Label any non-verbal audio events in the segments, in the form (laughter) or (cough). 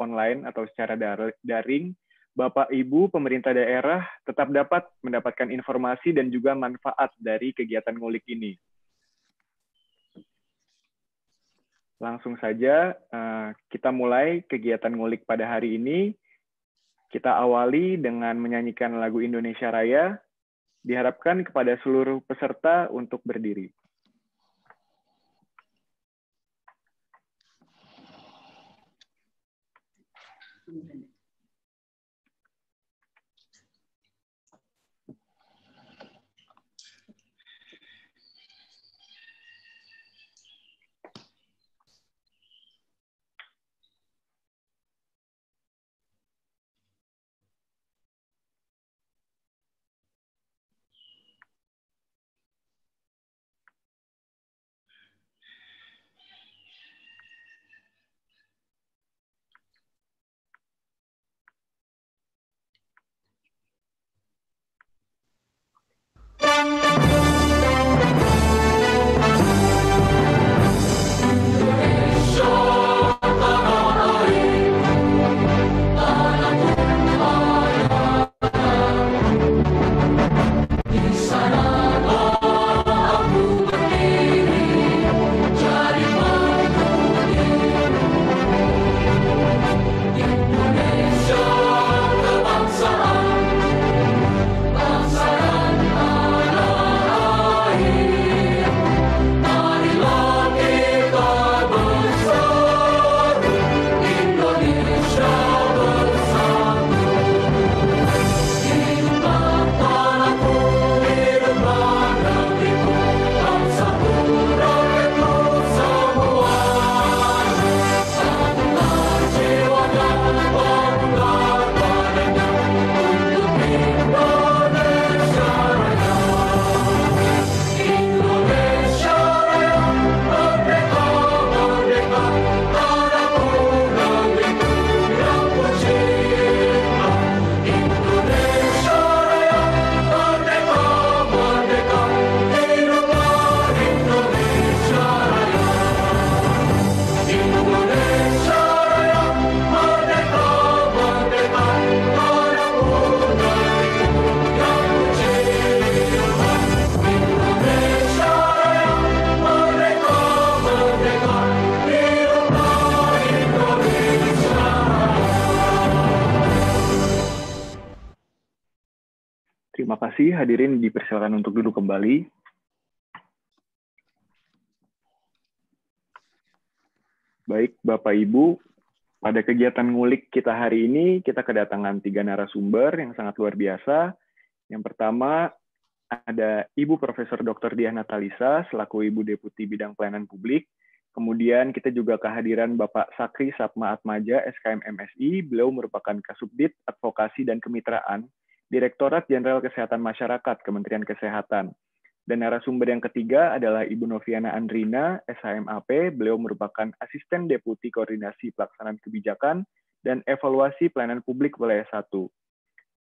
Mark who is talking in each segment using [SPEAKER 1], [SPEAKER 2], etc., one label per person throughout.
[SPEAKER 1] online atau secara daring, Bapak Ibu pemerintah daerah tetap dapat mendapatkan informasi dan juga manfaat dari kegiatan ngulik ini. Langsung saja eh, kita mulai kegiatan ngulik pada hari ini. Kita awali dengan menyanyikan lagu Indonesia Raya. Diharapkan kepada seluruh peserta untuk berdiri. 100. Thank you. hadirin dipersilakan untuk duduk kembali. Baik, Bapak Ibu, pada kegiatan ngulik kita hari ini, kita kedatangan tiga narasumber yang sangat luar biasa. Yang pertama, ada Ibu Profesor Dr. Diah Natalisa, selaku Ibu Deputi Bidang Pelayanan Publik. Kemudian kita juga kehadiran Bapak Sakri Sapma Atmaja, SKM MSI. Beliau merupakan Kasubdit Advokasi dan Kemitraan Direktorat Jenderal Kesehatan Masyarakat Kementerian Kesehatan. Dan narasumber yang ketiga adalah Ibu Noviana Andrina, SHMAP. Beliau merupakan Asisten Deputi Koordinasi Pelaksanaan Kebijakan dan Evaluasi Pelayanan Publik Wilayah 1.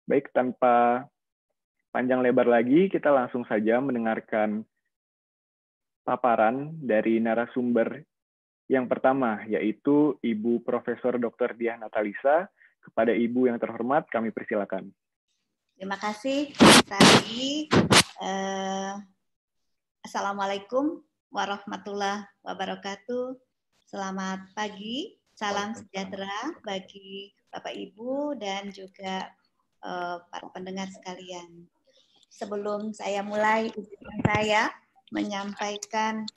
[SPEAKER 1] Baik, tanpa panjang lebar lagi, kita langsung saja mendengarkan paparan dari narasumber yang pertama, yaitu Ibu Profesor Dr. Diah Natalisa. Kepada Ibu yang terhormat, kami persilakan.
[SPEAKER 2] Terima kasih. Tadi Uh, eh, Assalamualaikum warahmatullahi wabarakatuh. Selamat pagi. Salam sejahtera bagi Bapak Ibu dan juga uh, para pendengar sekalian. Sebelum saya mulai, izinkan saya menyampaikan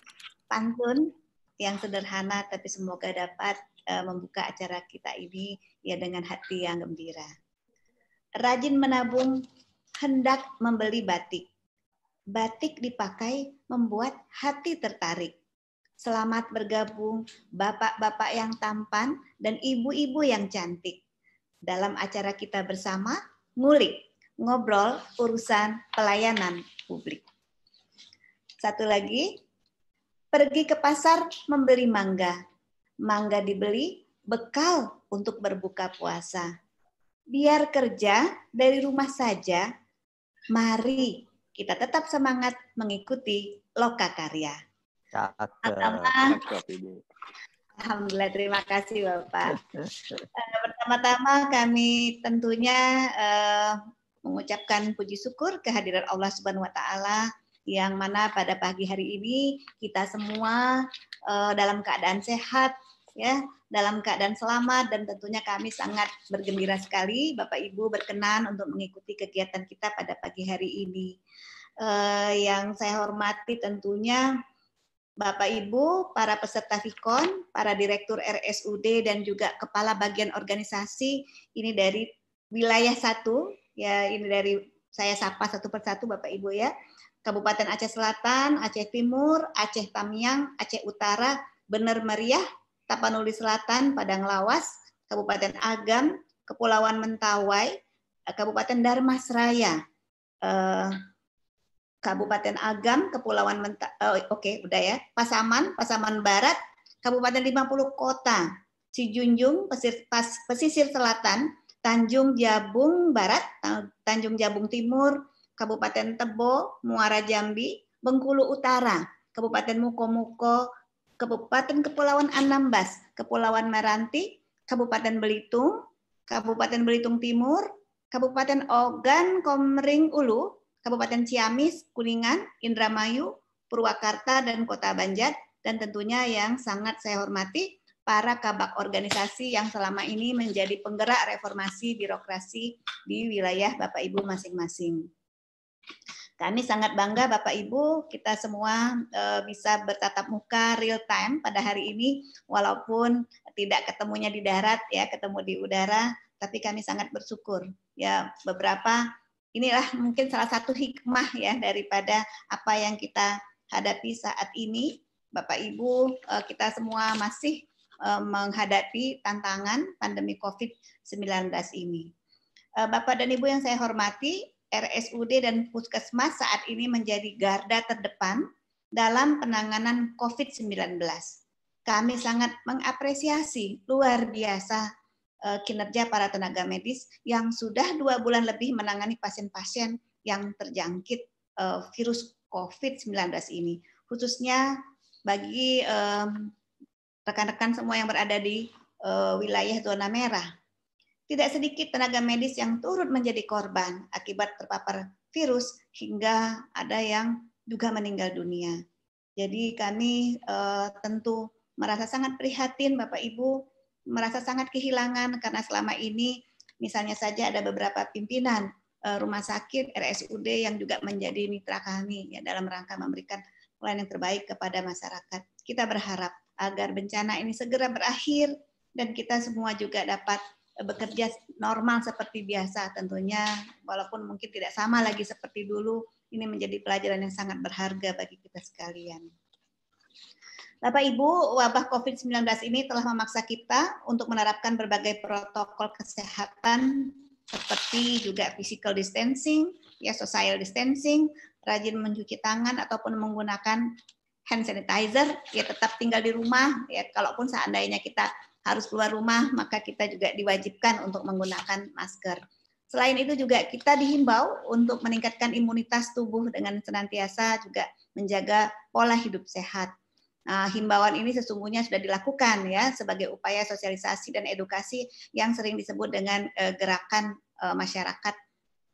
[SPEAKER 2] pantun yang sederhana tapi semoga dapat uh, membuka acara kita ini ya dengan hati yang gembira rajin menabung, hendak membeli batik. Batik dipakai membuat hati tertarik. Selamat bergabung bapak-bapak yang tampan dan ibu-ibu yang cantik. Dalam acara kita bersama, ngulik, ngobrol urusan pelayanan publik. Satu lagi, pergi ke pasar membeli mangga. Mangga dibeli bekal untuk berbuka puasa biar kerja dari rumah saja, mari kita tetap semangat mengikuti loka karya. Alhamdulillah, terima kasih Bapak. Uh, (laughs) Pertama-tama kami tentunya uh, mengucapkan puji syukur kehadiran Allah Subhanahu wa taala yang mana pada pagi hari ini kita semua uh, dalam keadaan sehat ya dalam keadaan selamat dan tentunya kami sangat bergembira sekali Bapak Ibu berkenan untuk mengikuti kegiatan kita pada pagi hari ini. Eh, yang saya hormati tentunya Bapak Ibu, para peserta VIKON, para direktur RSUD dan juga kepala bagian organisasi ini dari wilayah satu ya ini dari saya sapa satu persatu Bapak Ibu ya. Kabupaten Aceh Selatan, Aceh Timur, Aceh Tamiang, Aceh Utara, Bener Meriah, Tapanuli Selatan, Padang Lawas, Kabupaten Agam, Kepulauan Mentawai, eh, Kabupaten Darmasraya, eh, Kabupaten Agam, Kepulauan Menta oh, oke okay, udah ya, Pasaman, Pasaman Barat, Kabupaten 50 Kota, Cijunjung, Pesir, Pas, Pesisir Selatan, Tanjung Jabung Barat, Tanjung Jabung Timur, Kabupaten Tebo, Muara Jambi, Bengkulu Utara, Kabupaten Mukomuko, Kabupaten Kepulauan Anambas, Kepulauan Meranti, Kabupaten Belitung, Kabupaten Belitung Timur, Kabupaten Ogan, Komering Ulu, Kabupaten Ciamis, Kuningan, Indramayu, Purwakarta, dan Kota Banjar, dan tentunya yang sangat saya hormati para kabak organisasi yang selama ini menjadi penggerak reformasi birokrasi di wilayah Bapak Ibu masing-masing. Kami sangat bangga Bapak Ibu, kita semua eh, bisa bertatap muka real time pada hari ini walaupun tidak ketemunya di darat ya, ketemu di udara, tapi kami sangat bersyukur. Ya, beberapa inilah mungkin salah satu hikmah ya daripada apa yang kita hadapi saat ini. Bapak Ibu, eh, kita semua masih eh, menghadapi tantangan pandemi Covid-19 ini. Bapak dan Ibu yang saya hormati, RSUD dan puskesmas saat ini menjadi garda terdepan dalam penanganan COVID-19. Kami sangat mengapresiasi luar biasa eh, kinerja para tenaga medis yang sudah dua bulan lebih menangani pasien-pasien yang terjangkit eh, virus COVID-19 ini, khususnya bagi eh, rekan-rekan semua yang berada di wilayah zona merah tidak sedikit tenaga medis yang turut menjadi korban akibat terpapar virus hingga ada yang juga meninggal dunia. Jadi kami uh, tentu merasa sangat prihatin Bapak Ibu, merasa sangat kehilangan karena selama ini misalnya saja ada beberapa pimpinan uh, rumah sakit RSUD yang juga menjadi mitra kami ya dalam rangka memberikan pelayanan yang terbaik kepada masyarakat. Kita berharap agar bencana ini segera berakhir dan kita semua juga dapat bekerja normal seperti biasa tentunya walaupun mungkin tidak sama lagi seperti dulu ini menjadi pelajaran yang sangat berharga bagi kita sekalian. Bapak Ibu, wabah COVID-19 ini telah memaksa kita untuk menerapkan berbagai protokol kesehatan seperti juga physical distancing, ya social distancing, rajin mencuci tangan ataupun menggunakan hand sanitizer, ya tetap tinggal di rumah, ya kalaupun seandainya kita harus keluar rumah, maka kita juga diwajibkan untuk menggunakan masker. Selain itu juga kita dihimbau untuk meningkatkan imunitas tubuh dengan senantiasa juga menjaga pola hidup sehat. Nah, himbauan ini sesungguhnya sudah dilakukan ya sebagai upaya sosialisasi dan edukasi yang sering disebut dengan eh, gerakan eh, masyarakat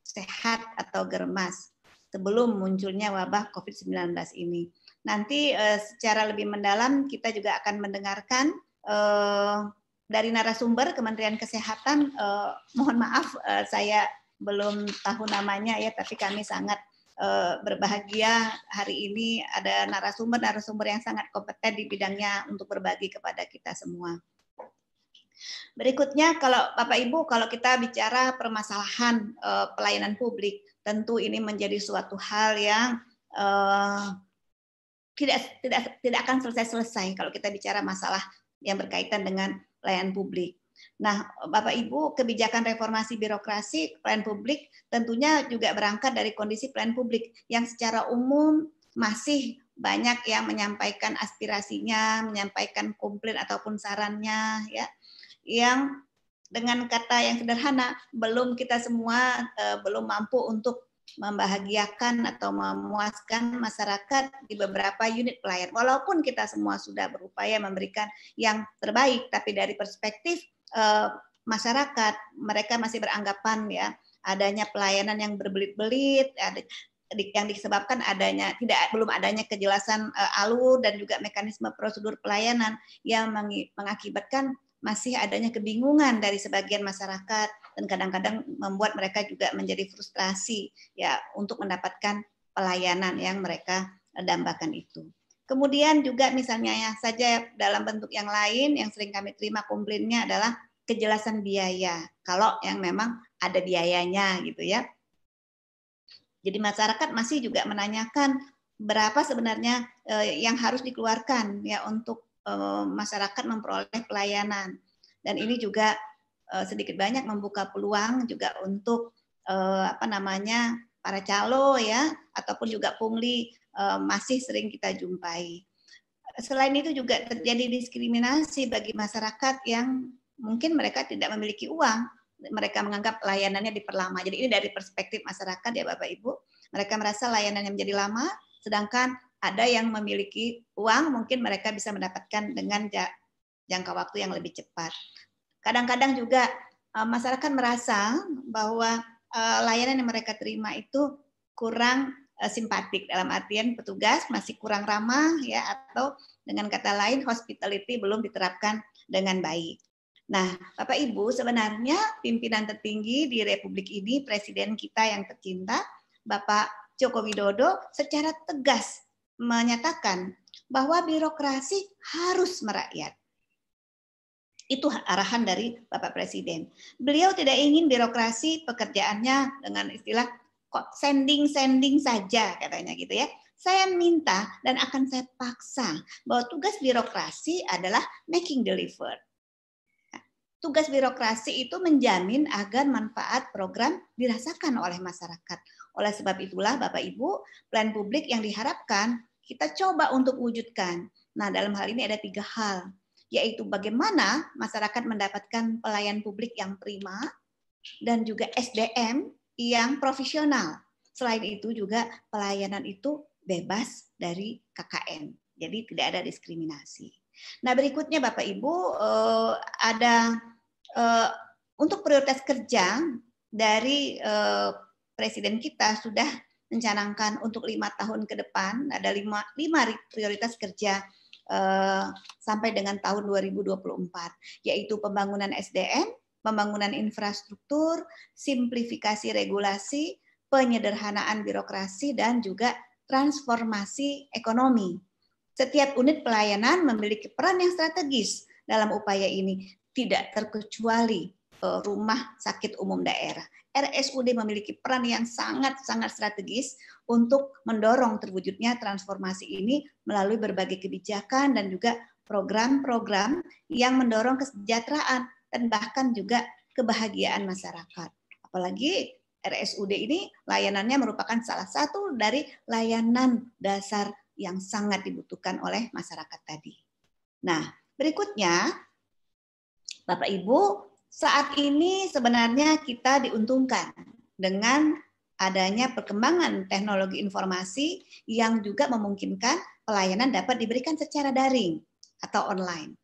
[SPEAKER 2] sehat atau germas sebelum munculnya wabah COVID-19 ini. Nanti eh, secara lebih mendalam kita juga akan mendengarkan Eh, dari narasumber Kementerian Kesehatan, eh, mohon maaf eh, saya belum tahu namanya ya, tapi kami sangat eh, berbahagia hari ini ada narasumber-narasumber yang sangat kompeten di bidangnya untuk berbagi kepada kita semua. Berikutnya, kalau Bapak Ibu, kalau kita bicara permasalahan eh, pelayanan publik, tentu ini menjadi suatu hal yang eh, tidak tidak tidak akan selesai-selesai kalau kita bicara masalah yang berkaitan dengan pelayanan publik. Nah, Bapak Ibu, kebijakan reformasi birokrasi pelayanan publik tentunya juga berangkat dari kondisi pelayanan publik yang secara umum masih banyak yang menyampaikan aspirasinya, menyampaikan komplain ataupun sarannya ya. Yang dengan kata yang sederhana belum kita semua eh, belum mampu untuk membahagiakan atau memuaskan masyarakat di beberapa unit pelayan. Walaupun kita semua sudah berupaya memberikan yang terbaik, tapi dari perspektif eh, masyarakat mereka masih beranggapan ya adanya pelayanan yang berbelit-belit, yang disebabkan adanya tidak belum adanya kejelasan uh, alur dan juga mekanisme prosedur pelayanan yang mengakibatkan masih adanya kebingungan dari sebagian masyarakat dan kadang-kadang membuat mereka juga menjadi frustrasi ya untuk mendapatkan pelayanan yang mereka dambakan itu. Kemudian juga misalnya ya saja dalam bentuk yang lain yang sering kami terima komplainnya adalah kejelasan biaya. Kalau yang memang ada biayanya gitu ya. Jadi masyarakat masih juga menanyakan berapa sebenarnya eh, yang harus dikeluarkan ya untuk eh, masyarakat memperoleh pelayanan. Dan ini juga Eh, sedikit banyak membuka peluang juga untuk eh, apa namanya para calo ya ataupun juga pungli eh, masih sering kita jumpai. Selain itu juga terjadi diskriminasi bagi masyarakat yang mungkin mereka tidak memiliki uang, mereka menganggap layanannya diperlama. Jadi ini dari perspektif masyarakat ya Bapak Ibu, mereka merasa layanannya menjadi lama, sedangkan ada yang memiliki uang mungkin mereka bisa mendapatkan dengan jangka waktu yang lebih cepat. Kadang-kadang juga eh, masyarakat merasa bahwa eh, layanan yang mereka terima itu kurang eh, simpatik dalam artian petugas masih kurang ramah ya atau dengan kata lain hospitality belum diterapkan dengan baik. Nah, Bapak Ibu, sebenarnya pimpinan tertinggi di Republik ini presiden kita yang tercinta Bapak Joko Widodo secara tegas menyatakan bahwa birokrasi harus merakyat. Itu arahan dari Bapak Presiden. Beliau tidak ingin birokrasi pekerjaannya dengan istilah kok sending-sending saja katanya gitu ya. Saya minta dan akan saya paksa bahwa tugas birokrasi adalah making deliver. Nah, tugas birokrasi itu menjamin agar manfaat program dirasakan oleh masyarakat. Oleh sebab itulah Bapak Ibu, plan publik yang diharapkan kita coba untuk wujudkan. Nah, dalam hal ini ada tiga hal yaitu bagaimana masyarakat mendapatkan pelayan publik yang prima dan juga SDM yang profesional. Selain itu juga pelayanan itu bebas dari KKN. Jadi tidak ada diskriminasi. Nah, berikutnya Bapak Ibu eh, ada eh, untuk prioritas kerja dari eh, presiden kita sudah mencanangkan untuk lima tahun ke depan ada lima, lima prioritas kerja Eh, sampai dengan tahun 2024, yaitu pembangunan SDM, pembangunan infrastruktur, simplifikasi regulasi, penyederhanaan birokrasi, dan juga transformasi ekonomi. Setiap unit pelayanan memiliki peran yang strategis dalam upaya ini, tidak terkecuali eh, rumah sakit umum daerah. RSUD memiliki peran yang sangat-sangat strategis untuk mendorong terwujudnya transformasi ini melalui berbagai kebijakan dan juga program-program yang mendorong kesejahteraan dan bahkan juga kebahagiaan masyarakat. Apalagi RSUD ini layanannya merupakan salah satu dari layanan dasar yang sangat dibutuhkan oleh masyarakat tadi. Nah, berikutnya Bapak Ibu saat ini sebenarnya kita diuntungkan dengan adanya perkembangan teknologi informasi yang juga memungkinkan pelayanan dapat diberikan secara daring atau online.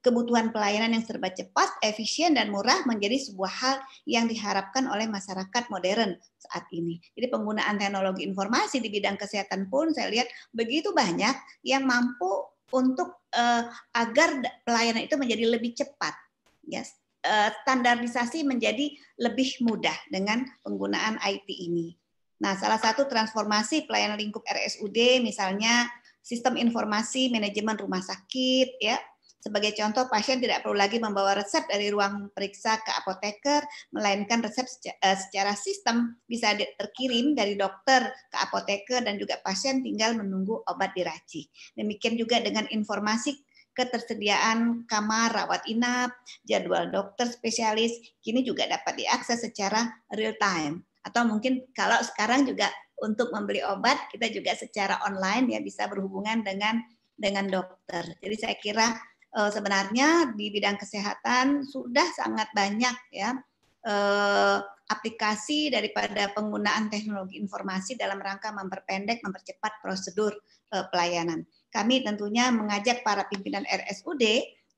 [SPEAKER 2] Kebutuhan pelayanan yang serba cepat, efisien, dan murah menjadi sebuah hal yang diharapkan oleh masyarakat modern saat ini. Jadi penggunaan teknologi informasi di bidang kesehatan pun saya lihat begitu banyak yang mampu untuk eh, agar pelayanan itu menjadi lebih cepat. Yes. Eh, standarisasi menjadi lebih mudah dengan penggunaan IT ini. Nah, salah satu transformasi pelayanan lingkup RSUD misalnya sistem informasi manajemen rumah sakit ya. Sebagai contoh, pasien tidak perlu lagi membawa resep dari ruang periksa ke apoteker, melainkan resep eh, secara sistem bisa terkirim dari dokter ke apoteker dan juga pasien tinggal menunggu obat diracik. Demikian juga dengan informasi ketersediaan kamar rawat inap, jadwal dokter spesialis, kini juga dapat diakses secara real time. Atau mungkin kalau sekarang juga untuk membeli obat, kita juga secara online ya bisa berhubungan dengan dengan dokter. Jadi saya kira eh, sebenarnya di bidang kesehatan sudah sangat banyak ya eh, aplikasi daripada penggunaan teknologi informasi dalam rangka memperpendek, mempercepat prosedur eh, pelayanan kami tentunya mengajak para pimpinan RSUD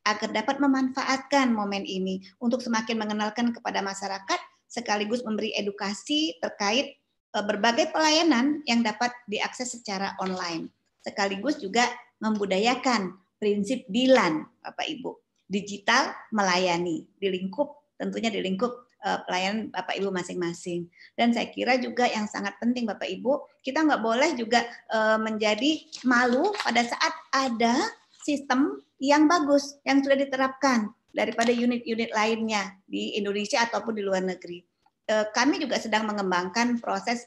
[SPEAKER 2] agar dapat memanfaatkan momen ini untuk semakin mengenalkan kepada masyarakat sekaligus memberi edukasi terkait e, berbagai pelayanan yang dapat diakses secara online sekaligus juga membudayakan prinsip DILAN Bapak Ibu digital melayani di lingkup tentunya di lingkup Eh, pelayanan Bapak Ibu masing-masing. Dan saya kira juga yang sangat penting Bapak Ibu, kita nggak boleh juga eh, menjadi malu pada saat ada sistem yang bagus yang sudah diterapkan daripada unit-unit lainnya di Indonesia ataupun di luar negeri. Eh, kami juga sedang mengembangkan proses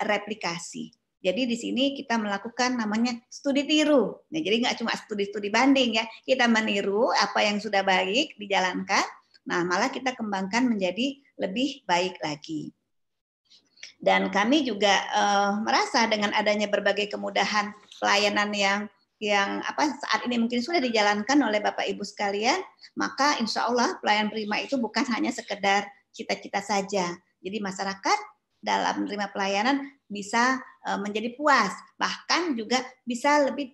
[SPEAKER 2] replikasi. Jadi di sini kita melakukan namanya studi tiru. Nah, jadi nggak cuma studi-studi banding ya, kita meniru apa yang sudah baik dijalankan, Nah, malah kita kembangkan menjadi lebih baik lagi. Dan kami juga uh, merasa dengan adanya berbagai kemudahan pelayanan yang yang apa saat ini mungkin sudah dijalankan oleh Bapak Ibu sekalian, maka insya Allah pelayan prima itu bukan hanya sekedar cita-cita saja. Jadi masyarakat dalam menerima pelayanan bisa eh, menjadi puas, bahkan juga bisa lebih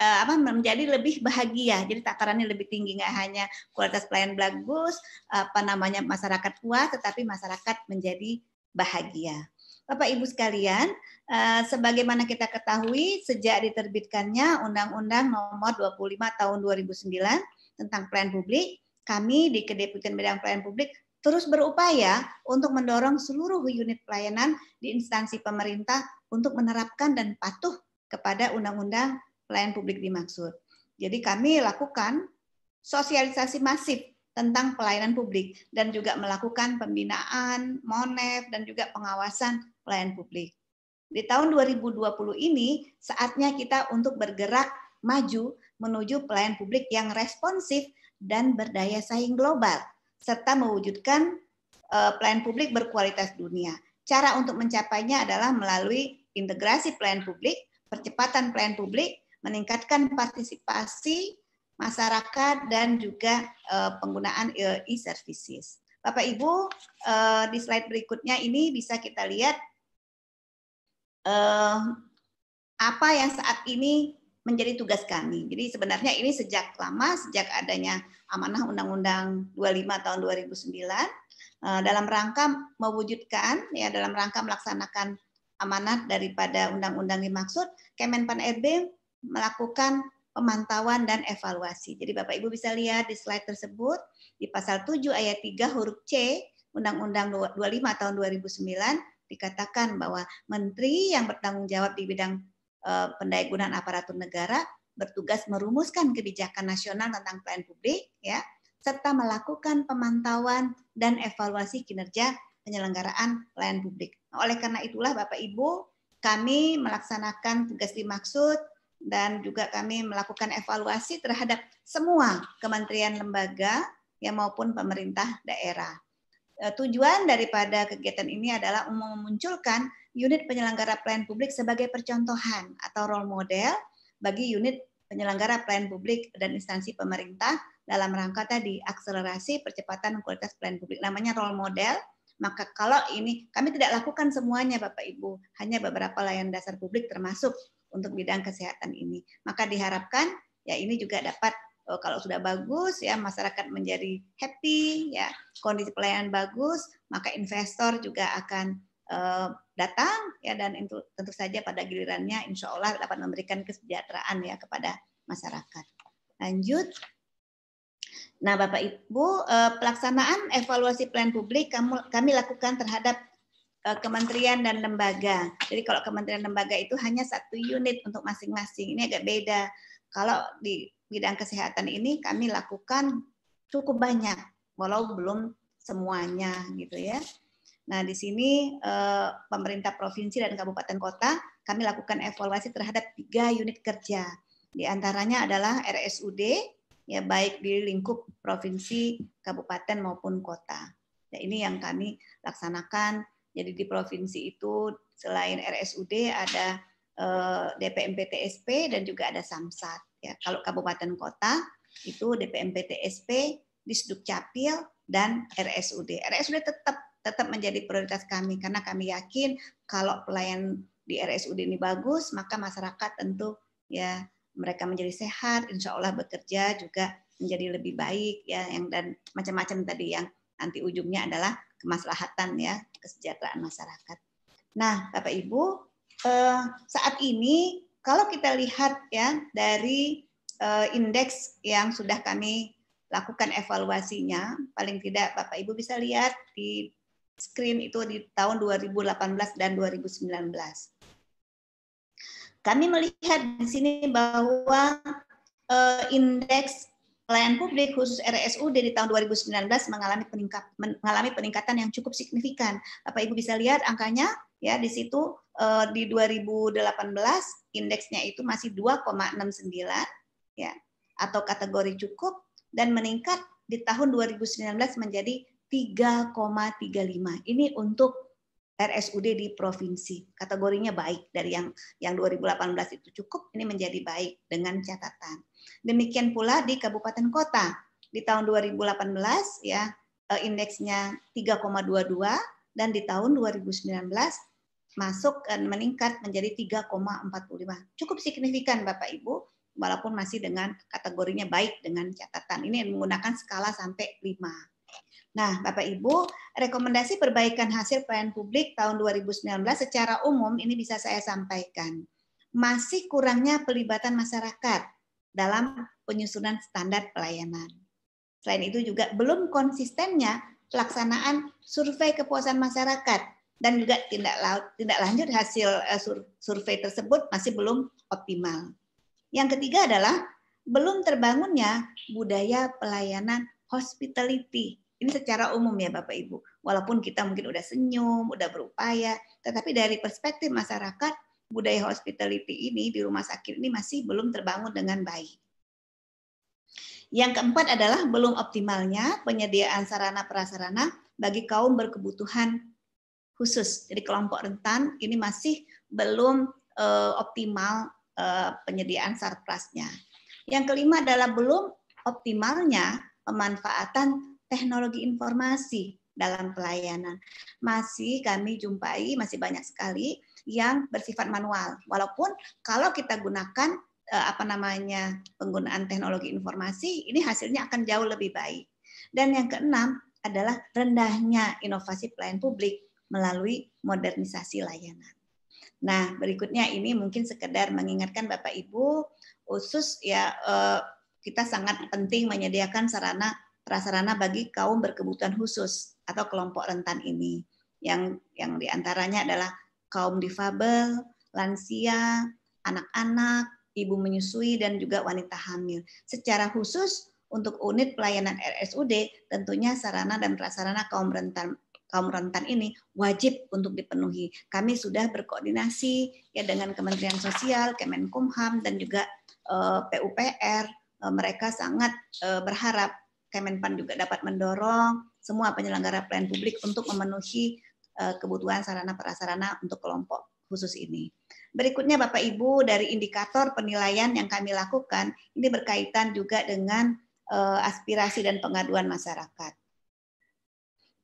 [SPEAKER 2] Eh, apa menjadi lebih bahagia. Jadi takarannya lebih tinggi nggak hanya kualitas pelayan bagus, apa namanya masyarakat kuat, tetapi masyarakat menjadi bahagia. Bapak Ibu sekalian, eh, sebagaimana kita ketahui sejak diterbitkannya Undang-Undang Nomor 25 Tahun 2009 tentang Pelayan Publik, kami di Kedeputian Bidang pelayan Publik terus berupaya untuk mendorong seluruh unit pelayanan di instansi pemerintah untuk menerapkan dan patuh kepada Undang-Undang pelayan publik dimaksud. Jadi kami lakukan sosialisasi masif tentang pelayanan publik dan juga melakukan pembinaan, monef, dan juga pengawasan pelayan publik. Di tahun 2020 ini saatnya kita untuk bergerak maju menuju pelayan publik yang responsif dan berdaya saing global, serta mewujudkan e, pelayan publik berkualitas dunia. Cara untuk mencapainya adalah melalui integrasi pelayan publik, percepatan pelayan publik, meningkatkan partisipasi masyarakat dan juga eh, penggunaan e-services. Bapak Ibu, eh, di slide berikutnya ini bisa kita lihat eh, apa yang saat ini menjadi tugas kami. Jadi sebenarnya ini sejak lama, sejak adanya amanah Undang-Undang 25 tahun 2009 dalam rangka mewujudkan ya dalam rangka melaksanakan amanat daripada undang-undang dimaksud, Kemenpan RB melakukan pemantauan dan evaluasi. Jadi Bapak Ibu bisa lihat di slide tersebut di pasal 7 ayat 3 huruf C Undang-Undang 25 tahun 2009 dikatakan bahwa menteri yang bertanggung jawab di bidang eh, pendayagunaan aparatur negara bertugas merumuskan kebijakan nasional tentang pelayanan publik ya serta melakukan pemantauan dan evaluasi kinerja penyelenggaraan pelayanan publik. Nah, oleh karena itulah Bapak Ibu, kami melaksanakan tugas dimaksud dan juga kami melakukan evaluasi terhadap semua kementerian lembaga ya maupun pemerintah daerah. E, tujuan daripada kegiatan ini adalah memunculkan unit penyelenggara pelayanan publik sebagai percontohan atau role model bagi unit penyelenggara pelayanan publik dan instansi pemerintah dalam rangka tadi akselerasi percepatan kualitas pelayanan publik namanya role model maka kalau ini kami tidak lakukan semuanya Bapak Ibu hanya beberapa layanan dasar publik termasuk untuk bidang kesehatan ini. Maka diharapkan ya ini juga dapat eh, kalau sudah bagus ya masyarakat menjadi happy ya kondisi pelayanan bagus maka investor juga akan uh, datang ya dan itu, tentu saja pada gilirannya insya Allah dapat memberikan kesejahteraan ya kepada masyarakat. Lanjut. Nah Bapak Ibu eh, pelaksanaan evaluasi plan publik kami lakukan terhadap Eh, kementerian dan lembaga. Jadi kalau kementerian lembaga itu hanya satu unit untuk masing-masing. Ini agak beda. Kalau di bidang kesehatan ini kami lakukan cukup banyak, walau belum semuanya gitu ya. Nah di sini eh, pemerintah provinsi dan kabupaten kota kami lakukan evaluasi terhadap tiga unit kerja. Di antaranya adalah RSUD ya baik di lingkup provinsi, kabupaten maupun kota. Ya, ini yang kami laksanakan jadi di provinsi itu selain RSUD ada eh, DPMPTSP dan juga ada Samsat. Ya, kalau kabupaten kota itu DPMPTSP, capil dan RSUD. RSUD tetap tetap menjadi prioritas kami karena kami yakin kalau pelayan di RSUD ini bagus, maka masyarakat tentu ya mereka menjadi sehat, insya Allah bekerja juga menjadi lebih baik ya yang dan macam-macam tadi yang nanti ujungnya adalah kemaslahatan ya, kesejahteraan masyarakat. Nah, Bapak Ibu, eh, saat ini kalau kita lihat ya dari eh, indeks yang sudah kami lakukan evaluasinya, paling tidak Bapak Ibu bisa lihat di screen itu di tahun 2018 dan 2019 kami melihat di sini bahwa eh, indeks Pelayanan publik khusus RSUD di tahun 2019 mengalami peningkat mengalami peningkatan yang cukup signifikan. Bapak Ibu bisa lihat angkanya ya di situ eh, di 2018 indeksnya itu masih 2,69 ya atau kategori cukup dan meningkat di tahun 2019 menjadi 3,35. Ini untuk RSUD di provinsi. Kategorinya baik dari yang yang 2018 itu cukup ini menjadi baik dengan catatan. Demikian pula di kabupaten kota di tahun 2018 ya eh, indeksnya 3,22 dan di tahun 2019 masuk dan meningkat menjadi 3,45. Cukup signifikan Bapak Ibu walaupun masih dengan kategorinya baik dengan catatan. Ini menggunakan skala sampai 5. Nah, Bapak Ibu, rekomendasi perbaikan hasil pelayanan publik tahun 2019 secara umum ini bisa saya sampaikan. Masih kurangnya pelibatan masyarakat dalam penyusunan standar pelayanan. Selain itu juga belum konsistennya pelaksanaan survei kepuasan masyarakat dan juga tindak laut tindak lanjut hasil eh, survei tersebut masih belum optimal. Yang ketiga adalah belum terbangunnya budaya pelayanan hospitality ini secara umum ya Bapak Ibu. Walaupun kita mungkin udah senyum, udah berupaya, tetapi dari perspektif masyarakat, budaya hospitality ini di rumah sakit ini masih belum terbangun dengan baik. Yang keempat adalah belum optimalnya penyediaan sarana prasarana bagi kaum berkebutuhan khusus. Jadi kelompok rentan ini masih belum uh, optimal uh, penyediaan sarprasnya. Yang kelima adalah belum optimalnya pemanfaatan teknologi informasi dalam pelayanan. Masih kami jumpai masih banyak sekali yang bersifat manual. Walaupun kalau kita gunakan eh, apa namanya penggunaan teknologi informasi, ini hasilnya akan jauh lebih baik. Dan yang keenam adalah rendahnya inovasi pelayan publik melalui modernisasi layanan. Nah, berikutnya ini mungkin sekedar mengingatkan Bapak Ibu, khusus ya eh, kita sangat penting menyediakan sarana prasarana bagi kaum berkebutuhan khusus atau kelompok rentan ini yang yang diantaranya adalah kaum difabel, lansia, anak-anak, ibu menyusui dan juga wanita hamil. Secara khusus untuk unit pelayanan RSUD tentunya sarana dan prasarana kaum rentan kaum rentan ini wajib untuk dipenuhi. Kami sudah berkoordinasi ya dengan Kementerian Sosial, Kemenkumham dan juga eh, PUPR. Eh, mereka sangat eh, berharap Kemenpan juga dapat mendorong semua penyelenggara pelayanan publik untuk memenuhi eh, kebutuhan sarana prasarana untuk kelompok khusus ini. Berikutnya Bapak Ibu dari indikator penilaian yang kami lakukan ini berkaitan juga dengan eh, aspirasi dan pengaduan masyarakat.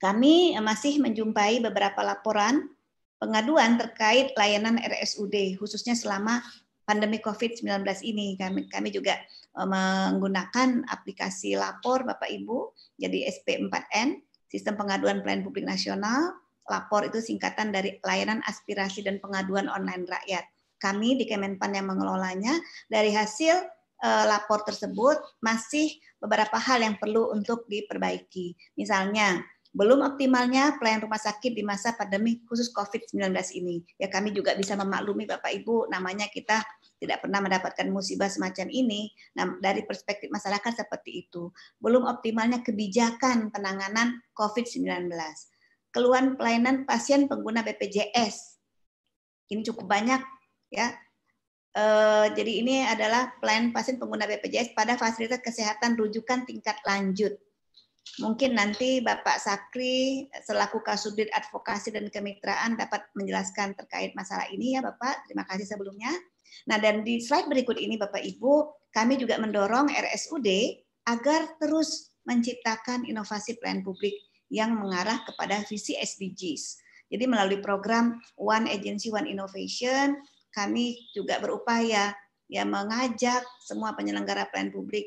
[SPEAKER 2] Kami masih menjumpai beberapa laporan pengaduan terkait layanan RSUD khususnya selama pandemi COVID-19 ini. Kami, kami juga eh, menggunakan aplikasi lapor Bapak Ibu, jadi SP4N, Sistem Pengaduan Pelayanan Publik Nasional. Lapor itu singkatan dari Layanan Aspirasi dan Pengaduan Online Rakyat. Kami di Kemenpan yang mengelolanya, dari hasil eh, lapor tersebut masih beberapa hal yang perlu untuk diperbaiki. Misalnya, belum optimalnya pelayanan rumah sakit di masa pandemi khusus COVID-19 ini. Ya kami juga bisa memaklumi Bapak Ibu, namanya kita tidak pernah mendapatkan musibah semacam ini. Nah, dari perspektif masyarakat seperti itu. Belum optimalnya kebijakan penanganan COVID-19. Keluhan pelayanan pasien pengguna BPJS. Ini cukup banyak ya. E, jadi ini adalah pelayanan pasien pengguna BPJS pada fasilitas kesehatan rujukan tingkat lanjut Mungkin nanti Bapak Sakri selaku Kasudit Advokasi dan Kemitraan dapat menjelaskan terkait masalah ini ya Bapak. Terima kasih sebelumnya. Nah dan di slide berikut ini Bapak Ibu, kami juga mendorong RSUD agar terus menciptakan inovasi pelayanan publik yang mengarah kepada visi SDGs. Jadi melalui program One Agency One Innovation, kami juga berupaya ya mengajak semua penyelenggara pelayanan publik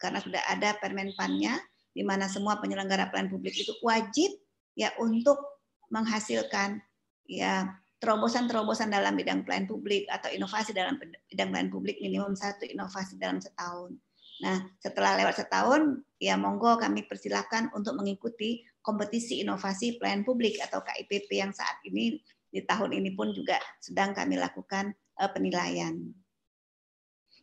[SPEAKER 2] karena sudah ada permenpannya di mana semua penyelenggara pelayanan publik itu wajib ya untuk menghasilkan ya terobosan-terobosan dalam bidang pelayanan publik atau inovasi dalam bidang pelayanan publik minimum satu inovasi dalam setahun. Nah, setelah lewat setahun, ya monggo kami persilahkan untuk mengikuti kompetisi inovasi pelayanan publik atau KIPP yang saat ini di tahun ini pun juga sedang kami lakukan eh, penilaian.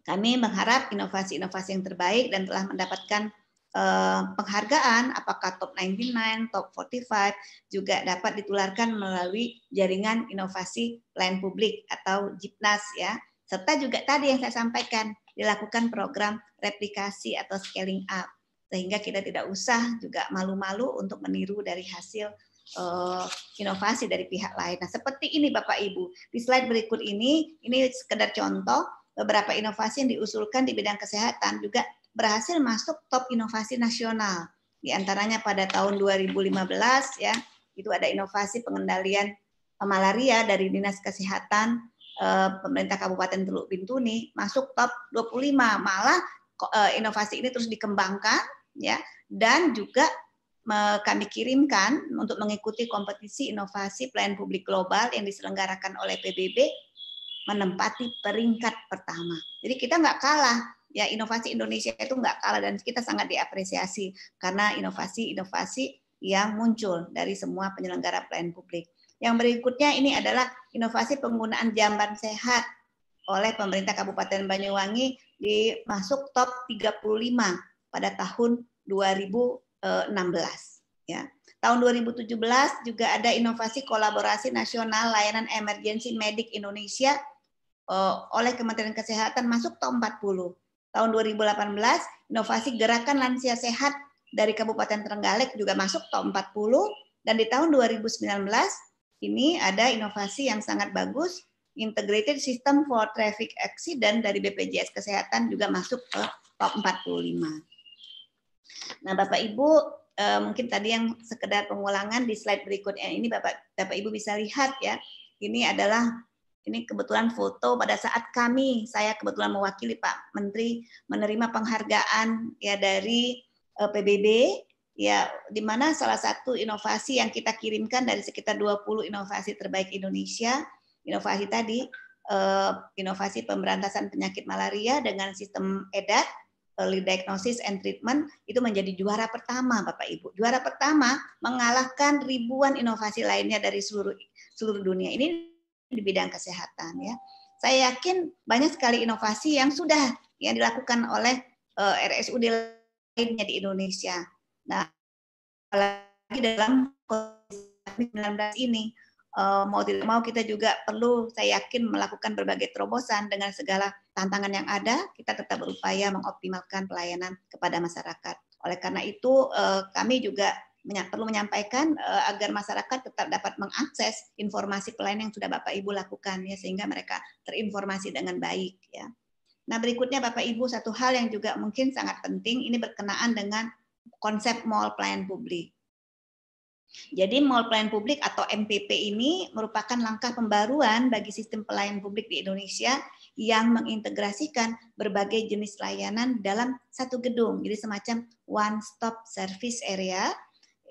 [SPEAKER 2] Kami mengharap inovasi-inovasi yang terbaik dan telah mendapatkan Eh, penghargaan apakah top 99, top 45 juga dapat ditularkan melalui jaringan inovasi pelayan publik atau JIPNAS ya. Serta juga tadi yang saya sampaikan dilakukan program replikasi atau scaling up sehingga kita tidak usah juga malu-malu untuk meniru dari hasil uh, inovasi dari pihak lain. Nah, seperti ini Bapak Ibu. Di slide berikut ini, ini sekedar contoh beberapa inovasi yang diusulkan di bidang kesehatan juga berhasil masuk top inovasi nasional. Di antaranya pada tahun 2015 ya, itu ada inovasi pengendalian eh, malaria dari Dinas Kesehatan eh, pemerintah Kabupaten Teluk Bintuni masuk top 25. Malah eh, inovasi ini terus dikembangkan ya dan juga kami kirimkan untuk mengikuti kompetisi inovasi pelayan publik global yang diselenggarakan oleh PBB menempati peringkat pertama. Jadi kita nggak kalah ya inovasi Indonesia itu nggak kalah dan kita sangat diapresiasi karena inovasi-inovasi yang muncul dari semua penyelenggara pelayanan publik. Yang berikutnya ini adalah inovasi penggunaan jamban sehat oleh pemerintah Kabupaten Banyuwangi dimasuk top 35 pada tahun 2016 ya. Tahun 2017 juga ada inovasi kolaborasi nasional layanan emergensi medik Indonesia eh, oleh Kementerian Kesehatan masuk top 40 tahun 2018 inovasi gerakan lansia sehat dari Kabupaten Trenggalek juga masuk top 40 dan di tahun 2019 ini ada inovasi yang sangat bagus Integrated System for Traffic Accident dari BPJS Kesehatan juga masuk ke top 45. Nah, Bapak Ibu eh, mungkin tadi yang sekedar pengulangan di slide berikutnya ini Bapak Bapak Ibu bisa lihat ya. Ini adalah ini kebetulan foto pada saat kami saya kebetulan mewakili Pak Menteri menerima penghargaan ya dari eh, PBB ya di mana salah satu inovasi yang kita kirimkan dari sekitar 20 inovasi terbaik Indonesia inovasi tadi eh, inovasi pemberantasan penyakit malaria dengan sistem EDAT early eh, diagnosis and treatment itu menjadi juara pertama Bapak Ibu. Juara pertama mengalahkan ribuan inovasi lainnya dari seluruh seluruh dunia. Ini di bidang kesehatan ya. Saya yakin banyak sekali inovasi yang sudah yang dilakukan oleh uh, eh, RSUD lainnya di Indonesia. Nah, apalagi dalam COVID-19 ini uh, mau tidak mau kita juga perlu saya yakin melakukan berbagai terobosan dengan segala tantangan yang ada, kita tetap berupaya mengoptimalkan pelayanan kepada masyarakat. Oleh karena itu, eh, kami juga perlu menyampaikan eh, agar masyarakat tetap dapat mengakses informasi pelayanan yang sudah Bapak Ibu lakukan ya sehingga mereka terinformasi dengan baik ya. Nah, berikutnya Bapak Ibu satu hal yang juga mungkin sangat penting ini berkenaan dengan konsep mall pelayan publik. Jadi mall pelayan publik atau MPP ini merupakan langkah pembaruan bagi sistem pelayanan publik di Indonesia yang mengintegrasikan berbagai jenis layanan dalam satu gedung. Jadi semacam one stop service area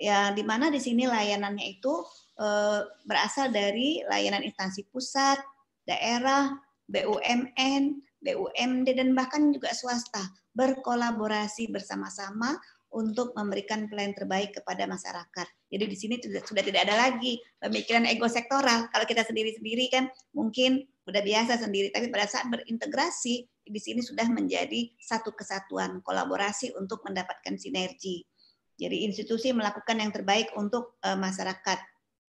[SPEAKER 2] ya di mana di sini layanannya itu eh, berasal dari layanan instansi pusat, daerah, BUMN, BUMD dan bahkan juga swasta berkolaborasi bersama-sama untuk memberikan pelayanan terbaik kepada masyarakat. Jadi di sini sudah, tidak ada lagi pemikiran ego sektoral. Kalau kita sendiri-sendiri kan mungkin sudah biasa sendiri, tapi pada saat berintegrasi di sini sudah menjadi satu kesatuan kolaborasi untuk mendapatkan sinergi. Jadi institusi melakukan yang terbaik untuk uh, masyarakat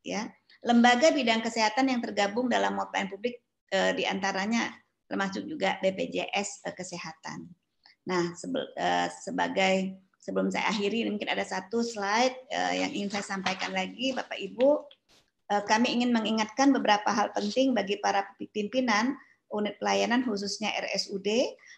[SPEAKER 2] ya. Lembaga bidang kesehatan yang tergabung dalam pelayanan publik uh, eh, diantaranya termasuk juga BPJS uh, eh, kesehatan. Nah, sebel, uh, sebagai sebelum saya akhiri mungkin ada satu slide uh, yang ingin saya sampaikan lagi Bapak Ibu. kami ingin mengingatkan beberapa hal penting bagi para pimpinan unit pelayanan khususnya RSUD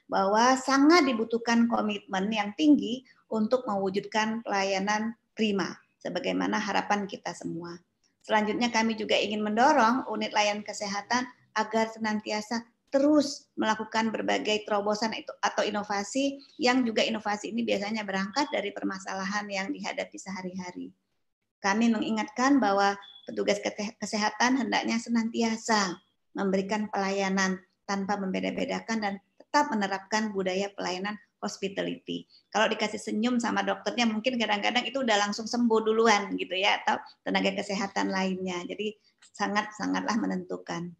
[SPEAKER 2] bahwa sangat dibutuhkan komitmen yang tinggi untuk mewujudkan pelayanan prima sebagaimana harapan kita semua. Selanjutnya kami juga ingin mendorong unit layanan kesehatan agar senantiasa terus melakukan berbagai terobosan itu atau inovasi yang juga inovasi ini biasanya berangkat dari permasalahan yang dihadapi sehari-hari. Kami mengingatkan bahwa petugas kesehatan hendaknya senantiasa memberikan pelayanan tanpa membeda-bedakan dan tetap menerapkan budaya pelayanan hospitality. Kalau dikasih senyum sama dokternya mungkin kadang-kadang itu udah langsung sembuh duluan gitu ya atau tenaga kesehatan lainnya. Jadi sangat-sangatlah menentukan.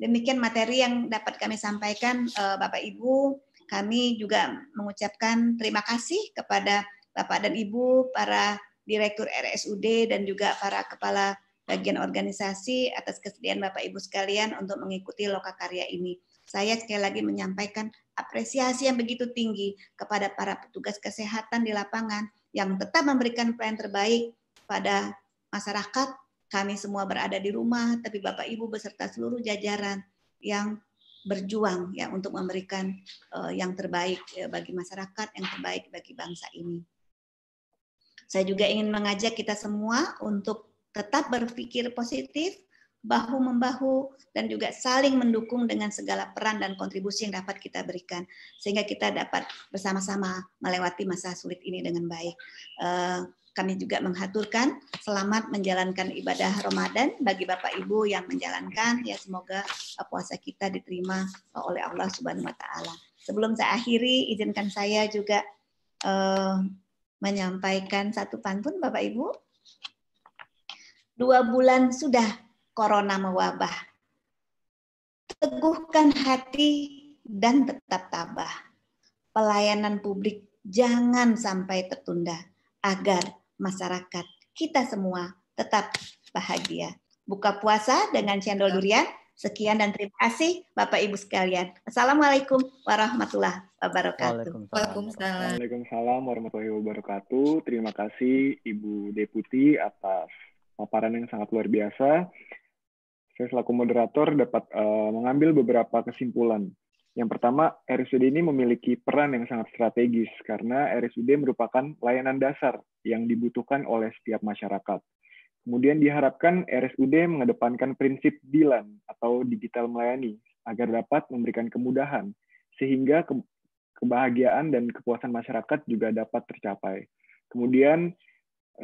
[SPEAKER 2] Demikian materi yang dapat kami sampaikan eh, Bapak Ibu. Kami juga mengucapkan terima kasih kepada Bapak dan Ibu, para Direktur RSUD dan juga para kepala bagian organisasi atas kesediaan Bapak Ibu sekalian untuk mengikuti loka karya ini. Saya sekali lagi menyampaikan apresiasi yang begitu tinggi kepada para petugas kesehatan di lapangan yang tetap memberikan pelayanan terbaik pada masyarakat. Kami semua berada di rumah, tapi Bapak Ibu beserta seluruh jajaran yang berjuang ya untuk memberikan uh, yang terbaik ya, bagi masyarakat, yang terbaik bagi bangsa ini. Saya juga ingin mengajak kita semua untuk tetap berpikir positif, bahu-membahu, dan juga saling mendukung dengan segala peran dan kontribusi yang dapat kita berikan. Sehingga kita dapat bersama-sama melewati masa sulit ini dengan baik. Eh, kami juga menghaturkan selamat menjalankan ibadah Ramadan bagi Bapak Ibu yang menjalankan. Ya semoga eh, puasa kita diterima oleh Allah Subhanahu wa taala. Sebelum saya akhiri, izinkan saya juga uh, menyampaikan satu pantun Bapak Ibu. Dua bulan sudah corona mewabah. Teguhkan hati dan tetap tabah. Pelayanan publik jangan sampai tertunda agar masyarakat kita semua tetap bahagia. Buka puasa dengan cendol durian. Sekian dan terima kasih Bapak Ibu sekalian. Assalamualaikum warahmatullahi
[SPEAKER 1] wabarakatuh. Waalaikumsalam. Waalaikumsalam warahmatullahi wabarakatuh. Terima kasih Ibu Deputi atas paparan yang sangat luar biasa saya selaku moderator dapat uh, mengambil beberapa kesimpulan. Yang pertama, RSUD ini memiliki peran yang sangat strategis karena RSUD merupakan layanan dasar yang dibutuhkan oleh setiap masyarakat. Kemudian diharapkan RSUD mengedepankan prinsip DILAN atau digital melayani agar dapat memberikan kemudahan sehingga kebahagiaan dan kepuasan masyarakat juga dapat tercapai. Kemudian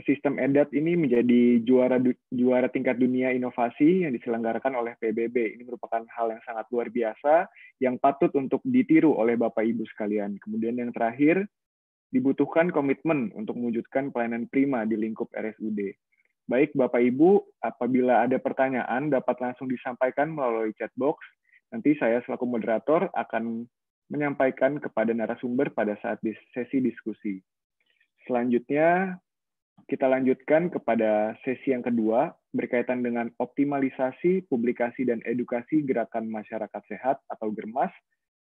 [SPEAKER 1] sistem EDAT ini menjadi juara juara tingkat dunia inovasi yang diselenggarakan oleh PBB. Ini merupakan hal yang sangat luar biasa yang patut untuk ditiru oleh Bapak Ibu sekalian. Kemudian yang terakhir, dibutuhkan komitmen untuk mewujudkan pelayanan prima di lingkup RSUD. Baik Bapak Ibu, apabila ada pertanyaan dapat langsung disampaikan melalui chat box. Nanti saya selaku moderator akan menyampaikan kepada narasumber pada saat sesi diskusi. Selanjutnya, kita lanjutkan kepada sesi yang kedua berkaitan dengan optimalisasi publikasi dan edukasi gerakan masyarakat sehat atau GERMAS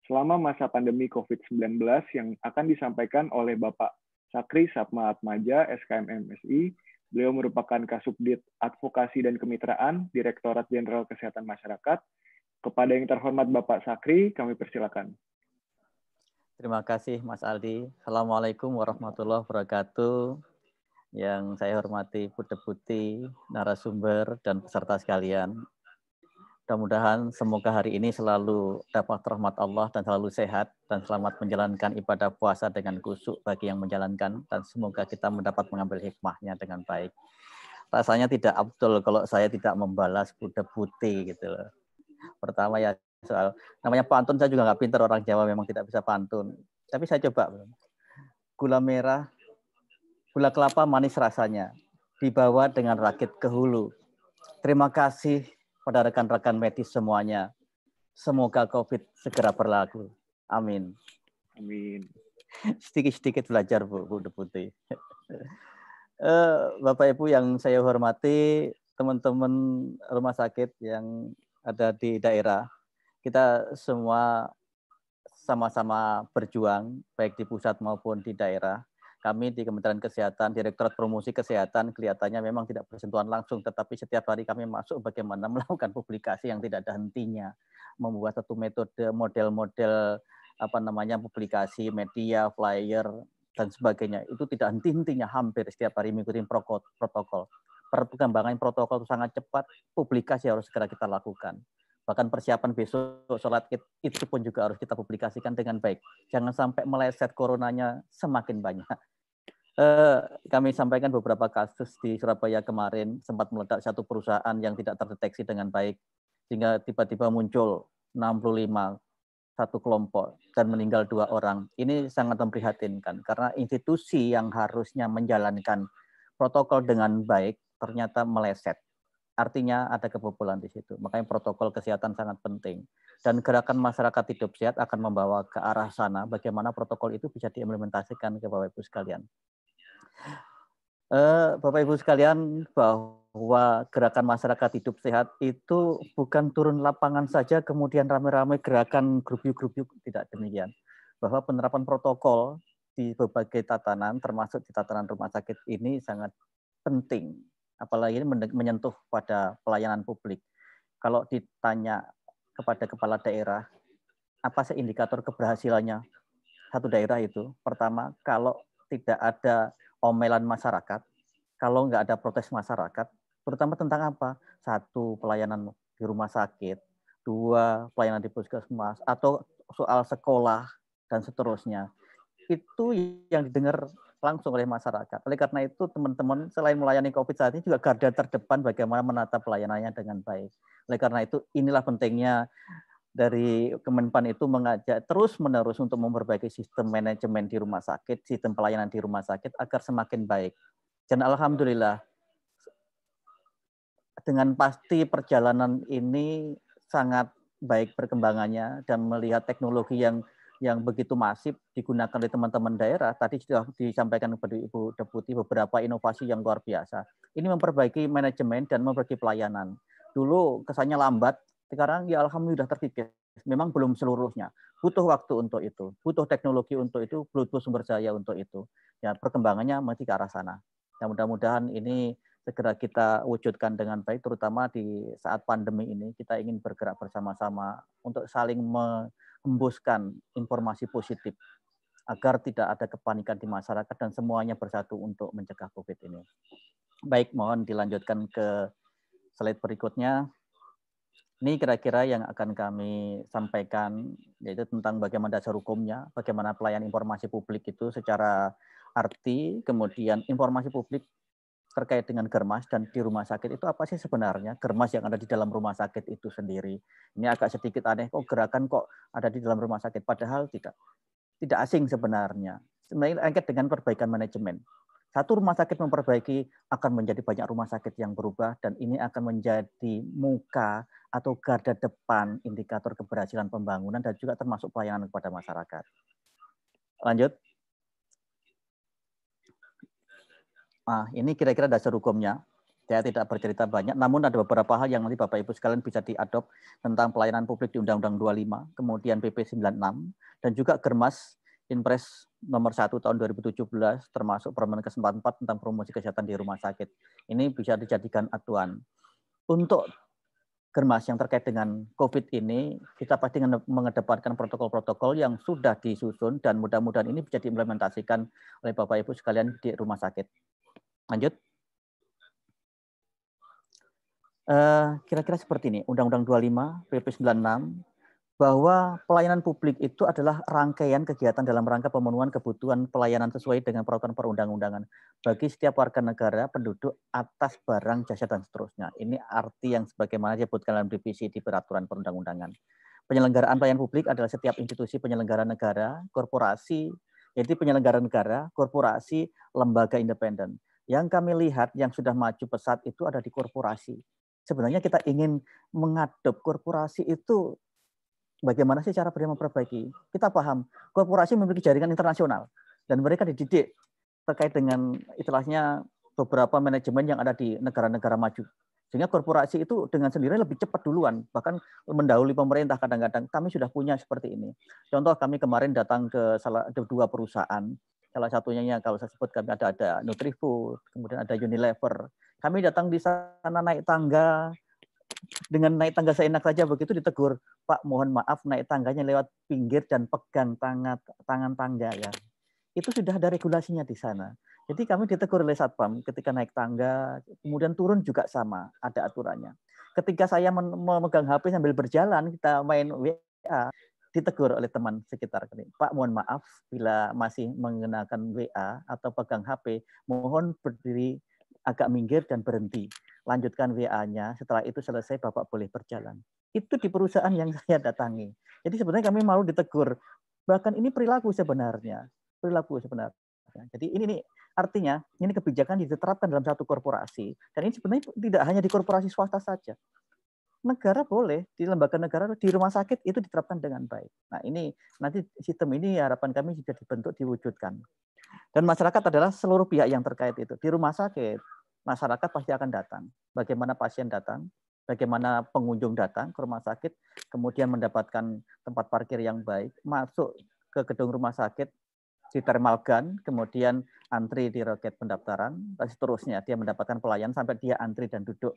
[SPEAKER 1] selama masa pandemi COVID-19 yang akan disampaikan oleh Bapak Sakri Sapma Atmaja, SKM MSI. Beliau merupakan Kasubdit Advokasi dan Kemitraan Direktorat Jenderal Kesehatan Masyarakat. Kepada yang terhormat Bapak Sakri, kami persilakan.
[SPEAKER 3] Terima kasih Mas Aldi. Assalamualaikum warahmatullahi wabarakatuh yang saya hormati Deputi, narasumber, dan peserta sekalian. Mudah-mudahan semoga hari ini selalu dapat rahmat Allah dan selalu sehat dan selamat menjalankan ibadah puasa dengan kusuk bagi yang menjalankan dan semoga kita mendapat mengambil hikmahnya dengan baik. Rasanya tidak abdul kalau saya tidak membalas Deputi gitu Pertama ya soal namanya pantun saya juga nggak pinter orang Jawa memang tidak bisa pantun. Tapi saya coba. Gula merah Gula kelapa manis rasanya, dibawa dengan rakit ke hulu. Terima kasih pada rekan-rekan medis semuanya. Semoga COVID segera berlaku. Amin. Amin. Sedikit-sedikit belajar, Bu, Bu Deputi. (laughs) Eh, Bapak Ibu yang saya hormati, teman-teman rumah sakit yang ada di daerah, kita semua sama-sama berjuang, baik di pusat maupun di daerah kami di Kementerian Kesehatan, Direktorat Promosi Kesehatan kelihatannya memang tidak bersentuhan langsung, tetapi setiap hari kami masuk bagaimana (laughs) melakukan publikasi yang tidak ada hentinya, membuat satu metode model-model apa namanya publikasi media, flyer dan sebagainya itu tidak henti-hentinya hampir setiap hari mengikuti protokol. Perkembangan protokol itu sangat cepat, publikasi harus segera kita lakukan bahkan persiapan besok sholat id itu pun juga harus kita publikasikan dengan baik. Jangan sampai meleset coronanya semakin banyak eh, kami sampaikan beberapa kasus di Surabaya kemarin sempat meledak satu perusahaan yang tidak terdeteksi dengan baik sehingga tiba-tiba muncul 65 satu kelompok dan meninggal dua orang. Ini sangat memprihatinkan karena institusi yang harusnya menjalankan protokol dengan baik ternyata meleset. Artinya ada kebobolan di situ. Makanya protokol kesehatan sangat penting. Dan gerakan masyarakat hidup sehat akan membawa ke arah sana bagaimana protokol itu bisa diimplementasikan ke Bapak Ibu sekalian. Eh, Bapak Ibu sekalian, bahwa gerakan masyarakat hidup sehat itu bukan turun lapangan saja kemudian rame-rame gerakan grup-grup tidak demikian. Bahwa penerapan protokol di berbagai tatanan termasuk di tatanan rumah sakit ini sangat penting apalagi ini menyentuh pada pelayanan publik. Kalau ditanya kepada kepala daerah apa sih indikator keberhasilannya satu daerah itu? Pertama, kalau tidak ada omelan masyarakat, kalau nggak ada protes masyarakat, terutama tentang apa? Satu, pelayanan di rumah sakit, dua, pelayanan di puskesmas, atau soal sekolah, dan seterusnya. Itu yang didengar langsung oleh masyarakat. Oleh karena itu, teman-teman selain melayani COVID saat ini juga garda terdepan bagaimana menata pelayanannya dengan baik. Oleh karena itu, inilah pentingnya dari Kemenpan itu mengajak terus-menerus untuk memperbaiki sistem manajemen di rumah sakit, sistem pelayanan di rumah sakit agar semakin baik. Dan alhamdulillah dengan pasti perjalanan ini sangat baik perkembangannya dan melihat teknologi yang yang begitu masif digunakan oleh teman-teman daerah. Tadi sudah disampaikan kepada Ibu Deputi beberapa inovasi yang luar biasa. Ini memperbaiki manajemen dan memperbaiki pelayanan. Dulu kesannya lambat, sekarang ya alhamdulillah terkikis. Memang belum seluruhnya. Butuh waktu untuk itu, butuh teknologi untuk itu, butuh sumber daya untuk itu. Ya perkembangannya masih ke arah sana. Ya mudah-mudahan ini segera kita wujudkan dengan baik, terutama di saat pandemi ini kita ingin bergerak bersama-sama untuk saling menghembuskan informasi positif agar tidak ada kepanikan di masyarakat dan semuanya bersatu untuk mencegah COVID ini. Baik, mohon dilanjutkan ke slide berikutnya. Ini kira-kira yang akan kami sampaikan, yaitu tentang bagaimana dasar hukumnya, bagaimana pelayan informasi publik itu secara arti, kemudian informasi publik terkait dengan germas dan di rumah sakit itu apa sih sebenarnya germas yang ada di dalam rumah sakit itu sendiri. Ini agak sedikit aneh kok gerakan kok ada di dalam rumah sakit padahal tidak tidak asing sebenarnya. Sebenarnya angket dengan perbaikan manajemen satu rumah sakit memperbaiki akan menjadi banyak rumah sakit yang berubah dan ini akan menjadi muka atau garda depan indikator keberhasilan pembangunan dan juga termasuk pelayanan kepada masyarakat. Lanjut. Nah, ini kira-kira dasar hukumnya. Saya tidak bercerita banyak, namun ada beberapa hal yang nanti Bapak Ibu sekalian bisa diadop tentang pelayanan publik di Undang-Undang 25, kemudian PP 96, dan juga Germas impres nomor 1 tahun 2017 termasuk Permen ke-44 tentang promosi kesehatan di rumah sakit. Ini bisa dijadikan acuan. Untuk germas yang terkait dengan COVID ini, kita pasti mengedepankan protokol-protokol yang sudah disusun dan mudah-mudahan ini bisa diimplementasikan oleh Bapak-Ibu sekalian di rumah sakit. Lanjut. Eh, kira-kira seperti ini, Undang-Undang 25, PP 96, bahwa pelayanan publik itu adalah rangkaian kegiatan dalam rangka pemenuhan kebutuhan pelayanan sesuai dengan peraturan perundang-undangan bagi setiap warga negara penduduk atas barang jasa dan seterusnya. Ini arti yang sebagaimana disebutkan dalam divisi di peraturan perundang-undangan. Penyelenggaraan pelayanan publik adalah setiap institusi penyelenggara negara, korporasi, yaitu penyelenggara negara, korporasi, lembaga independen. Yang kami lihat yang sudah maju pesat itu ada di korporasi. Sebenarnya kita ingin mengadop korporasi itu bagaimana sih cara beliau memperbaiki? Kita paham, korporasi memiliki jaringan internasional dan mereka dididik terkait dengan istilahnya beberapa manajemen yang ada di negara-negara maju. Sehingga korporasi itu dengan sendirinya lebih cepat duluan, bahkan mendahului pemerintah kadang-kadang. Kami sudah punya seperti ini. Contoh kami kemarin datang ke salah ada dua perusahaan, salah satunya yang kalau saya sebut kami ada ada Nutrifood, kemudian ada Unilever. Kami datang di sana naik tangga, dengan naik tangga seenak saja begitu ditegur, Pak mohon maaf naik tangganya lewat pinggir dan pegang tangan tangan tangga ya. Itu sudah ada regulasinya di sana. Jadi kami ditegur oleh satpam ketika naik tangga, kemudian turun juga sama, ada aturannya. Ketika saya memegang HP sambil berjalan, kita main WA, ditegur oleh teman sekitar kami. Pak, mohon maaf bila masih mengenakan WA atau pegang HP, mohon berdiri agak minggir dan berhenti. Lanjutkan WA-nya, setelah itu selesai Bapak boleh berjalan. Itu di perusahaan yang (laughs) saya datangi. Jadi sebenarnya kami malu ditegur. Bahkan ini perilaku sebenarnya. Perilaku sebenarnya. Jadi ini nih, artinya ini kebijakan diterapkan dalam satu korporasi. Dan ini sebenarnya tidak hanya di korporasi swasta saja. Negara boleh, di lembaga negara, di rumah sakit itu diterapkan dengan baik. Nah ini nanti sistem ini harapan kami sudah dibentuk, diwujudkan dan masyarakat adalah seluruh pihak yang terkait itu di rumah sakit masyarakat pasti akan datang. Bagaimana pasien datang, bagaimana pengunjung datang ke rumah sakit, kemudian mendapatkan tempat parkir yang baik, masuk ke gedung rumah sakit, di thermal gun, kemudian antri di roket pendaftaran, dan seterusnya. Dia mendapatkan pelayan sampai dia antri dan duduk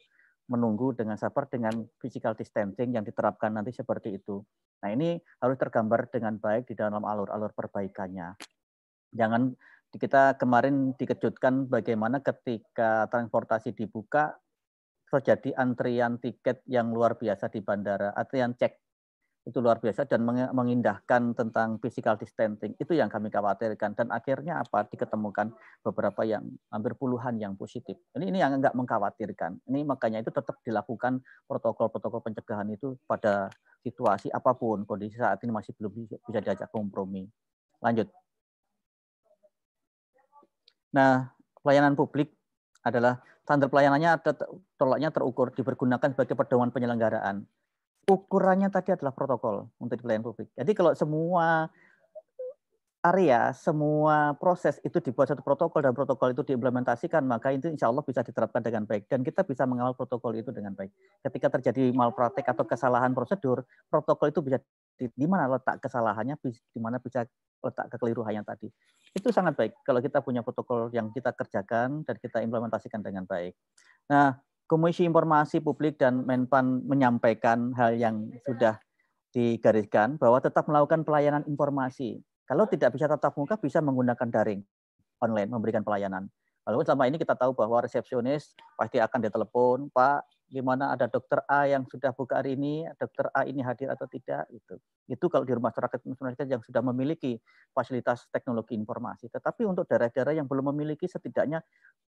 [SPEAKER 3] menunggu dengan sabar dengan physical distancing yang diterapkan nanti seperti itu. Nah ini harus tergambar dengan baik di dalam alur-alur perbaikannya. Jangan kita kemarin dikejutkan bagaimana ketika transportasi dibuka terjadi antrian tiket yang luar biasa di bandara, antrian cek itu luar biasa dan mengindahkan tentang physical distancing itu yang kami khawatirkan dan akhirnya apa diketemukan beberapa yang hampir puluhan yang positif ini ini yang enggak mengkhawatirkan ini makanya itu tetap dilakukan protokol-protokol pencegahan itu pada situasi apapun kondisi saat ini masih belum bisa diajak kompromi lanjut Nah, pelayanan publik adalah standar pelayanannya ada tolaknya terukur dipergunakan sebagai pedoman penyelenggaraan. Ukurannya tadi adalah protokol untuk pelayanan publik. Jadi kalau semua area, semua proses itu dibuat satu protokol dan protokol itu diimplementasikan, maka itu insya Allah bisa diterapkan dengan baik. Dan kita bisa mengawal protokol itu dengan baik. Ketika terjadi malpraktek atau kesalahan prosedur, protokol itu bisa di, di mana letak kesalahannya, di mana bisa letak kekeliruannya tadi. Itu sangat baik kalau kita punya protokol yang kita kerjakan dan kita implementasikan dengan baik. Nah, Komisi Informasi Publik dan Menpan menyampaikan hal yang sudah digariskan bahwa tetap melakukan pelayanan informasi. Kalau tidak bisa tatap muka, bisa menggunakan daring online memberikan pelayanan. Walaupun selama ini kita tahu bahwa resepsionis pasti akan ditelepon, Pak, gimana ada dokter A yang sudah buka hari ini, dokter A ini hadir atau tidak, itu. Itu kalau di rumah sakit masyarakat yang sudah memiliki fasilitas teknologi informasi. Tetapi untuk daerah-daerah yang belum memiliki, setidaknya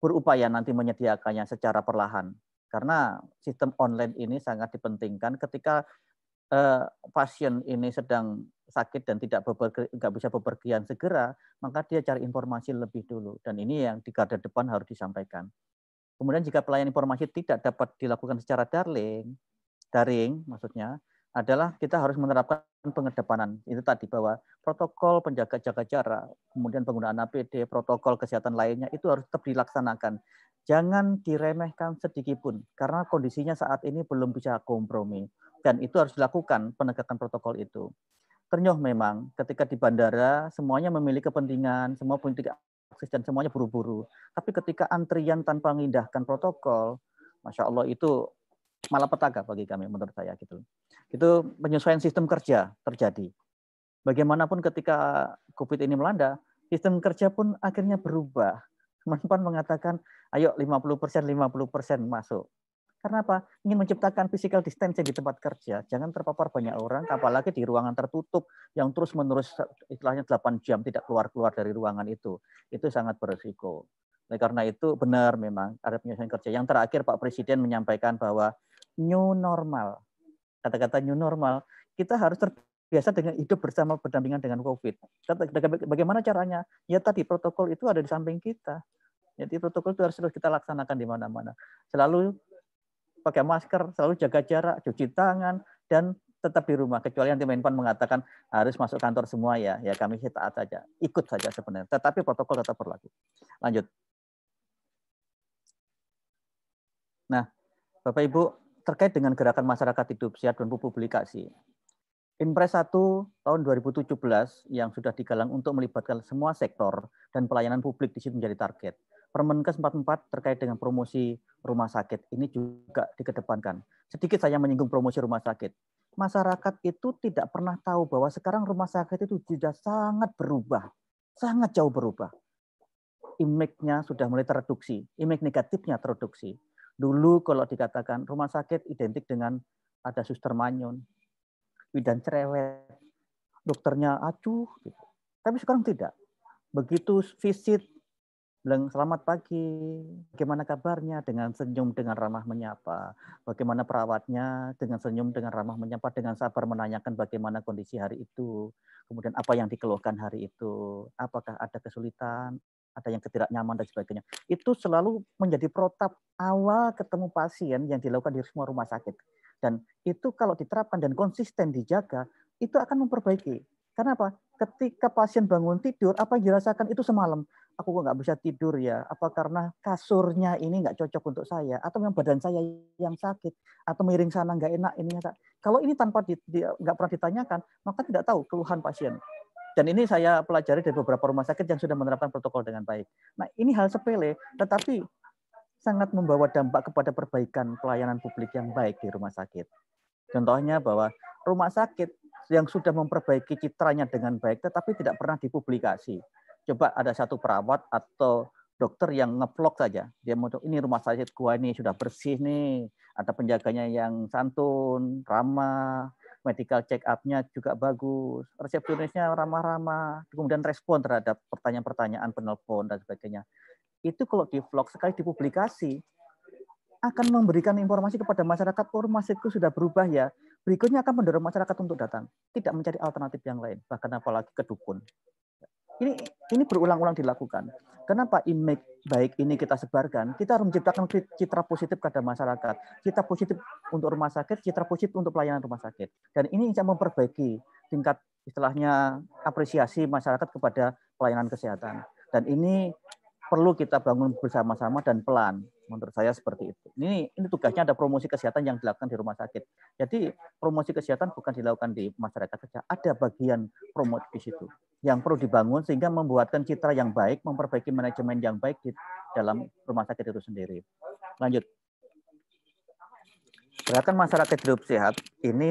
[SPEAKER 3] berupaya nanti menyediakannya secara perlahan. Karena sistem online ini sangat dipentingkan ketika uh, pasien ini sedang sakit dan tidak nggak bisa bepergian segera, maka dia cari informasi lebih dulu. Dan ini yang di garda depan harus disampaikan. Kemudian jika pelayanan informasi tidak dapat dilakukan secara daring, daring maksudnya, adalah kita harus menerapkan pengedepanan. Itu tadi bahwa protokol penjaga jaga jarak, kemudian penggunaan APD, protokol kesehatan lainnya itu harus tetap dilaksanakan jangan diremehkan sedikit pun karena kondisinya saat ini belum bisa kompromi dan itu harus dilakukan penegakan protokol itu. ternyoh memang ketika di bandara semuanya memiliki kepentingan, semua tidak akses dan semuanya buru-buru. Tapi ketika antrian tanpa mengindahkan protokol, masya Allah itu malah petaka bagi kami menurut saya gitu. Itu penyesuaian sistem kerja terjadi. Bagaimanapun ketika COVID ini melanda, sistem kerja pun akhirnya berubah. teman mengatakan Ayo 50%, 50% masuk. Karena apa? Ingin menciptakan physical distancing di tempat kerja. Jangan terpapar banyak orang, apalagi di ruangan tertutup yang terus-menerus istilahnya 8 jam tidak keluar-keluar dari ruangan itu. Itu sangat berisiko. Oleh karena itu benar memang ada penyelesaian kerja. Yang terakhir Pak Presiden menyampaikan bahwa new normal. Kata-kata new normal, kita harus terbiasa dengan hidup bersama berdampingan dengan COVID. Bagaimana caranya? Ya tadi protokol itu ada di samping kita. Jadi protokol itu harus terus kita laksanakan di mana-mana. Selalu pakai masker, selalu jaga jarak, cuci tangan, dan tetap di rumah. Kecuali nanti Menpan mengatakan harus masuk kantor semua ya, ya kami taat saja, ikut saja sebenarnya. Tetapi protokol tetap berlaku. Lanjut. Nah, Bapak Ibu, terkait dengan gerakan masyarakat hidup sehat dan publikasi. Impres 1 tahun 2017 yang sudah digalang untuk melibatkan semua sektor dan pelayanan publik di situ menjadi target. Permenkes 44 terkait dengan promosi rumah sakit ini juga dikedepankan. Sedikit saya menyinggung promosi rumah sakit. Masyarakat itu tidak pernah tahu bahwa sekarang rumah sakit itu sudah sangat berubah, sangat jauh berubah. Image-nya sudah mulai tereduksi, image negatifnya tereduksi. Dulu kalau dikatakan rumah sakit identik dengan ada suster manyun, bidan cerewet, dokternya acuh. Gitu. Tapi sekarang tidak. Begitu visit bilang selamat pagi, bagaimana kabarnya dengan senyum dengan ramah menyapa, bagaimana perawatnya dengan senyum dengan ramah menyapa dengan sabar menanyakan bagaimana kondisi hari itu, kemudian apa yang dikeluhkan hari itu, apakah ada kesulitan, ada yang ketidaknyaman dan sebagainya. Itu selalu menjadi protap awal ketemu pasien yang dilakukan di semua rumah sakit. Dan itu kalau diterapkan dan konsisten dijaga, itu akan memperbaiki. Kenapa? Ketika pasien bangun tidur, apa yang dirasakan itu semalam aku kok nggak bisa tidur ya? Apa karena kasurnya ini nggak cocok untuk saya? Atau memang badan saya yang sakit? Atau miring sana nggak enak ini? Ya, Kalau ini tanpa di, di, nggak pernah ditanyakan, maka tidak tahu keluhan pasien. Dan ini saya pelajari dari beberapa rumah sakit yang sudah menerapkan protokol dengan baik. Nah, ini hal sepele, tetapi sangat membawa dampak kepada perbaikan pelayanan publik yang baik di rumah sakit. Contohnya bahwa rumah sakit yang sudah memperbaiki citranya dengan baik tetapi tidak pernah dipublikasi coba ada satu perawat atau dokter yang ngevlog saja. Dia mau ini rumah sakit gua ini sudah bersih nih, ada penjaganya yang santun, ramah, medical check up-nya juga bagus, resepsionisnya ramah-ramah, kemudian respon terhadap pertanyaan-pertanyaan penelpon dan sebagainya. Itu kalau di vlog sekali dipublikasi akan memberikan informasi kepada masyarakat, oh rumah sakitku sudah berubah ya. Berikutnya akan mendorong masyarakat untuk datang, tidak mencari alternatif yang lain, bahkan apalagi ke dukun. Ini ini berulang-ulang dilakukan. Kenapa image baik ini kita sebarkan? Kita harus menciptakan citra positif pada masyarakat. Citra positif untuk rumah sakit, citra positif untuk pelayanan rumah sakit. Dan ini bisa memperbaiki tingkat istilahnya apresiasi masyarakat kepada pelayanan kesehatan. Dan ini perlu kita bangun bersama-sama dan pelan. Menurut saya seperti itu. Ini ini tugasnya ada promosi kesehatan yang dilakukan di rumah sakit. Jadi promosi kesehatan bukan dilakukan di masyarakat saja, ada bagian promosi di situ yang perlu dibangun sehingga membuatkan citra yang baik, memperbaiki manajemen yang baik di dalam rumah sakit itu sendiri. Lanjut. Gerakan masyarakat hidup sehat ini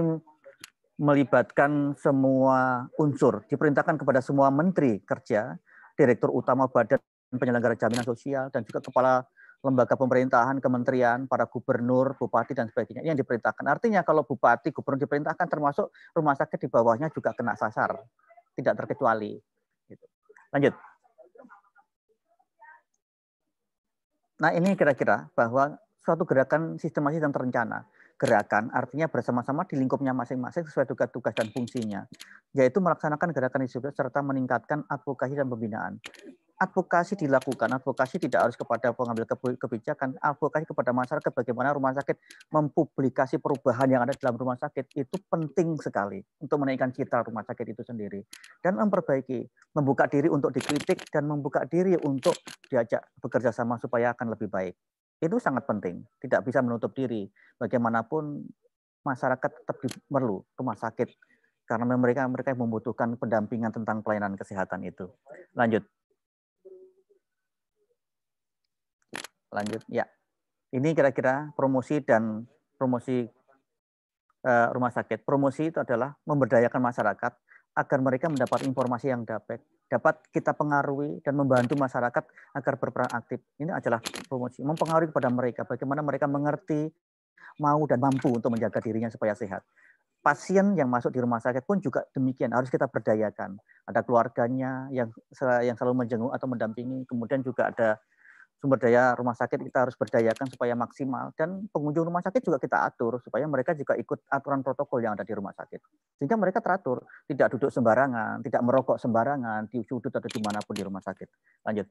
[SPEAKER 3] melibatkan semua unsur, diperintahkan kepada semua menteri kerja, direktur utama badan penyelenggara jaminan sosial, dan juga kepala lembaga pemerintahan, kementerian, para gubernur, bupati, dan sebagainya yang diperintahkan. Artinya kalau bupati, gubernur diperintahkan, termasuk rumah sakit di bawahnya juga kena sasar, tidak terkecuali. Gitu. Lanjut. Nah ini kira-kira bahwa suatu gerakan sistematis dan terencana. Gerakan artinya bersama-sama di lingkupnya masing-masing sesuai tugas-tugas dan fungsinya, yaitu melaksanakan gerakan tersebut serta meningkatkan advokasi dan pembinaan advokasi dilakukan. Advokasi tidak harus kepada pengambil kebijakan, advokasi kepada masyarakat bagaimana rumah sakit mempublikasi perubahan yang ada dalam rumah sakit itu penting sekali untuk menaikkan citra rumah sakit itu sendiri dan memperbaiki, membuka diri untuk dikritik dan membuka diri untuk diajak bekerja sama supaya akan lebih baik. Itu sangat penting, tidak bisa menutup diri. Bagaimanapun masyarakat tetap perlu rumah sakit karena mereka mereka membutuhkan pendampingan tentang pelayanan kesehatan itu. Lanjut. lanjut ya ini kira-kira promosi dan promosi uh, rumah sakit promosi itu adalah memberdayakan masyarakat agar mereka mendapat informasi yang dapat dapat kita pengaruhi dan membantu masyarakat agar berperan aktif ini adalah promosi mempengaruhi kepada mereka bagaimana mereka mengerti mau dan mampu untuk menjaga dirinya supaya sehat pasien yang masuk di rumah sakit pun juga demikian harus kita berdayakan. Ada keluarganya yang yang selalu menjenguk atau mendampingi, kemudian juga ada sumber daya rumah sakit kita harus berdayakan supaya maksimal dan pengunjung rumah sakit juga kita atur supaya mereka juga ikut aturan protokol yang ada di rumah sakit sehingga mereka teratur tidak duduk sembarangan tidak merokok sembarangan di sudut atau dimanapun di rumah sakit lanjut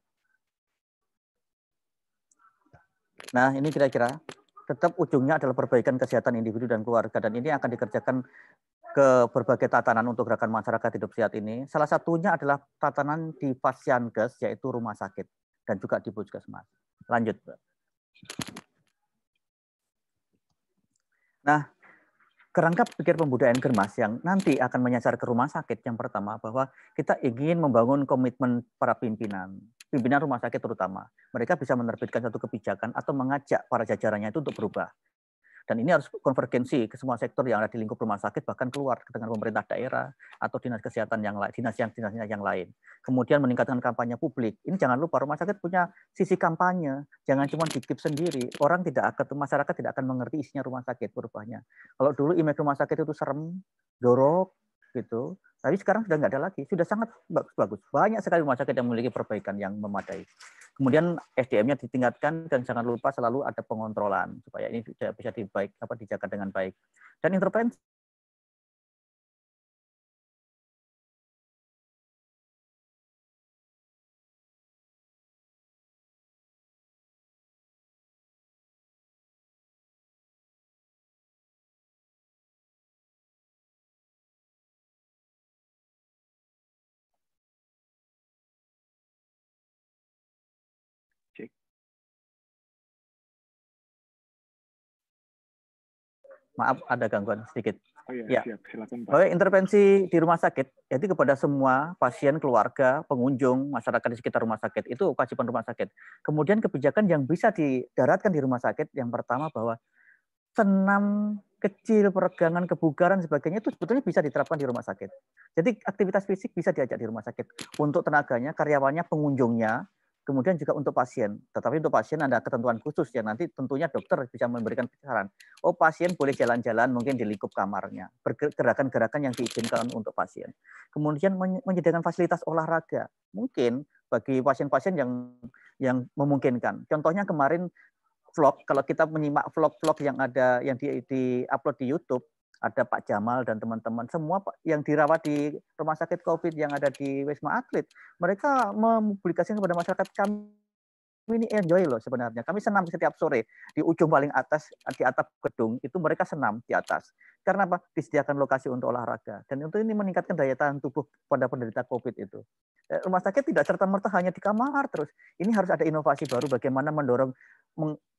[SPEAKER 3] nah ini kira-kira tetap ujungnya adalah perbaikan kesehatan individu dan keluarga dan ini akan dikerjakan ke berbagai tatanan untuk gerakan masyarakat hidup sehat ini. Salah satunya adalah tatanan di pasien gas yaitu rumah sakit dan juga di puskesmas. Lanjut, Pak. Nah, kerangka pikir pembudayaan germas yang nanti akan menyasar ke rumah sakit yang pertama bahwa kita ingin membangun komitmen para pimpinan, pimpinan rumah sakit terutama. Mereka bisa menerbitkan satu kebijakan atau mengajak para jajarannya itu untuk berubah. Dan ini harus konvergensi ke semua sektor yang ada di lingkup rumah sakit, bahkan keluar dengan pemerintah daerah atau dinas kesehatan yang lain, dinas yang dinasnya yang lain. Kemudian meningkatkan kampanye publik. Ini jangan lupa rumah sakit punya sisi kampanye, jangan cuma dikip sendiri. Orang tidak akan masyarakat tidak akan mengerti isinya rumah sakit berubahnya. Kalau dulu image rumah sakit itu serem, jorok, gitu. Tapi sekarang sudah nggak ada lagi, sudah sangat bagus. bagus Banyak sekali rumah sakit yang memiliki perbaikan yang memadai. Kemudian SDM-nya ditingkatkan dan jangan lupa selalu ada pengontrolan supaya ini
[SPEAKER 4] bisa dibaik apa dijaga dengan baik. Dan intervensi Maaf ada gangguan sedikit. Oh iya, ya. siap. Silakan, Pak. intervensi
[SPEAKER 3] di rumah sakit, jadi kepada semua pasien, keluarga, pengunjung, masyarakat di sekitar rumah sakit, itu kewajiban rumah sakit. Kemudian kebijakan yang bisa didaratkan di rumah sakit, yang pertama bahwa senam kecil, peregangan, kebugaran, sebagainya itu sebetulnya bisa diterapkan di rumah sakit. Jadi aktivitas fisik bisa diajak di rumah sakit. Untuk tenaganya, karyawannya, pengunjungnya, kemudian juga untuk pasien. Tetapi untuk pasien ada ketentuan khusus yang nanti tentunya dokter bisa memberikan saran. Oh pasien boleh jalan-jalan mungkin di lingkup kamarnya, gerakan-gerakan yang diizinkan untuk pasien. Kemudian menyediakan fasilitas olahraga, mungkin bagi pasien-pasien yang yang memungkinkan. Contohnya kemarin vlog, kalau kita menyimak vlog-vlog yang ada yang di, di upload di YouTube, ada Pak Jamal dan teman-teman semua yang dirawat di rumah sakit COVID yang ada di Wisma Atlet, mereka mempublikasikan kepada masyarakat kami ini enjoy loh sebenarnya. Kami senam setiap sore di ujung paling atas di atap gedung itu mereka senam di atas. Karena apa? Disediakan lokasi untuk olahraga dan untuk ini meningkatkan daya tahan tubuh pada penderita COVID itu. Eh, rumah sakit tidak serta merta hanya di kamar terus. Ini harus ada inovasi baru bagaimana mendorong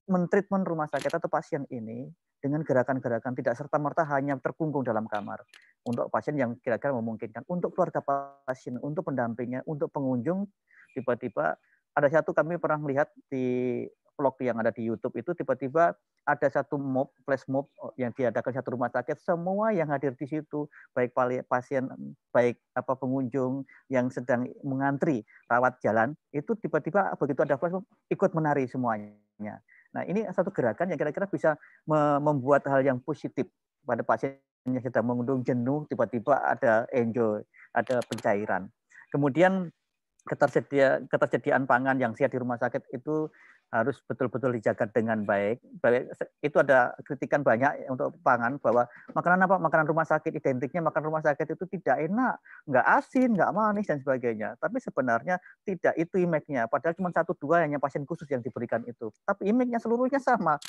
[SPEAKER 3] mentreatment rumah sakit atau pasien ini dengan gerakan-gerakan tidak serta merta hanya terkungkung dalam kamar untuk pasien yang kira-kira memungkinkan untuk keluarga pasien, untuk pendampingnya, untuk pengunjung tiba-tiba ada satu kami pernah melihat di vlog yang ada di YouTube itu tiba-tiba ada satu mob, flash mob oh, yang diadakan satu rumah sakit, semua yang hadir di situ, baik pasien, baik apa pengunjung yang sedang mengantri rawat jalan, itu tiba-tiba begitu ada flash mob ikut menari semuanya. Nah, ini satu gerakan yang kira-kira bisa membuat hal yang positif pada pasien yang sedang mengundung jenuh, tiba-tiba ada enjoy, ada pencairan. Kemudian ketersedia, ketersediaan pangan yang siap di rumah sakit itu harus betul-betul dijaga dengan baik. Itu ada kritikan banyak untuk pangan bahwa makanan apa makanan rumah sakit identiknya makan rumah sakit itu tidak enak, nggak asin, nggak manis dan sebagainya. Tapi sebenarnya tidak itu imeknya. Padahal cuma satu dua hanya pasien khusus yang diberikan itu. Tapi imeknya seluruhnya sama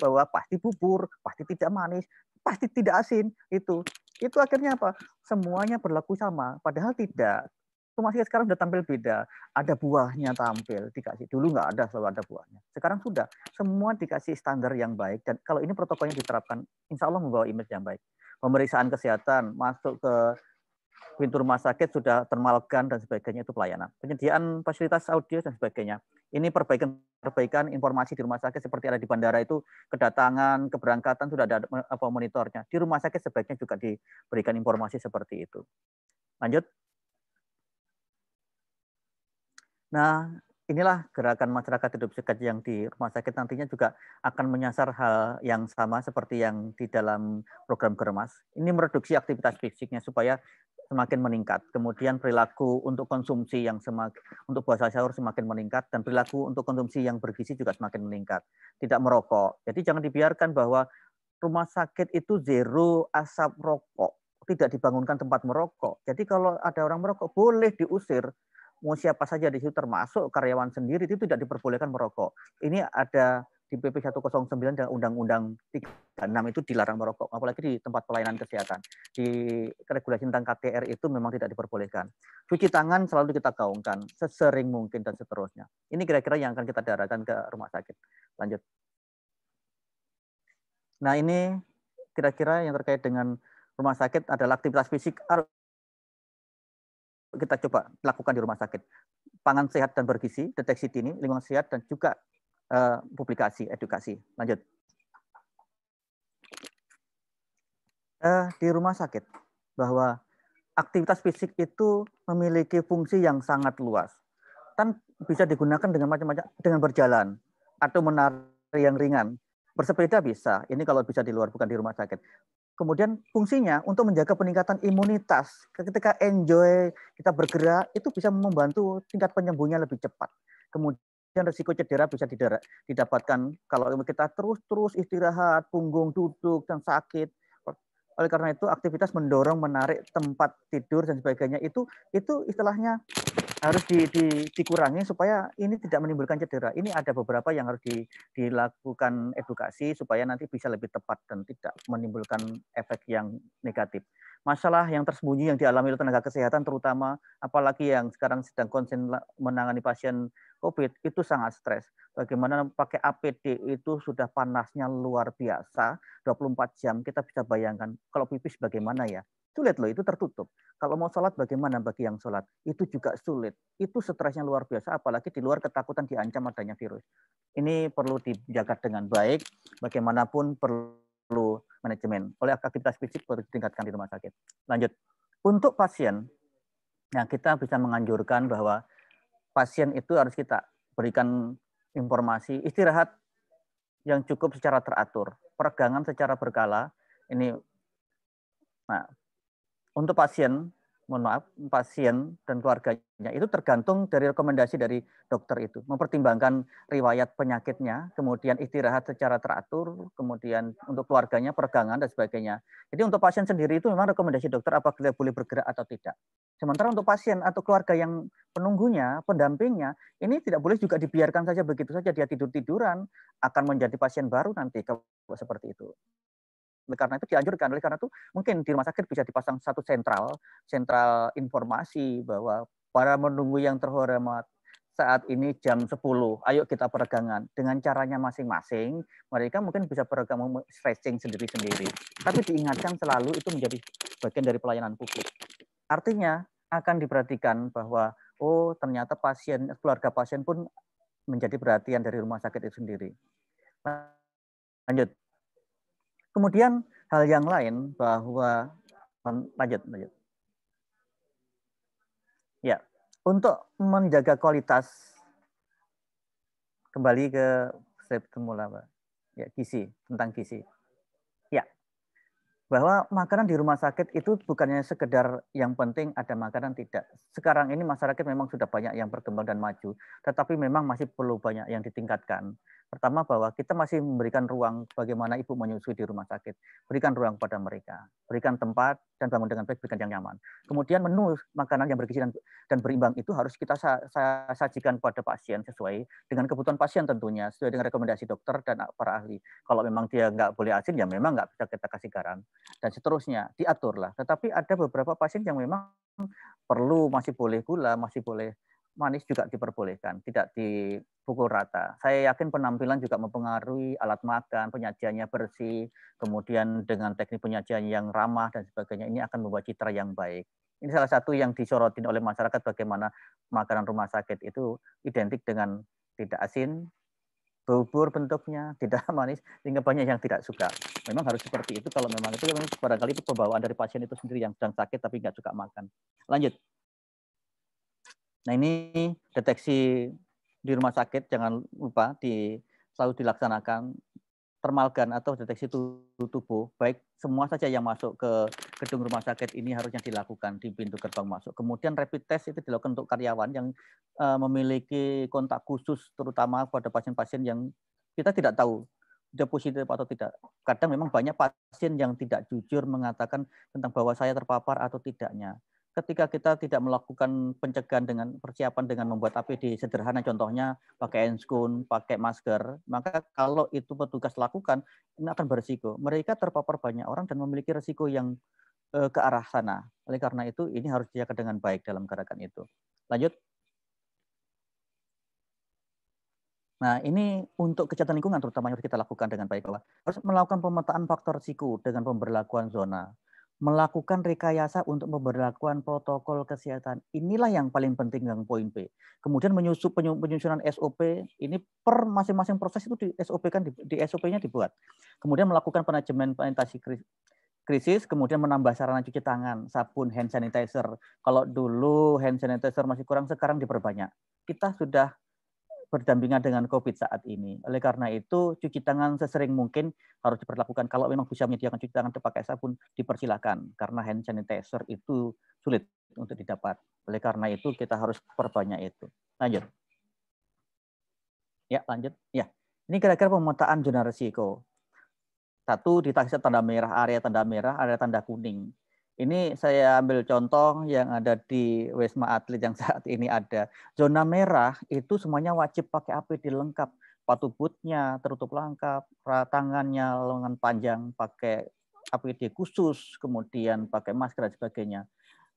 [SPEAKER 3] bahwa pasti bubur, pasti tidak manis, pasti tidak asin itu. Itu akhirnya apa? Semuanya berlaku sama, padahal tidak rumah sakit sekarang sudah tampil beda. Ada buahnya tampil dikasih. Dulu nggak ada selalu ada buahnya. Sekarang sudah. Semua dikasih standar yang baik dan kalau ini protokolnya diterapkan, insya Allah membawa image yang baik. Pemeriksaan kesehatan masuk ke pintu rumah sakit sudah termalkan dan sebagainya itu pelayanan. Penyediaan fasilitas audio dan sebagainya. Ini perbaikan-perbaikan informasi di rumah sakit seperti ada di bandara itu kedatangan, keberangkatan sudah ada apa monitornya. Di rumah sakit sebaiknya juga diberikan informasi seperti itu. Lanjut. Nah, inilah gerakan masyarakat hidup sehat yang di rumah sakit nantinya juga akan menyasar hal yang sama seperti yang di dalam program Germas. Ini mereduksi aktivitas fisiknya supaya semakin meningkat. Kemudian perilaku untuk konsumsi yang semakin untuk puasa sahur semakin meningkat dan perilaku untuk konsumsi yang bergizi juga semakin meningkat. Tidak merokok. Jadi jangan dibiarkan bahwa rumah sakit itu zero asap rokok, tidak dibangunkan tempat merokok. Jadi kalau ada orang merokok boleh diusir, mau siapa saja di situ termasuk karyawan sendiri itu tidak diperbolehkan merokok. Ini ada di PP 109 dan Undang-Undang 36 itu dilarang merokok, apalagi di tempat pelayanan kesehatan. Di regulasi tentang KTR itu memang tidak diperbolehkan. Cuci tangan selalu kita gaungkan, sesering mungkin dan seterusnya. Ini kira-kira yang akan kita darahkan ke rumah sakit. Lanjut. Nah ini kira-kira yang terkait dengan rumah sakit adalah aktivitas fisik kita coba lakukan di rumah sakit. Pangan sehat dan bergizi, deteksi dini, lingkungan sehat, dan juga uh, publikasi, edukasi. Lanjut. Uh, di rumah sakit, bahwa aktivitas fisik itu memiliki fungsi yang sangat luas. Dan bisa digunakan dengan macam-macam, dengan berjalan, atau menari yang ringan, bersepeda bisa. Ini kalau bisa di luar, bukan di rumah sakit. Kemudian fungsinya untuk menjaga peningkatan imunitas. Ketika enjoy, kita bergerak, itu bisa membantu tingkat penyembuhnya lebih cepat. Kemudian risiko cedera bisa didapatkan kalau kita terus-terus istirahat, punggung duduk dan sakit. Oleh karena itu aktivitas mendorong menarik tempat tidur dan sebagainya itu itu istilahnya harus di, di, dikurangi supaya ini tidak menimbulkan cedera. Ini ada beberapa yang harus di, dilakukan edukasi supaya nanti bisa lebih tepat dan tidak menimbulkan efek yang negatif. Masalah yang tersembunyi yang dialami oleh tenaga kesehatan terutama apalagi yang sekarang sedang konsen menangani pasien COVID itu sangat stres. Bagaimana pakai APD itu sudah panasnya luar biasa, 24 jam kita bisa bayangkan kalau pipis bagaimana ya Sulit loh, itu tertutup. Kalau mau sholat bagaimana bagi yang sholat? Itu juga sulit. Itu stresnya luar biasa, apalagi di luar ketakutan diancam adanya virus. Ini perlu dijaga dengan baik, bagaimanapun perlu manajemen. Oleh aktivitas fisik perlu ditingkatkan di rumah sakit. Lanjut. Untuk pasien, nah kita bisa menganjurkan bahwa pasien itu harus kita berikan informasi istirahat yang cukup secara teratur, peregangan secara berkala. Ini nah, untuk pasien, mohon maaf, pasien dan keluarganya itu tergantung dari rekomendasi dari dokter itu. Mempertimbangkan riwayat penyakitnya, kemudian istirahat secara teratur, kemudian untuk keluarganya peregangan dan sebagainya. Jadi untuk pasien sendiri itu memang rekomendasi dokter apakah dia boleh bergerak atau tidak. Sementara untuk pasien atau keluarga yang penunggunya, pendampingnya, ini tidak boleh juga dibiarkan saja begitu saja dia tidur-tiduran akan menjadi pasien baru nanti kalau seperti itu karena itu dianjurkan oleh karena itu mungkin di rumah sakit bisa dipasang satu sentral sentral informasi bahwa para menunggu yang terhormat saat ini jam 10, ayo kita peregangan. Dengan caranya masing-masing, mereka mungkin bisa peregang stretching sendiri-sendiri. Tapi diingatkan selalu itu menjadi bagian dari pelayanan publik. Artinya akan diperhatikan bahwa, oh ternyata pasien, keluarga pasien pun menjadi perhatian dari rumah sakit itu sendiri. Lanjut. Kemudian hal yang lain bahwa lanjut lanjut. Ya, untuk menjaga kualitas kembali ke slide semula, Pak. Ya, gizi, tentang gizi. Ya. Bahwa makanan di rumah sakit itu bukannya sekedar yang penting ada makanan tidak. Sekarang ini masyarakat memang sudah banyak yang berkembang dan maju, tetapi memang masih perlu banyak yang ditingkatkan. Pertama bahwa kita masih memberikan ruang bagaimana ibu menyusui di rumah sakit. Berikan ruang pada mereka. Berikan tempat dan bangun dengan baik, berikan yang nyaman. Kemudian menu makanan yang bergizi dan, dan berimbang itu harus kita sa sajikan pada pasien sesuai dengan kebutuhan pasien tentunya, sesuai dengan rekomendasi dokter dan para ahli. Kalau memang dia nggak boleh asin, ya memang nggak bisa kita kasih garam. Dan seterusnya, diaturlah. Tetapi ada beberapa pasien yang memang perlu masih boleh gula, masih boleh manis juga diperbolehkan, tidak dipukul rata. Saya yakin penampilan juga mempengaruhi alat makan, penyajiannya bersih, kemudian dengan teknik penyajian yang ramah dan sebagainya ini akan membuat citra yang baik. Ini salah satu yang disorotin oleh masyarakat bagaimana makanan rumah sakit itu identik dengan tidak asin, bubur bentuknya, (laughs) tidak manis, sehingga banyak yang tidak suka. Memang harus seperti itu kalau memang itu memang barangkali itu pembawaan dari pasien itu sendiri yang sedang sakit tapi nggak suka makan. Lanjut. Nah ini deteksi di rumah sakit jangan lupa di selalu dilaksanakan termalgan atau deteksi tubuh baik semua saja yang masuk ke gedung rumah sakit ini harusnya dilakukan di pintu gerbang masuk. Kemudian rapid test itu dilakukan untuk karyawan yang e, memiliki kontak khusus terutama pada pasien-pasien yang kita tidak tahu dia positif atau tidak. Kadang memang banyak pasien yang tidak jujur mengatakan tentang bahwa saya terpapar atau tidaknya ketika kita tidak melakukan pencegahan dengan persiapan dengan membuat APD sederhana contohnya pakai handskun, pakai masker, maka kalau itu petugas lakukan ini akan berisiko. Mereka terpapar banyak orang dan memiliki resiko yang eh, ke arah sana. Oleh karena itu ini harus dijaga dengan baik dalam gerakan itu. Lanjut. Nah, ini untuk kejahatan lingkungan terutama yang kita lakukan dengan baik. Harus melakukan pemetaan faktor risiko dengan pemberlakuan zona melakukan rekayasa untuk pemberlakuan protokol kesehatan. Inilah yang paling penting yang poin B. Kemudian menyusup penyusunan SOP ini per masing-masing proses itu di SOP kan di, di SOP-nya dibuat. Kemudian melakukan manajemen planetasi krisis, kemudian menambah sarana cuci tangan, sabun, hand sanitizer. Kalau dulu hand sanitizer masih kurang, sekarang diperbanyak. Kita sudah berdampingan dengan COVID saat ini. Oleh karena itu, cuci tangan sesering mungkin harus diperlakukan. Kalau memang bisa menyediakan cuci tangan pakai sabun, dipersilakan. Karena hand sanitizer itu sulit untuk didapat. Oleh karena itu, kita harus perbanyak itu. Lanjut. Ya, lanjut. Ya. Ini kira-kira pemetaan zona risiko. Satu, ditaksir tanda merah, area tanda merah, area tanda kuning ini saya ambil contoh yang ada di Wisma Atlet yang saat ini ada. Zona merah itu semuanya wajib pakai APD lengkap. Sepatu bootnya tertutup lengkap, tangannya lengan panjang pakai APD khusus, kemudian pakai masker dan sebagainya.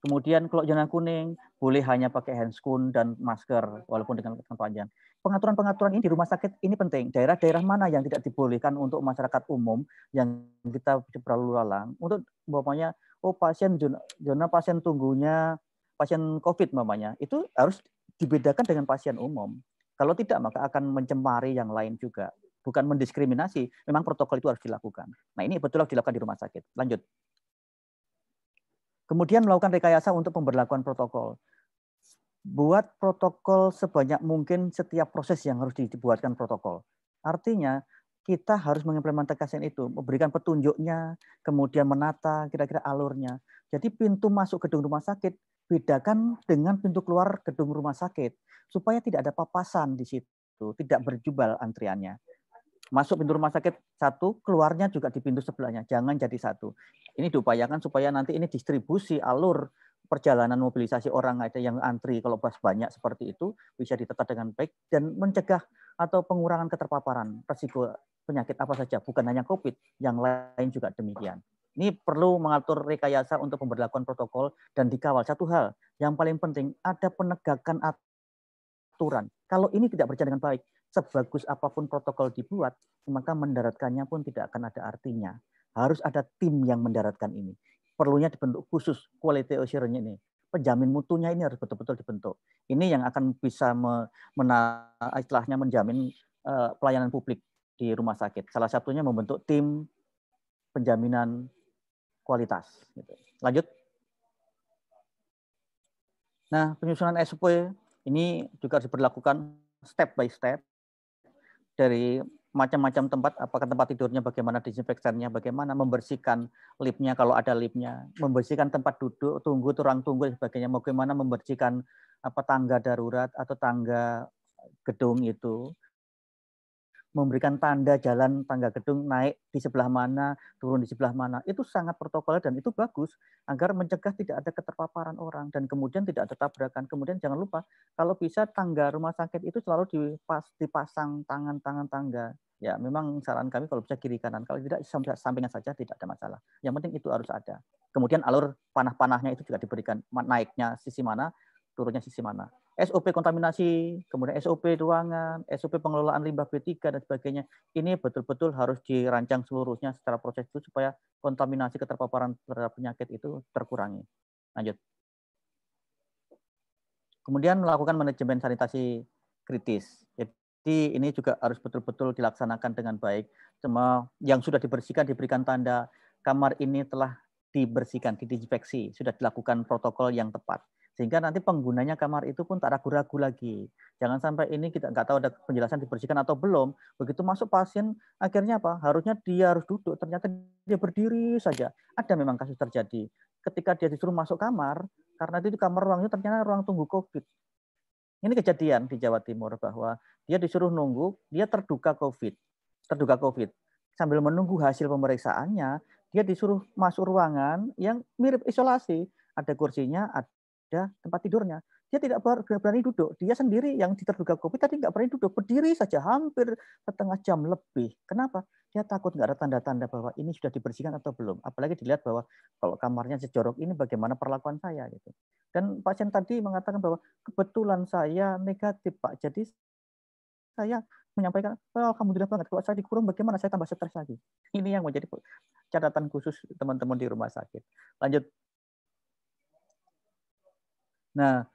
[SPEAKER 3] Kemudian kalau zona kuning boleh hanya pakai handscoon dan masker walaupun dengan lengan panjang. Pengaturan-pengaturan ini di rumah sakit ini penting. Daerah-daerah mana yang tidak dibolehkan untuk masyarakat umum yang kita berlalu lalang untuk bapaknya oh pasien zona, zona pasien tunggunya pasien COVID mamanya itu harus dibedakan dengan pasien umum. Kalau tidak maka akan mencemari yang lain juga. Bukan mendiskriminasi, memang protokol itu harus dilakukan. Nah ini betul harus dilakukan di rumah sakit. Lanjut. Kemudian melakukan rekayasa untuk pemberlakuan protokol. Buat protokol sebanyak mungkin setiap proses yang harus dibuatkan protokol. Artinya kita harus mengimplementasikan itu, memberikan petunjuknya, kemudian menata kira-kira alurnya. Jadi pintu masuk gedung rumah sakit bedakan dengan pintu keluar gedung rumah sakit supaya tidak ada papasan di situ, tidak berjubal antriannya. Masuk pintu rumah sakit satu, keluarnya juga di pintu sebelahnya, jangan jadi satu. Ini diupayakan supaya nanti ini distribusi alur perjalanan mobilisasi orang ada yang antri kalau pas banyak seperti itu bisa ditata dengan baik dan mencegah atau pengurangan keterpaparan resiko penyakit apa saja, bukan hanya COVID, yang lain juga demikian. Ini perlu mengatur rekayasa untuk pemberlakuan protokol dan dikawal. Satu hal yang paling penting, ada penegakan aturan. Kalau ini tidak berjalan dengan baik, sebagus apapun protokol dibuat, maka mendaratkannya pun tidak akan ada artinya. Harus ada tim yang mendaratkan ini. Perlunya dibentuk khusus quality assurance ini. Penjamin mutunya ini harus betul-betul dibentuk. Ini yang akan bisa istilahnya menjamin eh, pelayanan publik di rumah sakit. Salah satunya membentuk tim penjaminan kualitas. Gitu. Lanjut. Nah, penyusunan SOP ini juga harus diberlakukan step by step dari macam-macam tempat, apakah tempat tidurnya bagaimana, disinfektannya bagaimana, membersihkan lipnya kalau ada lipnya, membersihkan tempat duduk, tunggu, turang tunggu, dan sebagainya, bagaimana membersihkan apa tangga darurat atau tangga gedung itu, memberikan tanda jalan tangga gedung naik di sebelah mana, turun di sebelah mana. Itu sangat protokol dan itu bagus agar mencegah tidak ada keterpaparan orang dan kemudian tidak ada tabrakan. Kemudian jangan lupa kalau bisa tangga rumah sakit itu selalu dipas, dipasang tangan-tangan tangga. Ya, memang saran kami kalau bisa kiri kanan, kalau tidak sampingan saja tidak ada masalah. Yang penting itu harus ada. Kemudian alur panah-panahnya itu juga diberikan, naiknya sisi mana, turunnya sisi mana. SOP kontaminasi, kemudian SOP ruangan, SOP pengelolaan limbah B3 dan sebagainya. Ini betul-betul harus dirancang seluruhnya secara proses itu supaya kontaminasi keterpaparan terhadap penyakit itu terkurangi. Lanjut. Kemudian melakukan manajemen sanitasi kritis. Jadi ini juga harus betul-betul dilaksanakan dengan baik. Cuma yang sudah dibersihkan diberikan tanda kamar ini telah dibersihkan, didisinfeksi, sudah dilakukan protokol yang tepat sehingga nanti penggunanya kamar itu pun tak ragu-ragu lagi. Jangan sampai ini kita nggak tahu ada penjelasan dibersihkan atau belum. Begitu masuk pasien, akhirnya apa? Harusnya dia harus duduk, ternyata dia berdiri saja. Ada memang kasus terjadi. Ketika dia disuruh masuk kamar, karena itu kamar ruangnya ternyata ruang tunggu COVID. Ini kejadian di Jawa Timur bahwa dia disuruh nunggu, dia terduga COVID. Terduga COVID. Sambil menunggu hasil pemeriksaannya, dia disuruh masuk ruangan yang mirip isolasi. Ada kursinya, ada ada tempat tidurnya. Dia tidak berani duduk. Dia sendiri yang diterduga kita tadi nggak berani duduk. Berdiri saja hampir setengah jam lebih. Kenapa? Dia takut nggak ada tanda-tanda bahwa ini sudah dibersihkan atau belum. Apalagi dilihat bahwa kalau kamarnya sejorok ini bagaimana perlakuan saya. gitu. Dan pasien tadi mengatakan bahwa kebetulan saya negatif Pak. Jadi saya menyampaikan, oh, tidak banget. Kalau saya dikurung, bagaimana saya tambah stres lagi? Ini yang menjadi catatan khusus teman-teman di rumah sakit. Lanjut, Nah,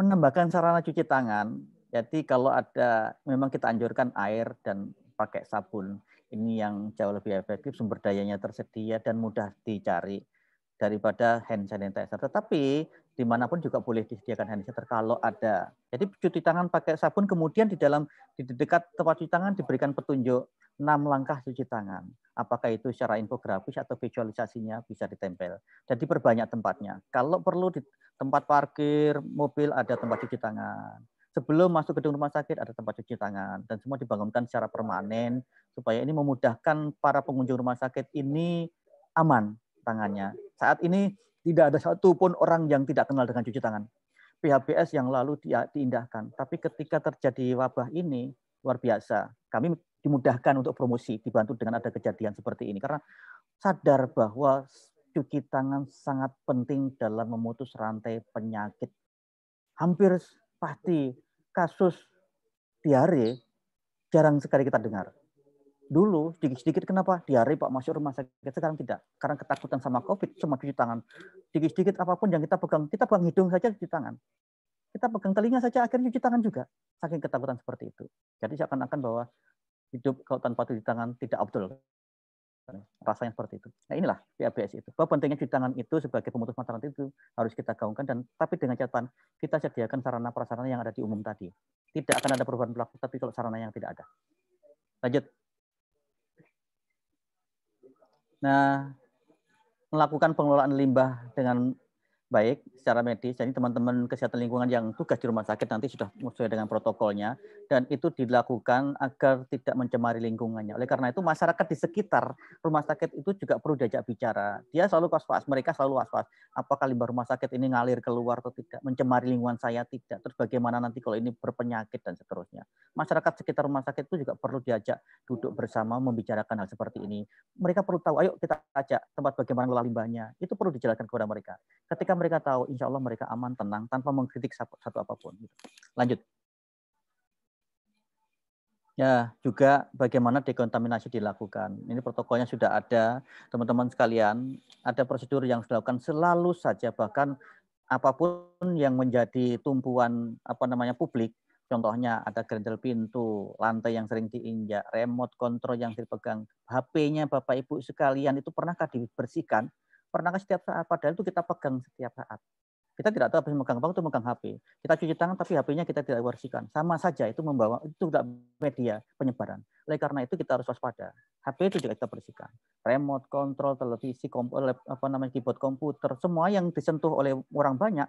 [SPEAKER 3] menambahkan sarana cuci tangan, jadi kalau ada memang kita anjurkan air dan pakai sabun. Ini yang jauh lebih efektif, sumber dayanya tersedia dan mudah dicari daripada hand sanitizer. Tetapi dimanapun juga boleh disediakan hand sanitizer kalau ada. Jadi cuci tangan pakai sabun, kemudian di dalam di dekat tempat cuci tangan diberikan petunjuk enam langkah cuci tangan. Apakah itu secara infografis atau visualisasinya bisa ditempel. Jadi perbanyak tempatnya. Kalau perlu di tempat parkir, mobil ada tempat cuci tangan. Sebelum masuk gedung rumah sakit ada tempat cuci tangan dan semua dibangunkan secara permanen supaya ini memudahkan para pengunjung rumah sakit ini aman tangannya. Saat ini tidak ada satupun orang yang tidak kenal dengan cuci tangan. PHBS yang lalu diindahkan. Tapi ketika terjadi wabah ini, luar biasa. Kami dimudahkan untuk promosi, dibantu dengan ada kejadian seperti ini. Karena sadar bahwa cuci tangan sangat penting dalam memutus rantai penyakit. Hampir pasti kasus diare jarang sekali kita dengar dulu sedikit-sedikit kenapa diare Pak masuk rumah sakit sekarang tidak karena ketakutan sama covid cuma cuci tangan sedikit-sedikit apapun yang kita pegang kita pegang hidung saja cuci tangan kita pegang telinga saja akhirnya cuci tangan juga saking ketakutan seperti itu jadi seakan-akan bahwa hidup kalau tanpa cuci tangan tidak abdul rasanya seperti itu nah inilah PABS itu bahwa pentingnya cuci tangan itu sebagai pemutus mata rantai itu harus kita gaungkan dan tapi dengan catatan kita sediakan sarana prasarana yang ada di umum tadi tidak akan ada perubahan berlaku tapi kalau sarana yang tidak ada lanjut Nah, melakukan pengelolaan limbah dengan baik secara medis. Jadi teman-teman kesehatan lingkungan yang tugas di rumah sakit nanti sudah sesuai dengan protokolnya dan itu dilakukan agar tidak mencemari lingkungannya. Oleh karena itu masyarakat di sekitar rumah sakit itu juga perlu diajak bicara. Dia selalu was-was, mereka selalu was-was. Apakah limbah rumah sakit ini ngalir keluar atau tidak? Mencemari lingkungan saya tidak? Terus bagaimana nanti kalau ini berpenyakit dan seterusnya? Masyarakat sekitar rumah sakit itu juga perlu diajak duduk bersama membicarakan hal seperti ini. Mereka perlu tahu, ayo kita ajak tempat bagaimana ngelola limbahnya. Itu perlu dijelaskan kepada mereka. Ketika mereka tahu, insya Allah mereka aman, tenang, tanpa mengkritik satu apapun. Gitu. Lanjut. Ya, juga bagaimana dekontaminasi dilakukan. Ini protokolnya sudah ada, teman-teman sekalian. Ada prosedur yang dilakukan selalu saja, bahkan apapun yang menjadi tumpuan apa namanya publik, contohnya ada gerendel pintu, lantai yang sering diinjak, remote control yang dipegang, HP-nya Bapak Ibu sekalian itu pernahkah dibersihkan? pernahkah setiap saat. Padahal itu kita pegang setiap saat. Kita tidak tahu habis megang apa itu megang HP. Kita cuci tangan tapi HP-nya kita tidak bersihkan. Sama saja itu membawa itu tidak media penyebaran. Oleh karena itu kita harus waspada. HP itu juga kita bersihkan. Remote control televisi, komputer, eh, apa namanya keyboard komputer, semua yang disentuh oleh orang banyak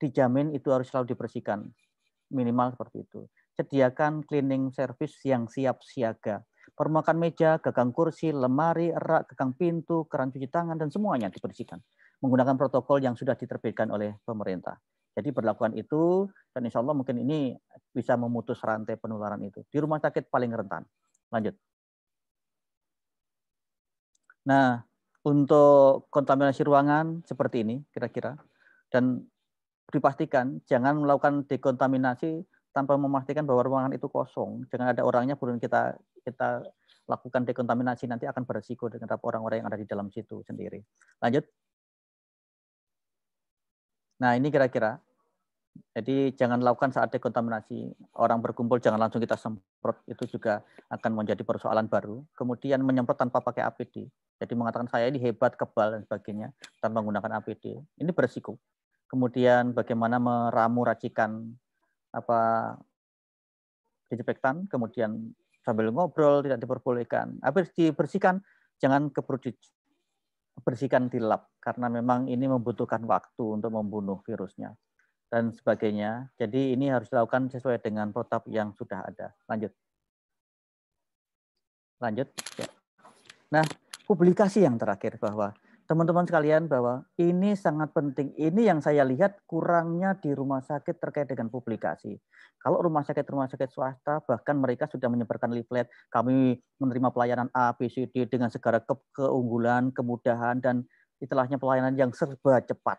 [SPEAKER 3] dijamin itu harus selalu dibersihkan. Minimal seperti itu. Sediakan cleaning service yang siap siaga permukaan meja, gagang kursi, lemari, rak, gagang pintu, keran cuci tangan, dan semuanya dibersihkan menggunakan protokol yang sudah diterbitkan oleh pemerintah. Jadi perlakuan itu, dan insya Allah mungkin ini bisa memutus rantai penularan itu. Di rumah sakit paling rentan. Lanjut. Nah, untuk kontaminasi ruangan seperti ini kira-kira. Dan dipastikan jangan melakukan dekontaminasi tanpa memastikan bahwa ruangan itu kosong. Jangan ada orangnya kemudian kita kita lakukan dekontaminasi nanti akan beresiko dengan orang-orang yang ada di dalam situ sendiri. Lanjut. Nah, ini kira-kira. Jadi jangan lakukan saat dekontaminasi orang berkumpul, jangan langsung kita semprot, itu juga akan menjadi persoalan baru. Kemudian menyemprot tanpa pakai APD. Jadi mengatakan saya ini hebat, kebal, dan sebagainya, tanpa menggunakan APD. Ini beresiko. Kemudian bagaimana meramu racikan apa disinfektan, kemudian sambil ngobrol tidak diperbolehkan. Habis dibersihkan, jangan keburu dibersihkan di lab karena memang ini membutuhkan waktu untuk membunuh virusnya dan sebagainya. Jadi ini harus dilakukan sesuai dengan protap yang sudah ada. Lanjut. Lanjut. Ya. Nah, publikasi yang terakhir bahwa teman-teman sekalian bahwa ini sangat penting. Ini yang saya lihat kurangnya di rumah sakit terkait dengan publikasi. Kalau rumah sakit rumah sakit swasta bahkan mereka sudah menyebarkan leaflet kami menerima pelayanan A, B, C, D dengan segala ke keunggulan, kemudahan dan istilahnya pelayanan yang serba cepat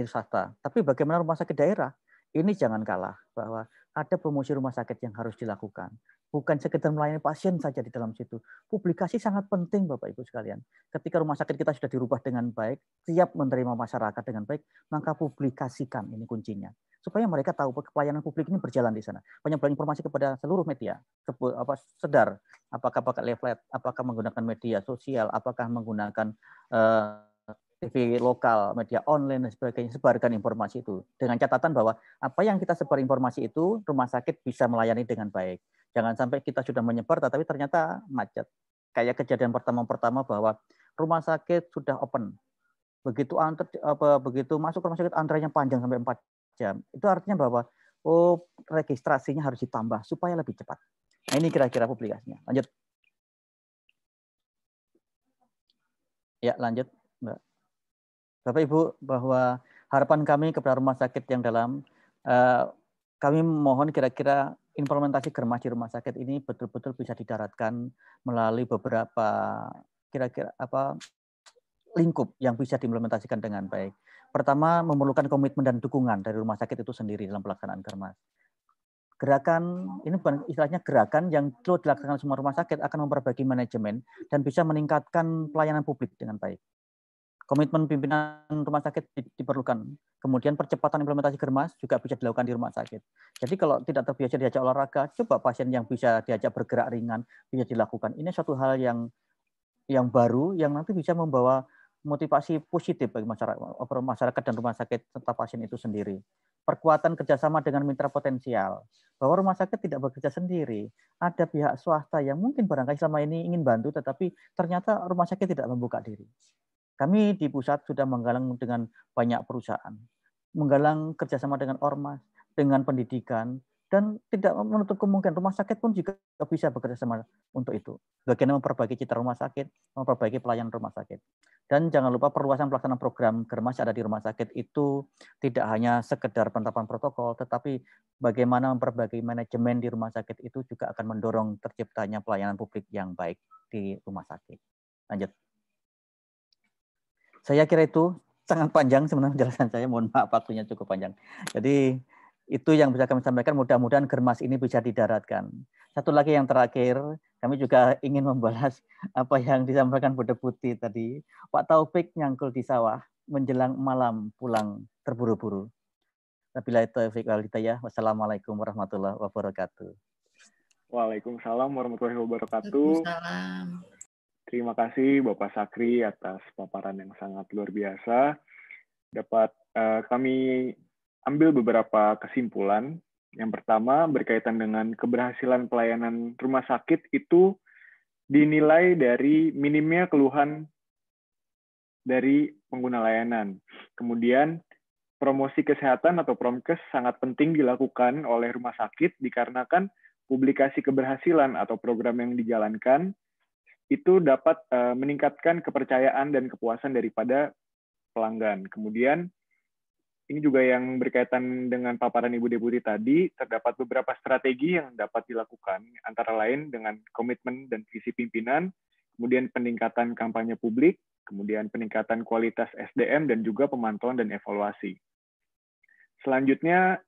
[SPEAKER 3] itu swasta. Tapi bagaimana rumah sakit daerah? Ini jangan kalah bahwa ada promosi rumah sakit yang harus dilakukan bukan sekedar melayani pasien saja di dalam situ. Publikasi sangat penting Bapak Ibu sekalian. Ketika rumah sakit kita sudah dirubah dengan baik, siap menerima masyarakat dengan baik, maka publikasikan ini kuncinya supaya mereka tahu pelayanan publik ini berjalan di sana. Penyebaran informasi kepada seluruh media, apa sedar, apakah pakai leaflet, apakah menggunakan media sosial, apakah menggunakan uh, TV lokal, media online, dan sebagainya, sebarkan informasi itu. Dengan catatan bahwa apa yang kita sebar informasi itu, rumah sakit bisa melayani dengan baik. Jangan sampai kita sudah menyebar, tetapi ternyata macet. Kayak kejadian pertama-pertama bahwa rumah sakit sudah open. Begitu antre, apa, begitu masuk rumah sakit, antrenya panjang sampai 4 jam. Itu artinya bahwa oh registrasinya harus ditambah supaya lebih cepat. Nah, ini kira-kira publikasinya. Lanjut. Ya, lanjut, Mbak. Bapak Ibu bahwa harapan kami kepada rumah sakit yang dalam eh, kami mohon kira-kira implementasi germasi rumah sakit ini betul-betul bisa didaratkan melalui beberapa kira-kira apa lingkup yang bisa diimplementasikan dengan baik. Pertama, memerlukan komitmen dan dukungan dari rumah sakit itu sendiri dalam pelaksanaan germas. Gerakan, ini bukan istilahnya gerakan yang perlu dilaksanakan semua rumah sakit akan memperbaiki manajemen dan bisa meningkatkan pelayanan publik dengan baik. Komitmen pimpinan rumah sakit diperlukan. Kemudian percepatan implementasi germas juga bisa dilakukan di rumah sakit. Jadi kalau tidak terbiasa diajak olahraga, coba pasien yang bisa diajak bergerak ringan bisa dilakukan. Ini suatu hal yang yang baru yang nanti bisa membawa motivasi positif bagi masyarakat, masyarakat dan rumah sakit serta pasien itu sendiri. Perkuatan kerjasama dengan mitra potensial, bahwa rumah sakit tidak bekerja sendiri. Ada pihak swasta yang mungkin barangkali selama ini ingin bantu, tetapi ternyata rumah sakit tidak membuka diri. Kami di pusat sudah menggalang dengan banyak perusahaan, menggalang kerjasama dengan ormas, dengan pendidikan, dan tidak menutup kemungkinan rumah sakit pun juga bisa bekerja sama untuk itu. Bagaimana memperbaiki citra rumah sakit, memperbaiki pelayanan rumah sakit. Dan jangan lupa perluasan pelaksanaan program germas ada di rumah sakit itu tidak hanya sekedar penetapan protokol, tetapi bagaimana memperbaiki manajemen di rumah sakit itu juga akan mendorong terciptanya pelayanan publik yang baik di rumah sakit. Lanjut. Saya kira itu sangat panjang sebenarnya penjelasan saya. Mohon maaf waktunya cukup panjang. Jadi itu yang bisa kami sampaikan. Mudah-mudahan germas ini bisa didaratkan. Satu lagi yang terakhir, kami juga ingin membalas apa yang disampaikan Bu Deputi tadi. Pak Taufik nyangkul di sawah menjelang malam pulang terburu-buru. Wabillahi taufiq wal Wassalamualaikum warahmatullahi wabarakatuh.
[SPEAKER 1] Waalaikumsalam warahmatullahi wabarakatuh. Terima kasih Bapak Sakri atas paparan yang sangat luar biasa. Dapat uh, kami ambil beberapa kesimpulan. Yang pertama berkaitan dengan keberhasilan pelayanan rumah sakit itu dinilai dari minimnya keluhan dari pengguna layanan. Kemudian promosi kesehatan atau promkes sangat penting dilakukan oleh rumah sakit dikarenakan publikasi keberhasilan atau program yang dijalankan itu dapat uh, meningkatkan kepercayaan dan kepuasan daripada pelanggan. Kemudian ini juga yang berkaitan dengan paparan Ibu Deputi tadi, terdapat beberapa strategi yang dapat dilakukan, antara lain dengan komitmen dan visi pimpinan, kemudian peningkatan kampanye publik, kemudian peningkatan kualitas SDM, dan juga pemantauan dan evaluasi. Selanjutnya,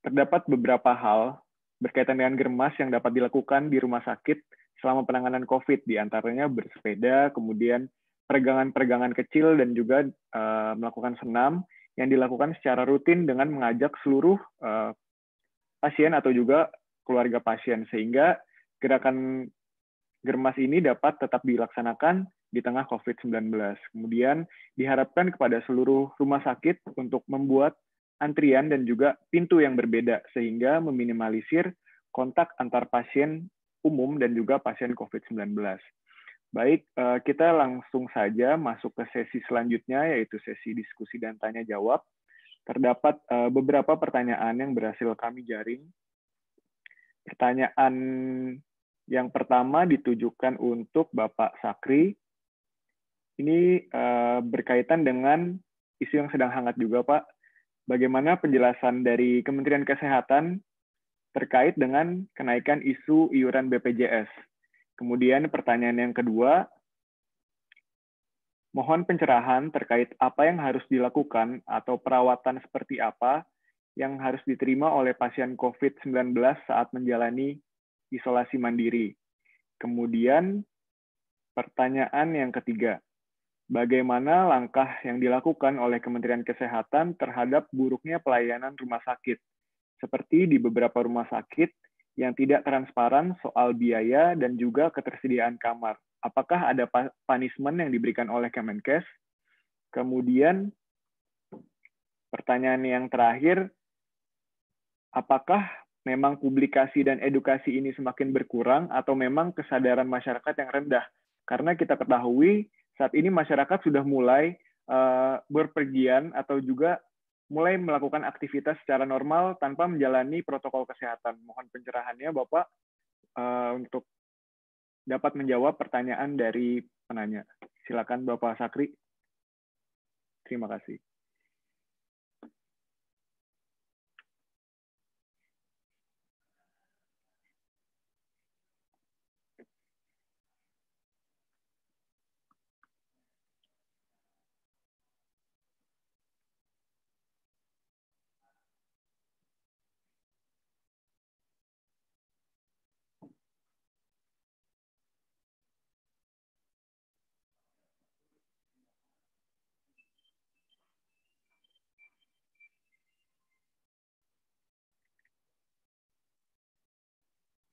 [SPEAKER 1] terdapat beberapa hal berkaitan dengan germas yang dapat dilakukan di rumah sakit selama penanganan COVID, diantaranya bersepeda, kemudian peregangan-peregangan kecil dan juga uh, melakukan senam yang dilakukan secara rutin dengan mengajak seluruh uh, pasien atau juga keluarga pasien sehingga gerakan germas ini dapat tetap dilaksanakan di tengah COVID-19. Kemudian diharapkan kepada seluruh rumah sakit untuk membuat antrian dan juga pintu yang berbeda sehingga meminimalisir kontak antar pasien umum dan juga pasien COVID-19. Baik, eh, kita langsung saja masuk ke sesi selanjutnya, yaitu sesi diskusi dan tanya jawab. Terdapat eh, beberapa pertanyaan yang berhasil kami jaring. Pertanyaan yang pertama ditujukan untuk Bapak Sakri. Ini eh, berkaitan dengan isu yang sedang hangat juga, Pak. Bagaimana penjelasan dari Kementerian Kesehatan terkait dengan kenaikan isu iuran BPJS. Kemudian pertanyaan yang kedua, mohon pencerahan terkait apa yang harus dilakukan atau perawatan seperti apa yang harus diterima oleh pasien COVID-19 saat menjalani isolasi mandiri. Kemudian pertanyaan yang ketiga, bagaimana langkah yang dilakukan oleh Kementerian Kesehatan terhadap buruknya pelayanan rumah sakit – seperti di beberapa rumah sakit yang tidak transparan soal biaya dan juga ketersediaan kamar. Apakah ada punishment yang diberikan oleh Kemenkes? Kemudian pertanyaan yang terakhir, apakah memang publikasi dan edukasi ini semakin berkurang atau memang kesadaran masyarakat yang rendah? Karena kita ketahui saat ini masyarakat sudah mulai eh, berpergian atau juga mulai melakukan aktivitas secara normal tanpa menjalani protokol kesehatan. Mohon pencerahannya Bapak eh, untuk dapat menjawab pertanyaan dari penanya. Silakan Bapak Sakri. Terima kasih.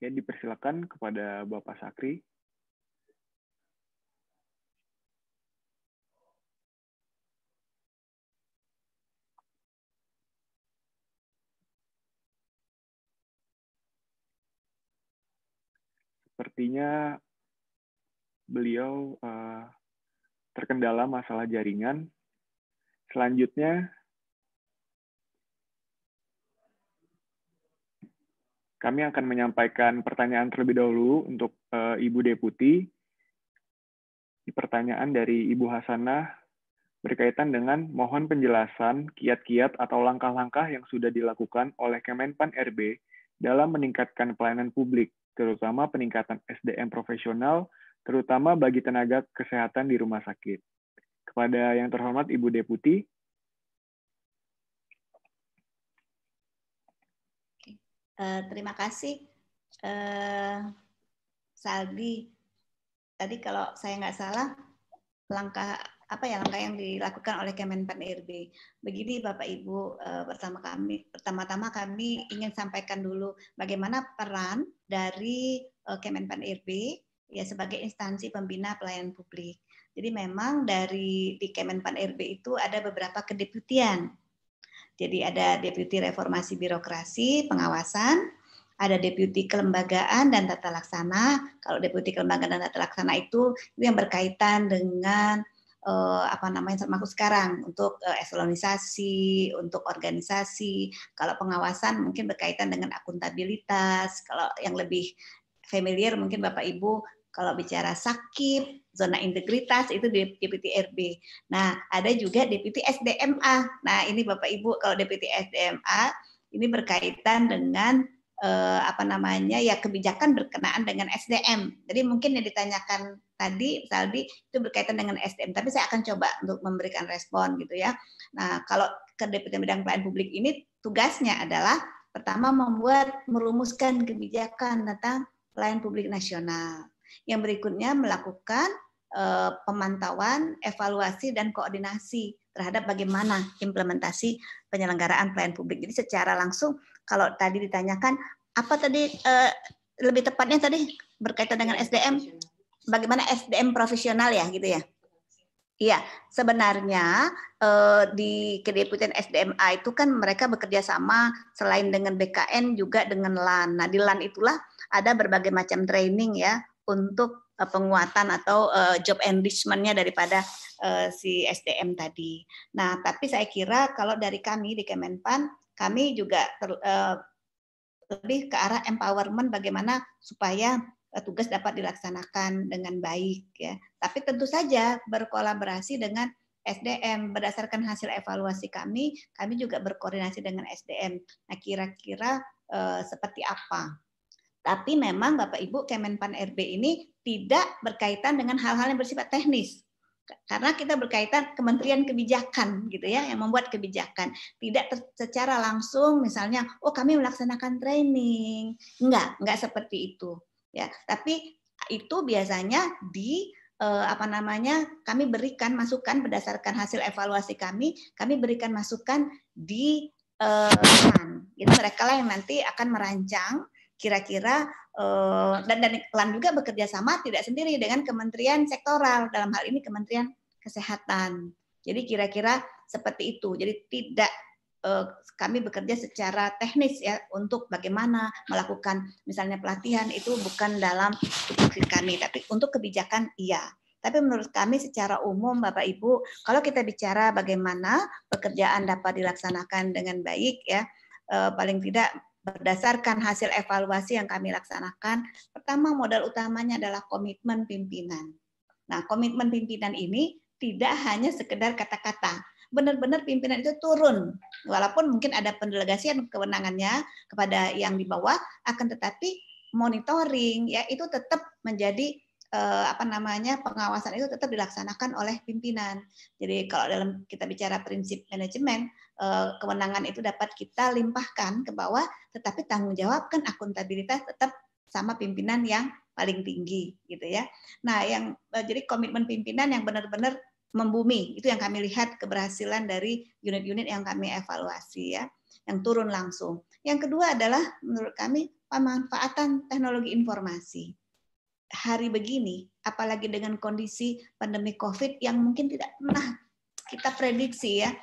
[SPEAKER 1] Ya, dipersilakan kepada Bapak Sakri. Sepertinya beliau uh, terkendala masalah jaringan. Selanjutnya Kami akan menyampaikan pertanyaan terlebih dahulu untuk uh, Ibu Deputi. Pertanyaan dari Ibu Hasanah berkaitan dengan mohon penjelasan kiat-kiat atau langkah-langkah yang sudah dilakukan oleh Kemenpan RB dalam meningkatkan pelayanan publik, terutama peningkatan SDM profesional, terutama bagi tenaga kesehatan di rumah sakit. Kepada yang terhormat Ibu Deputi,
[SPEAKER 2] Uh, terima kasih uh, Saldi. Tadi kalau saya nggak salah langkah apa ya langkah yang dilakukan oleh Kemenpan e RB? Begini Bapak Ibu, uh, pertama kami pertama-tama kami ingin sampaikan dulu bagaimana peran dari Kemenpan e RB ya sebagai instansi pembina pelayanan publik. Jadi memang dari di Kemenpan e RB itu ada beberapa kedeputian jadi ada deputi reformasi birokrasi, pengawasan, ada deputi kelembagaan dan tata laksana. Kalau deputi kelembagaan dan tata laksana itu itu yang berkaitan dengan Uh, apa namanya termasuk sekarang untuk uh, eh, eselonisasi, untuk organisasi. Kalau pengawasan mungkin berkaitan dengan akuntabilitas. Kalau yang lebih familiar mungkin Bapak Ibu kalau bicara sakit zona integritas itu DPT RB. Nah, ada juga DPTSDMA. SDMA. Nah, ini Bapak Ibu kalau DPTSDMA SDMA ini berkaitan dengan eh, apa namanya ya kebijakan berkenaan dengan SDM. Jadi mungkin yang ditanyakan tadi Saldi itu berkaitan dengan SDM, tapi saya akan coba untuk memberikan respon gitu ya. Nah, kalau ke DPT bidang pelayanan publik ini tugasnya adalah pertama membuat merumuskan kebijakan tentang pelayanan publik nasional yang berikutnya melakukan eh, pemantauan, evaluasi, dan koordinasi terhadap bagaimana implementasi penyelenggaraan pelayanan publik. Jadi secara langsung, kalau tadi ditanyakan apa tadi eh, lebih tepatnya tadi berkaitan dengan SDM, bagaimana SDM profesional ya gitu ya. Iya, sebenarnya eh, di Kedeputian SDMA itu kan mereka bekerja sama selain dengan BKN juga dengan LAN. Nah, di LAN itulah ada berbagai macam training ya untuk eh, penguatan atau uh, job enrichmentnya daripada eh, si SDM tadi. Nah, tapi saya kira kalau dari kami di Kemenpan, kami juga ter, lebih ke arah empowerment bagaimana supaya tugas dapat dilaksanakan dengan baik ya. Tapi tentu saja berkolaborasi dengan SDM berdasarkan hasil evaluasi kami, kami juga berkoordinasi dengan SDM. Nah, kira-kira eh, seperti apa tapi memang Bapak Ibu Kemenpan RB ini tidak berkaitan dengan hal-hal yang bersifat teknis. Karena kita berkaitan kementerian kebijakan gitu ya yang membuat kebijakan, tidak secara langsung misalnya oh kami melaksanakan training. Enggak, enggak seperti itu ya. Tapi itu biasanya di eh, apa namanya kami berikan masukan berdasarkan hasil evaluasi kami kami berikan masukan di eh, itu mereka lah yang nanti akan merancang kira-kira eh, dan dan Lan juga bekerja sama tidak sendiri dengan kementerian sektoral dalam hal ini kementerian kesehatan. Jadi kira-kira seperti itu. Jadi tidak eh, kami bekerja secara teknis ya untuk bagaimana melakukan misalnya pelatihan itu bukan dalam tupoksi kami tapi untuk kebijakan iya. Tapi menurut kami secara umum Bapak Ibu, kalau kita bicara bagaimana pekerjaan dapat dilaksanakan dengan baik ya, eh, paling tidak Berdasarkan hasil evaluasi yang kami laksanakan, pertama modal utamanya adalah komitmen pimpinan. Nah, komitmen pimpinan ini tidak hanya sekedar kata-kata, benar-benar pimpinan itu turun. Walaupun mungkin ada pendelegasian kewenangannya kepada yang di bawah, akan tetapi monitoring ya itu tetap menjadi eh, apa namanya pengawasan itu tetap dilaksanakan oleh pimpinan. Jadi kalau dalam kita bicara prinsip manajemen, Eh, kewenangan itu dapat kita limpahkan ke bawah, tetapi tanggung jawab kan akuntabilitas tetap sama pimpinan yang paling tinggi gitu ya. Nah, yang eh, jadi komitmen pimpinan yang benar-benar membumi itu yang kami lihat keberhasilan dari unit-unit yang kami evaluasi ya, yang turun langsung. Yang kedua adalah menurut kami pemanfaatan teknologi informasi. Hari begini, apalagi dengan kondisi pandemi COVID yang mungkin tidak pernah kita prediksi ya,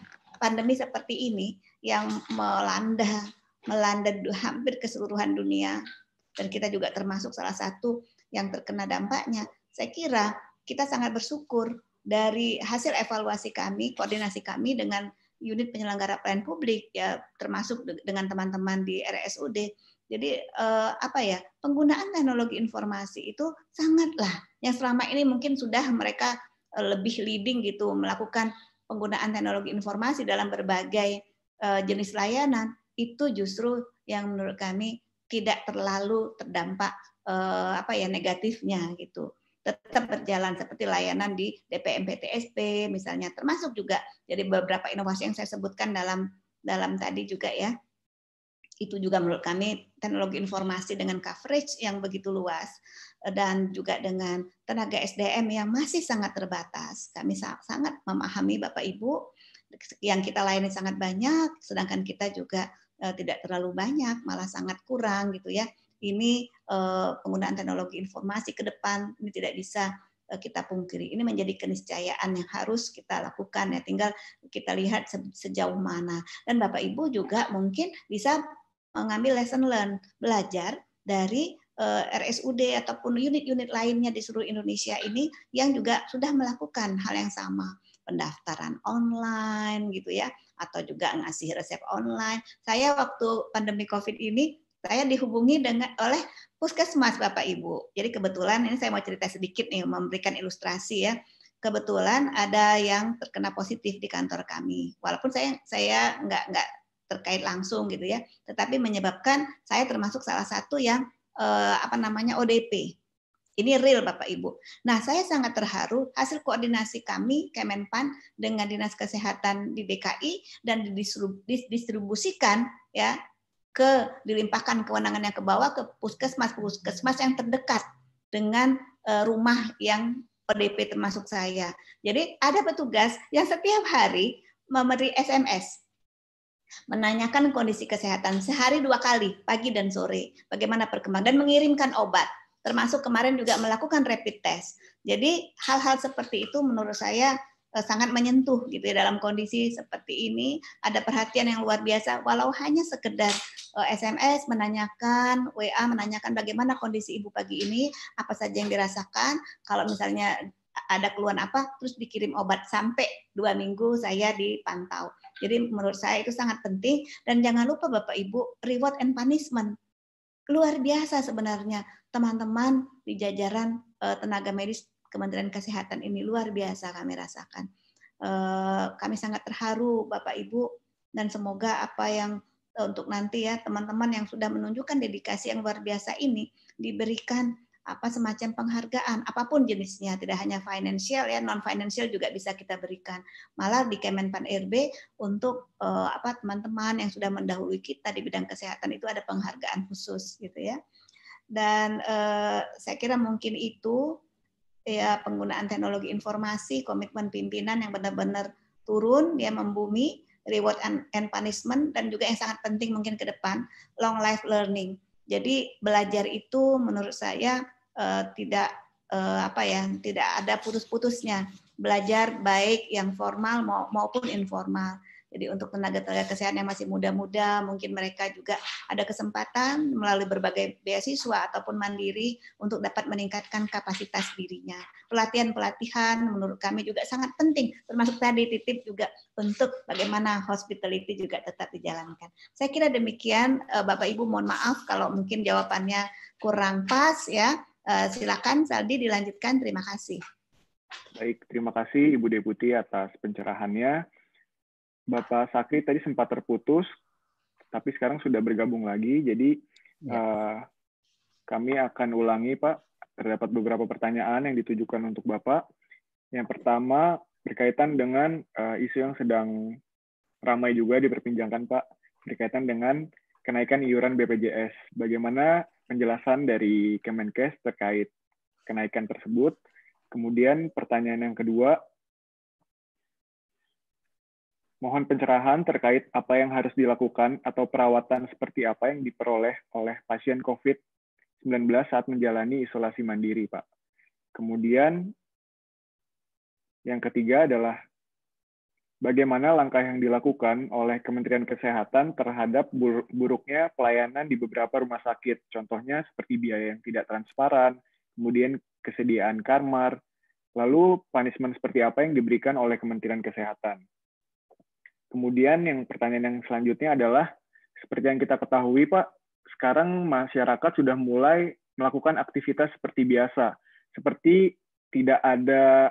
[SPEAKER 2] pandemi seperti ini yang melanda melanda hampir keseluruhan dunia dan kita juga termasuk salah satu yang terkena dampaknya. Saya kira kita sangat bersyukur dari hasil evaluasi kami, koordinasi kami dengan unit penyelenggara pelayanan publik ya termasuk dengan teman-teman di RSUD. Jadi eh, apa ya penggunaan teknologi informasi itu sangatlah yang selama ini mungkin sudah mereka eh, lebih leading gitu melakukan penggunaan teknologi informasi dalam berbagai eh, jenis layanan itu justru yang menurut kami tidak terlalu terdampak eh, apa ya negatifnya gitu tetap berjalan seperti layanan di DPM PTSP misalnya termasuk juga jadi beberapa inovasi yang saya sebutkan dalam dalam tadi juga ya itu juga menurut kami teknologi informasi dengan coverage yang begitu luas dan juga dengan tenaga SDM yang masih sangat terbatas. Kami sangat memahami Bapak Ibu yang kita layani sangat banyak, sedangkan kita juga eh, tidak terlalu banyak, malah sangat kurang gitu ya. Ini eh, penggunaan teknologi informasi ke depan ini tidak bisa eh, kita pungkiri. Ini menjadi keniscayaan yang harus kita lakukan ya. Tinggal kita lihat sejauh mana. Dan Bapak Ibu juga mungkin bisa mengambil lesson learn, belajar dari Eh, RSUD ataupun unit-unit lainnya di seluruh Indonesia ini yang juga sudah melakukan hal yang sama pendaftaran online gitu ya atau juga ngasih resep online. Saya waktu pandemi Covid ini saya dihubungi dengan oleh puskesmas Bapak Ibu. Jadi kebetulan ini saya mau cerita sedikit nih memberikan ilustrasi ya. Kebetulan ada yang terkena positif di kantor kami. Walaupun saya saya nggak nggak terkait langsung gitu ya, tetapi menyebabkan saya termasuk salah satu yang eh, apa namanya ODP. Ini real Bapak Ibu. Nah, saya sangat terharu hasil koordinasi kami Kemenpan dengan Dinas Kesehatan di DKI dan didistribusikan ya ke dilimpahkan kewenangannya ke bawah ke puskesmas puskesmas yang terdekat dengan eh, rumah yang ODP termasuk saya. Jadi ada petugas yang setiap hari memberi SMS menanyakan kondisi kesehatan sehari dua kali, pagi dan sore, bagaimana perkembangan, dan mengirimkan obat. Termasuk kemarin juga melakukan rapid test. Jadi hal-hal seperti itu menurut saya eh, sangat menyentuh gitu ya dalam kondisi seperti ini ada perhatian yang luar biasa walau hanya sekedar SMS eh, menanyakan WA menanyakan bagaimana kondisi ibu pagi ini apa saja yang dirasakan kalau misalnya ada keluhan apa terus dikirim obat sampai dua minggu saya dipantau jadi menurut saya itu sangat penting dan jangan lupa Bapak Ibu reward and punishment luar biasa sebenarnya teman-teman di jajaran eh, tenaga medis Kementerian Kesehatan ini luar biasa kami rasakan. Eh, kami sangat terharu Bapak Ibu dan semoga apa yang eh, untuk nanti ya teman-teman yang sudah menunjukkan dedikasi yang luar biasa ini diberikan apa semacam penghargaan apapun jenisnya tidak hanya financial ya non financial juga bisa kita berikan malah di Kemenpan RB untuk uh, apa teman-teman yang sudah mendahului kita di bidang kesehatan itu ada penghargaan khusus gitu ya dan uh, saya kira mungkin itu ya penggunaan teknologi informasi komitmen pimpinan yang benar-benar turun dia membumi reward and, and punishment dan juga yang sangat penting mungkin ke depan long life learning jadi belajar itu menurut saya uh, tidak uh, apa ya tidak ada putus-putusnya belajar baik yang formal maupun informal. Jadi untuk tenaga-tenaga kesehatan yang masih muda-muda, mungkin mereka juga ada kesempatan melalui berbagai beasiswa ataupun mandiri untuk dapat meningkatkan kapasitas dirinya. Pelatihan-pelatihan menurut kami juga sangat penting, termasuk tadi titip juga untuk bagaimana hospitality juga tetap dijalankan. Saya kira demikian, eh, Bapak Ibu mohon maaf kalau mungkin jawabannya kurang pas ya. Eh, silakan Saldi dilanjutkan. Terima kasih.
[SPEAKER 1] Baik, terima kasih Ibu Deputi atas pencerahannya. Bapak Sakri tadi sempat terputus, tapi sekarang sudah bergabung lagi. Jadi ya. uh, kami akan ulangi Pak, terdapat beberapa pertanyaan yang ditujukan untuk Bapak. Yang pertama berkaitan dengan uh, isu yang sedang ramai juga diperbincangkan Pak, berkaitan dengan kenaikan iuran BPJS. Bagaimana penjelasan dari Kemenkes terkait kenaikan tersebut. Kemudian pertanyaan yang kedua, mohon pencerahan terkait apa yang harus dilakukan atau perawatan seperti apa yang diperoleh oleh pasien COVID-19 saat menjalani isolasi mandiri, Pak. Kemudian yang ketiga adalah bagaimana langkah yang dilakukan oleh Kementerian Kesehatan terhadap buruknya pelayanan di beberapa rumah sakit. Contohnya seperti biaya yang tidak transparan, kemudian kesediaan kamar, lalu punishment seperti apa yang diberikan oleh Kementerian Kesehatan. Kemudian yang pertanyaan yang selanjutnya adalah, seperti yang kita ketahui Pak, sekarang masyarakat sudah mulai melakukan aktivitas seperti biasa, seperti tidak ada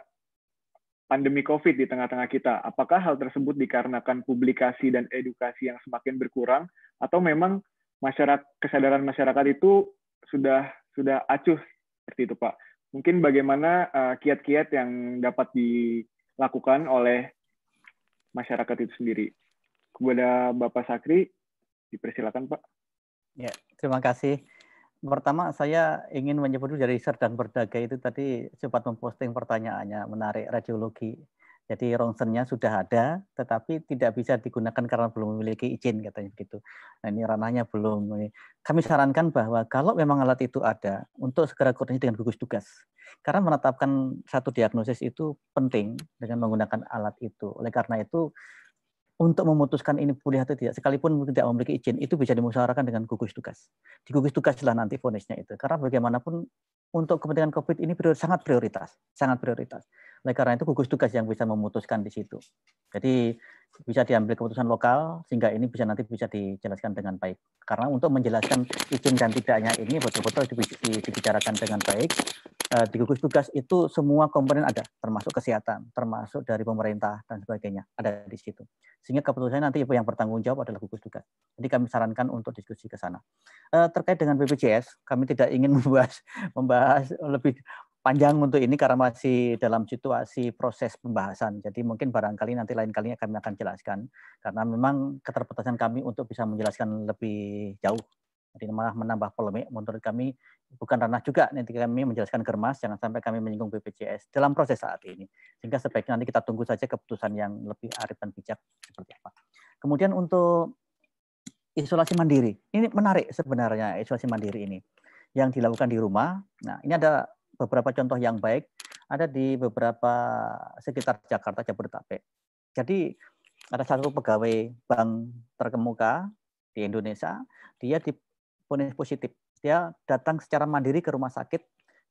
[SPEAKER 1] pandemi COVID di tengah-tengah kita. Apakah hal tersebut dikarenakan publikasi dan edukasi yang semakin berkurang, atau memang masyarakat kesadaran masyarakat itu sudah sudah acuh seperti itu, Pak? Mungkin bagaimana eh, kiat-kiat uh, yang dapat dilakukan oleh masyarakat itu sendiri? Kepada Bapak Sakri, dipersilakan, Pak. Ya, terima kasih pertama
[SPEAKER 3] saya ingin menyebut dari Serdang Berdaga itu tadi sempat memposting pertanyaannya menarik radiologi. Jadi rongsennya sudah ada, tetapi tidak bisa digunakan karena belum memiliki izin katanya begitu. Nah ini ranahnya belum. Kami sarankan bahwa kalau memang alat itu ada, untuk segera koordinasi dengan gugus tugas. Karena menetapkan satu diagnosis itu penting dengan menggunakan alat itu. Oleh karena itu untuk memutuskan ini boleh atau tidak, sekalipun tidak memiliki izin, itu bisa dimusyawarahkan dengan gugus tugas. Di gugus tugas lah nanti fonisnya itu. Karena bagaimanapun untuk kepentingan COVID ini prioritas, sangat prioritas, sangat prioritas. Oleh karena itu gugus tugas yang bisa memutuskan di situ. Jadi bisa diambil keputusan lokal sehingga ini bisa nanti bisa dijelaskan dengan baik. Karena untuk menjelaskan izin dan tidaknya ini betul-betul dibicarakan dengan baik Eh, di gugus tugas itu semua komponen ada, termasuk kesehatan, termasuk dari pemerintah dan sebagainya ada di situ. Sehingga keputusannya nanti yang bertanggung jawab adalah gugus tugas. Jadi kami sarankan untuk diskusi ke sana. Eh, terkait dengan BPJS, kami tidak ingin (laughs) membahas membahas lebih panjang untuk ini karena masih dalam situasi proses pembahasan. Jadi mungkin barangkali nanti lain kalinya kami akan jelaskan karena memang keterbatasan kami untuk bisa menjelaskan lebih jauh. Jadi malah menambah polemik. Menurut kami bukan ranah juga nanti kami menjelaskan germas jangan sampai kami menyinggung BPJS dalam proses saat ini sehingga sebaiknya nanti kita tunggu saja keputusan yang lebih arif dan bijak seperti apa kemudian untuk isolasi mandiri ini menarik sebenarnya isolasi mandiri ini yang dilakukan di rumah nah ini ada beberapa contoh yang baik ada di beberapa sekitar Jakarta Jabodetabek jadi ada satu pegawai bank terkemuka di Indonesia dia diponis positif dia datang secara mandiri ke rumah sakit,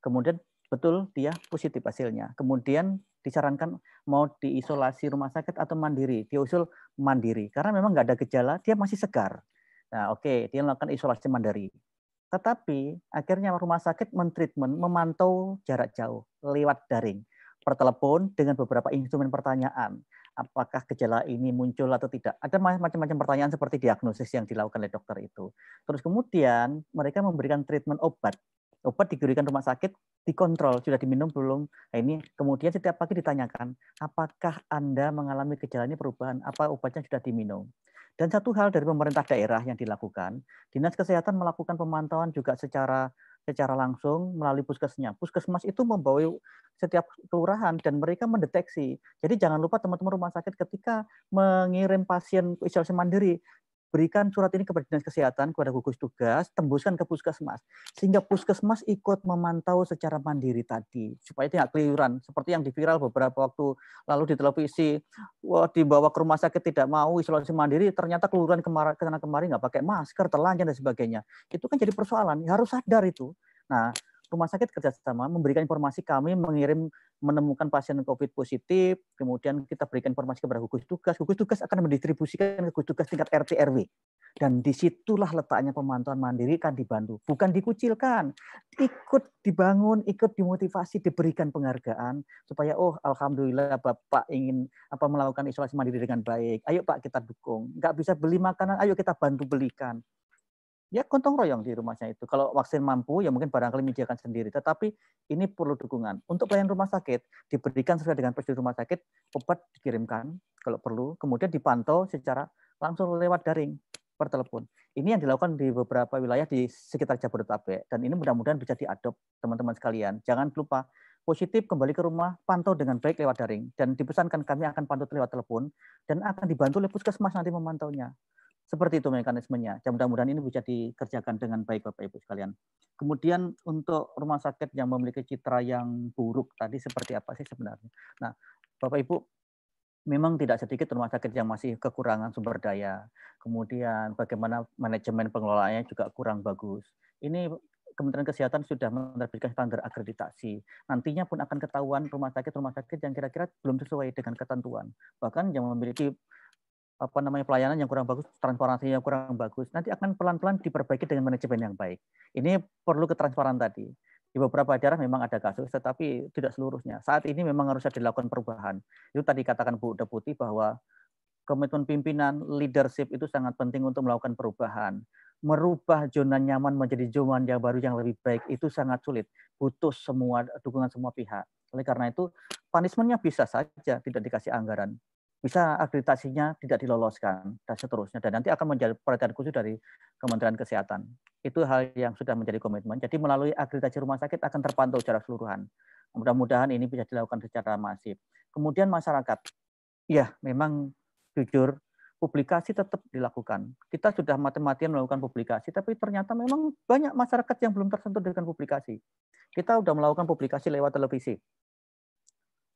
[SPEAKER 3] kemudian betul dia positif hasilnya. Kemudian disarankan mau diisolasi rumah sakit atau mandiri. Dia usul mandiri karena memang nggak ada gejala, dia masih segar. Nah, oke, okay, dia melakukan isolasi mandiri. Tetapi akhirnya rumah sakit mentreatment memantau jarak jauh lewat daring, per dengan beberapa instrumen pertanyaan apakah gejala ini muncul atau tidak. Ada macam-macam pertanyaan seperti diagnosis yang dilakukan oleh dokter itu. Terus kemudian mereka memberikan treatment obat. Obat diberikan rumah sakit, dikontrol, sudah diminum belum. Nah, ini kemudian setiap pagi ditanyakan, apakah Anda mengalami gejala ini perubahan, apa obatnya sudah diminum. Dan satu hal dari pemerintah daerah yang dilakukan, Dinas Kesehatan melakukan pemantauan juga secara secara langsung melalui puskesnya. Puskesmas itu membawa setiap kelurahan dan mereka mendeteksi. Jadi jangan lupa teman-teman rumah sakit ketika mengirim pasien ke isolasi mandiri, berikan surat ini kepada dinas kesehatan kepada gugus tugas tembuskan ke puskesmas sehingga puskesmas ikut memantau secara mandiri tadi supaya tidak keliruan seperti yang diviral beberapa waktu lalu di televisi wah dibawa ke rumah sakit tidak mau isolasi mandiri ternyata keluaran kemarin ke sana nggak pakai masker telanjang dan sebagainya itu kan jadi persoalan harus sadar itu nah rumah sakit kerjasama memberikan informasi kami mengirim menemukan pasien COVID positif, kemudian kita berikan informasi kepada gugus tugas, gugus tugas akan mendistribusikan gugus tugas tingkat RT RW. Dan disitulah letaknya pemantauan mandiri kan dibantu, bukan dikucilkan, ikut dibangun, ikut dimotivasi, diberikan penghargaan supaya oh alhamdulillah bapak ingin apa melakukan isolasi mandiri dengan baik. Ayo pak kita dukung. Nggak bisa beli makanan, ayo kita bantu belikan ya gotong royong di rumahnya itu. Kalau vaksin mampu, ya mungkin barangkali menyediakan sendiri. Tetapi ini perlu dukungan. Untuk pelayan rumah sakit, diberikan sesuai dengan prosedur rumah sakit, obat dikirimkan kalau perlu, kemudian dipantau secara langsung lewat daring per telepon. Ini yang dilakukan di beberapa wilayah di sekitar Jabodetabek dan ini mudah-mudahan bisa diadop teman-teman sekalian. Jangan lupa positif kembali ke rumah, pantau dengan baik lewat daring dan dipesankan kami akan pantau lewat telepon dan akan dibantu oleh puskesmas nanti memantaunya. Seperti itu mekanismenya. Ya, mudah-mudahan ini bisa dikerjakan dengan baik Bapak Ibu sekalian. Kemudian untuk rumah sakit yang memiliki citra yang buruk tadi seperti apa sih sebenarnya? Nah, Bapak Ibu memang tidak sedikit rumah sakit yang masih kekurangan sumber daya. Kemudian bagaimana manajemen pengelolaannya juga kurang bagus. Ini Kementerian Kesehatan sudah menerbitkan standar akreditasi. Nantinya pun akan ketahuan rumah sakit-rumah sakit yang kira-kira belum sesuai dengan ketentuan. Bahkan yang memiliki apa namanya pelayanan yang kurang bagus, transparansi yang kurang bagus, nanti akan pelan-pelan diperbaiki dengan manajemen yang baik. Ini perlu ketransparan tadi. Di beberapa daerah memang ada kasus, tetapi tidak seluruhnya. Saat ini memang harusnya dilakukan perubahan. Itu tadi katakan Bu Deputi bahwa komitmen pimpinan, leadership itu sangat penting untuk melakukan perubahan. Merubah zona nyaman menjadi zona yang baru yang lebih baik itu sangat sulit. Butuh semua dukungan semua pihak. Oleh karena itu, nya bisa saja tidak dikasih anggaran bisa akreditasinya tidak diloloskan dan seterusnya dan nanti akan menjadi perhatian khusus dari Kementerian Kesehatan. Itu hal yang sudah menjadi komitmen. Jadi melalui akreditasi rumah sakit akan terpantau secara keseluruhan. Mudah-mudahan ini bisa dilakukan secara masif. Kemudian masyarakat, ya memang jujur publikasi tetap dilakukan. Kita sudah mati-matian melakukan publikasi, tapi ternyata memang banyak masyarakat yang belum tersentuh dengan publikasi. Kita sudah melakukan publikasi lewat televisi,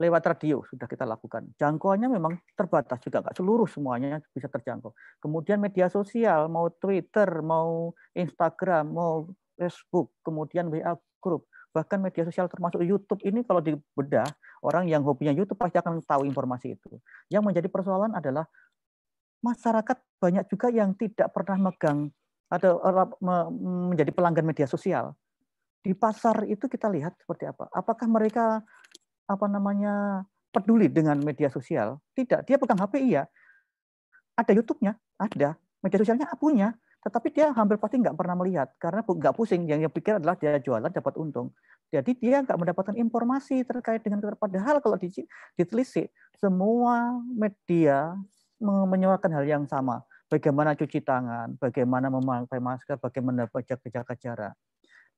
[SPEAKER 3] lewat radio sudah kita lakukan. Jangkauannya memang terbatas juga, nggak seluruh semuanya bisa terjangkau. Kemudian media sosial, mau Twitter, mau Instagram, mau Facebook, kemudian WA group, bahkan media sosial termasuk YouTube ini kalau dibedah orang yang hobinya YouTube pasti akan tahu informasi itu. Yang menjadi persoalan adalah masyarakat banyak juga yang tidak pernah megang atau eh, menjadi pelanggan media sosial. Di pasar itu kita lihat seperti apa. Apakah mereka apa namanya peduli dengan media sosial? Tidak, dia pegang HP iya. Ada YouTube-nya, ada. Media sosialnya punya, tetapi dia hampir pasti nggak pernah melihat karena nggak pusing. Yang dia pikir adalah dia jualan dapat untung. Jadi dia nggak mendapatkan informasi terkait dengan padahal kalau ditelisik semua media menyuarakan hal yang sama. Bagaimana cuci tangan, bagaimana memakai masker, bagaimana menjaga jarak.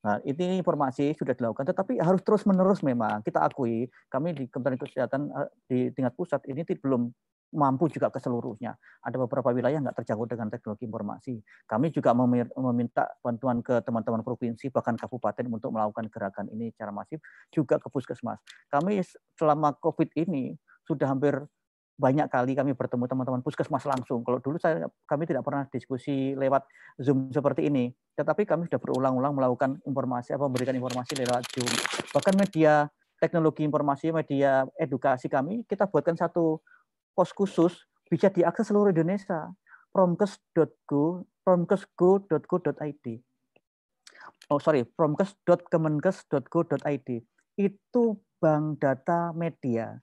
[SPEAKER 3] Nah, ini informasi sudah dilakukan, tetapi harus terus-menerus memang. Kita akui, kami di Kementerian Kesehatan eh, di tingkat pusat ini belum mampu juga keseluruhnya. Ada beberapa wilayah yang nggak terjangkau dengan teknologi informasi. Kami juga meminta bantuan ke teman-teman provinsi, bahkan kabupaten untuk melakukan gerakan ini secara masif, juga ke puskesmas. Kami selama COVID ini sudah hampir banyak kali kami bertemu teman-teman puskesmas langsung. Kalau dulu saya, kami tidak pernah diskusi lewat Zoom seperti ini, tetapi kami sudah berulang-ulang melakukan informasi, apa memberikan informasi lewat Zoom. Bahkan media teknologi informasi, media edukasi kami, kita buatkan satu pos khusus bisa diakses seluruh Indonesia. Promkes.go, promkesgo.go.id. Oh sorry, promkes.kemenkes.go.id itu bank data media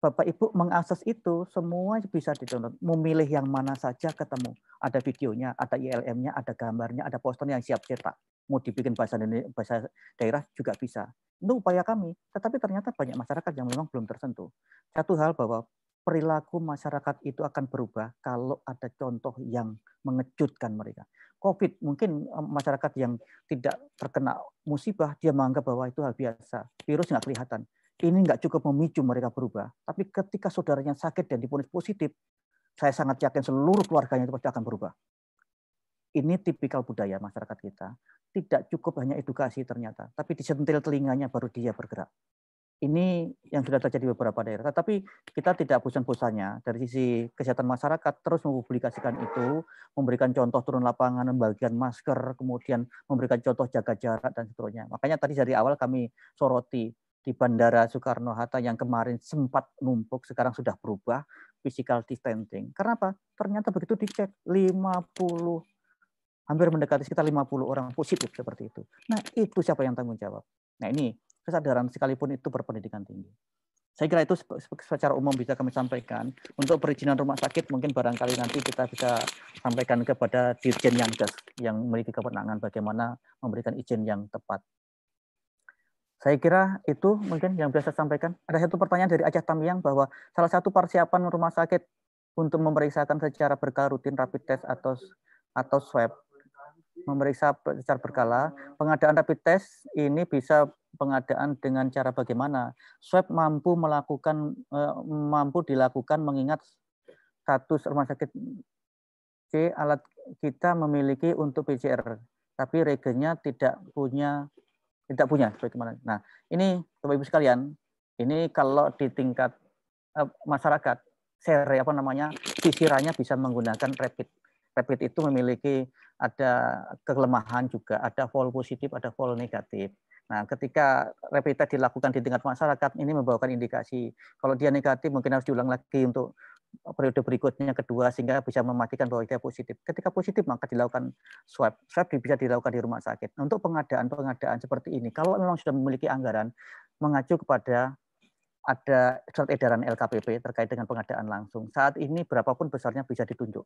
[SPEAKER 3] Bapak Ibu mengakses itu semua bisa didownload, memilih yang mana saja ketemu. Ada videonya, ada ILM-nya, ada gambarnya, ada posternya yang siap cetak. Mau dibikin bahasa bahasa daerah juga bisa. Itu upaya kami, tetapi ternyata banyak masyarakat yang memang belum tersentuh. Satu hal bahwa perilaku masyarakat itu akan berubah kalau ada contoh yang mengejutkan mereka. COVID mungkin eh, masyarakat yang tidak terkena musibah dia menganggap bahwa itu hal biasa, virus nggak kelihatan ini nggak cukup memicu mereka berubah. Tapi ketika saudaranya sakit dan diponis positif, saya sangat yakin seluruh keluarganya itu pasti akan berubah. Ini tipikal budaya masyarakat kita. Tidak cukup hanya edukasi ternyata, tapi disentil telinganya baru dia bergerak. Ini yang sudah terjadi beberapa daerah. tapi kita tidak bosan-bosannya dari sisi kesehatan masyarakat terus mempublikasikan itu, memberikan contoh turun lapangan, membagikan masker, kemudian memberikan contoh jaga jarak dan seterusnya. Makanya tadi dari awal kami soroti di Bandara Soekarno-Hatta yang kemarin sempat numpuk, sekarang sudah berubah, physical distancing. Kenapa? Ternyata begitu dicek 50 hampir mendekati sekitar 50 orang positif seperti itu. Nah, itu siapa yang tanggung jawab? Nah, ini kesadaran sekalipun itu berpendidikan tinggi. Saya kira itu secara umum bisa kami sampaikan. Untuk perizinan rumah sakit mungkin barangkali nanti kita bisa sampaikan kepada Dirjen yang yang memiliki kewenangan bagaimana memberikan izin yang tepat. Saya kira itu mungkin yang bisa saya sampaikan. Ada satu pertanyaan dari Aceh Tamiang bahwa salah satu persiapan rumah sakit untuk memeriksakan secara berkala rutin rapid test atau atau swab memeriksa secara berkala. Pengadaan rapid test ini bisa pengadaan dengan cara bagaimana? Swab mampu melakukan eh, mampu dilakukan mengingat status rumah sakit C alat kita memiliki untuk PCR, tapi regennya tidak punya tidak punya bagaimana Nah, ini Bapak Ibu sekalian, ini kalau di tingkat eh, masyarakat seri apa namanya sisirannya bisa menggunakan rapid. Rapid itu memiliki ada kelemahan juga, ada fall positif, ada fall negatif. Nah, ketika rapid test dilakukan di tingkat masyarakat, ini membawakan indikasi. Kalau dia negatif, mungkin harus diulang lagi untuk periode berikutnya kedua sehingga bisa memastikan bahwa dia positif. Ketika positif maka dilakukan swab. Swab bisa dilakukan di rumah sakit. Nah, untuk pengadaan-pengadaan seperti ini, kalau memang sudah memiliki anggaran, mengacu kepada ada surat edaran LKPP terkait dengan pengadaan langsung. Saat ini berapapun besarnya bisa ditunjuk,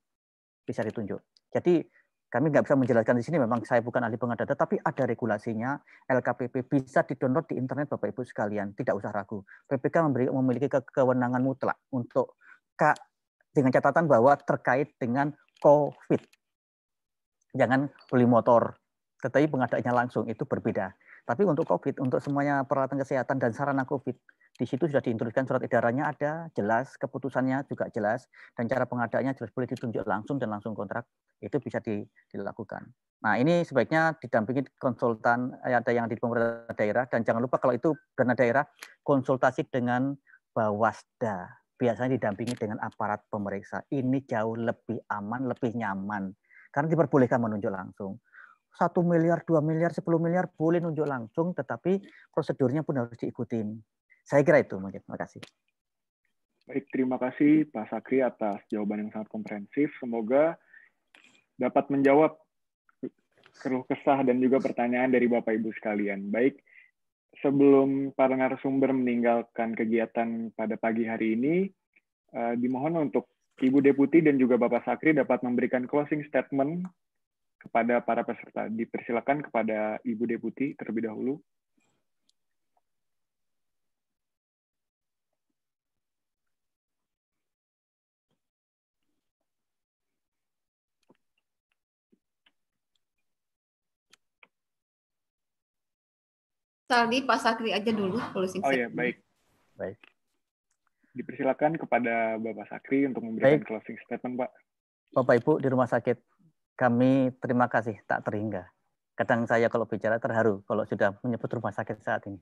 [SPEAKER 3] bisa ditunjuk. Jadi kami nggak bisa menjelaskan di sini memang saya bukan ahli pengadaan, tetapi ada regulasinya LKPP bisa didownload di internet Bapak Ibu sekalian, tidak usah ragu. PPK memiliki kewenangan mutlak untuk Kak dengan catatan bahwa terkait dengan COVID. Jangan beli motor, tetapi pengadaannya langsung itu berbeda. Tapi untuk COVID, untuk semuanya peralatan kesehatan dan sarana COVID, di situ sudah diintroduksikan surat edarannya ada, jelas, keputusannya juga jelas, dan cara pengadaannya jelas boleh ditunjuk langsung dan langsung kontrak, itu bisa dilakukan. Nah ini sebaiknya didampingi konsultan eh, ada yang di pemerintah daerah, dan jangan lupa kalau itu dana daerah, konsultasi dengan Bawasda biasanya didampingi dengan aparat pemeriksa. Ini jauh lebih aman, lebih nyaman. Karena diperbolehkan menunjuk langsung. Satu miliar, dua miliar, sepuluh miliar boleh nunjuk langsung, tetapi prosedurnya pun harus diikutin. Saya kira itu mungkin. Terima kasih.
[SPEAKER 1] Baik, terima kasih Pak Sakri atas jawaban yang sangat komprehensif. Semoga dapat menjawab keruh kesah dan juga pertanyaan dari Bapak Ibu sekalian. Baik, sebelum para narasumber meninggalkan kegiatan pada pagi hari ini, uh, dimohon untuk Ibu Deputi dan juga Bapak Sakri dapat memberikan closing statement kepada para peserta. Dipersilakan kepada Ibu Deputi terlebih dahulu.
[SPEAKER 5] tadi Pak Sakri aja dulu closing Oh ya, baik.
[SPEAKER 1] Baik. Dipersilakan kepada Bapak Sakri untuk memberikan baik. closing statement, Pak.
[SPEAKER 3] Bapak Ibu di rumah sakit, kami terima kasih tak terhingga. Kadang saya kalau bicara terharu kalau sudah menyebut rumah sakit saat ini.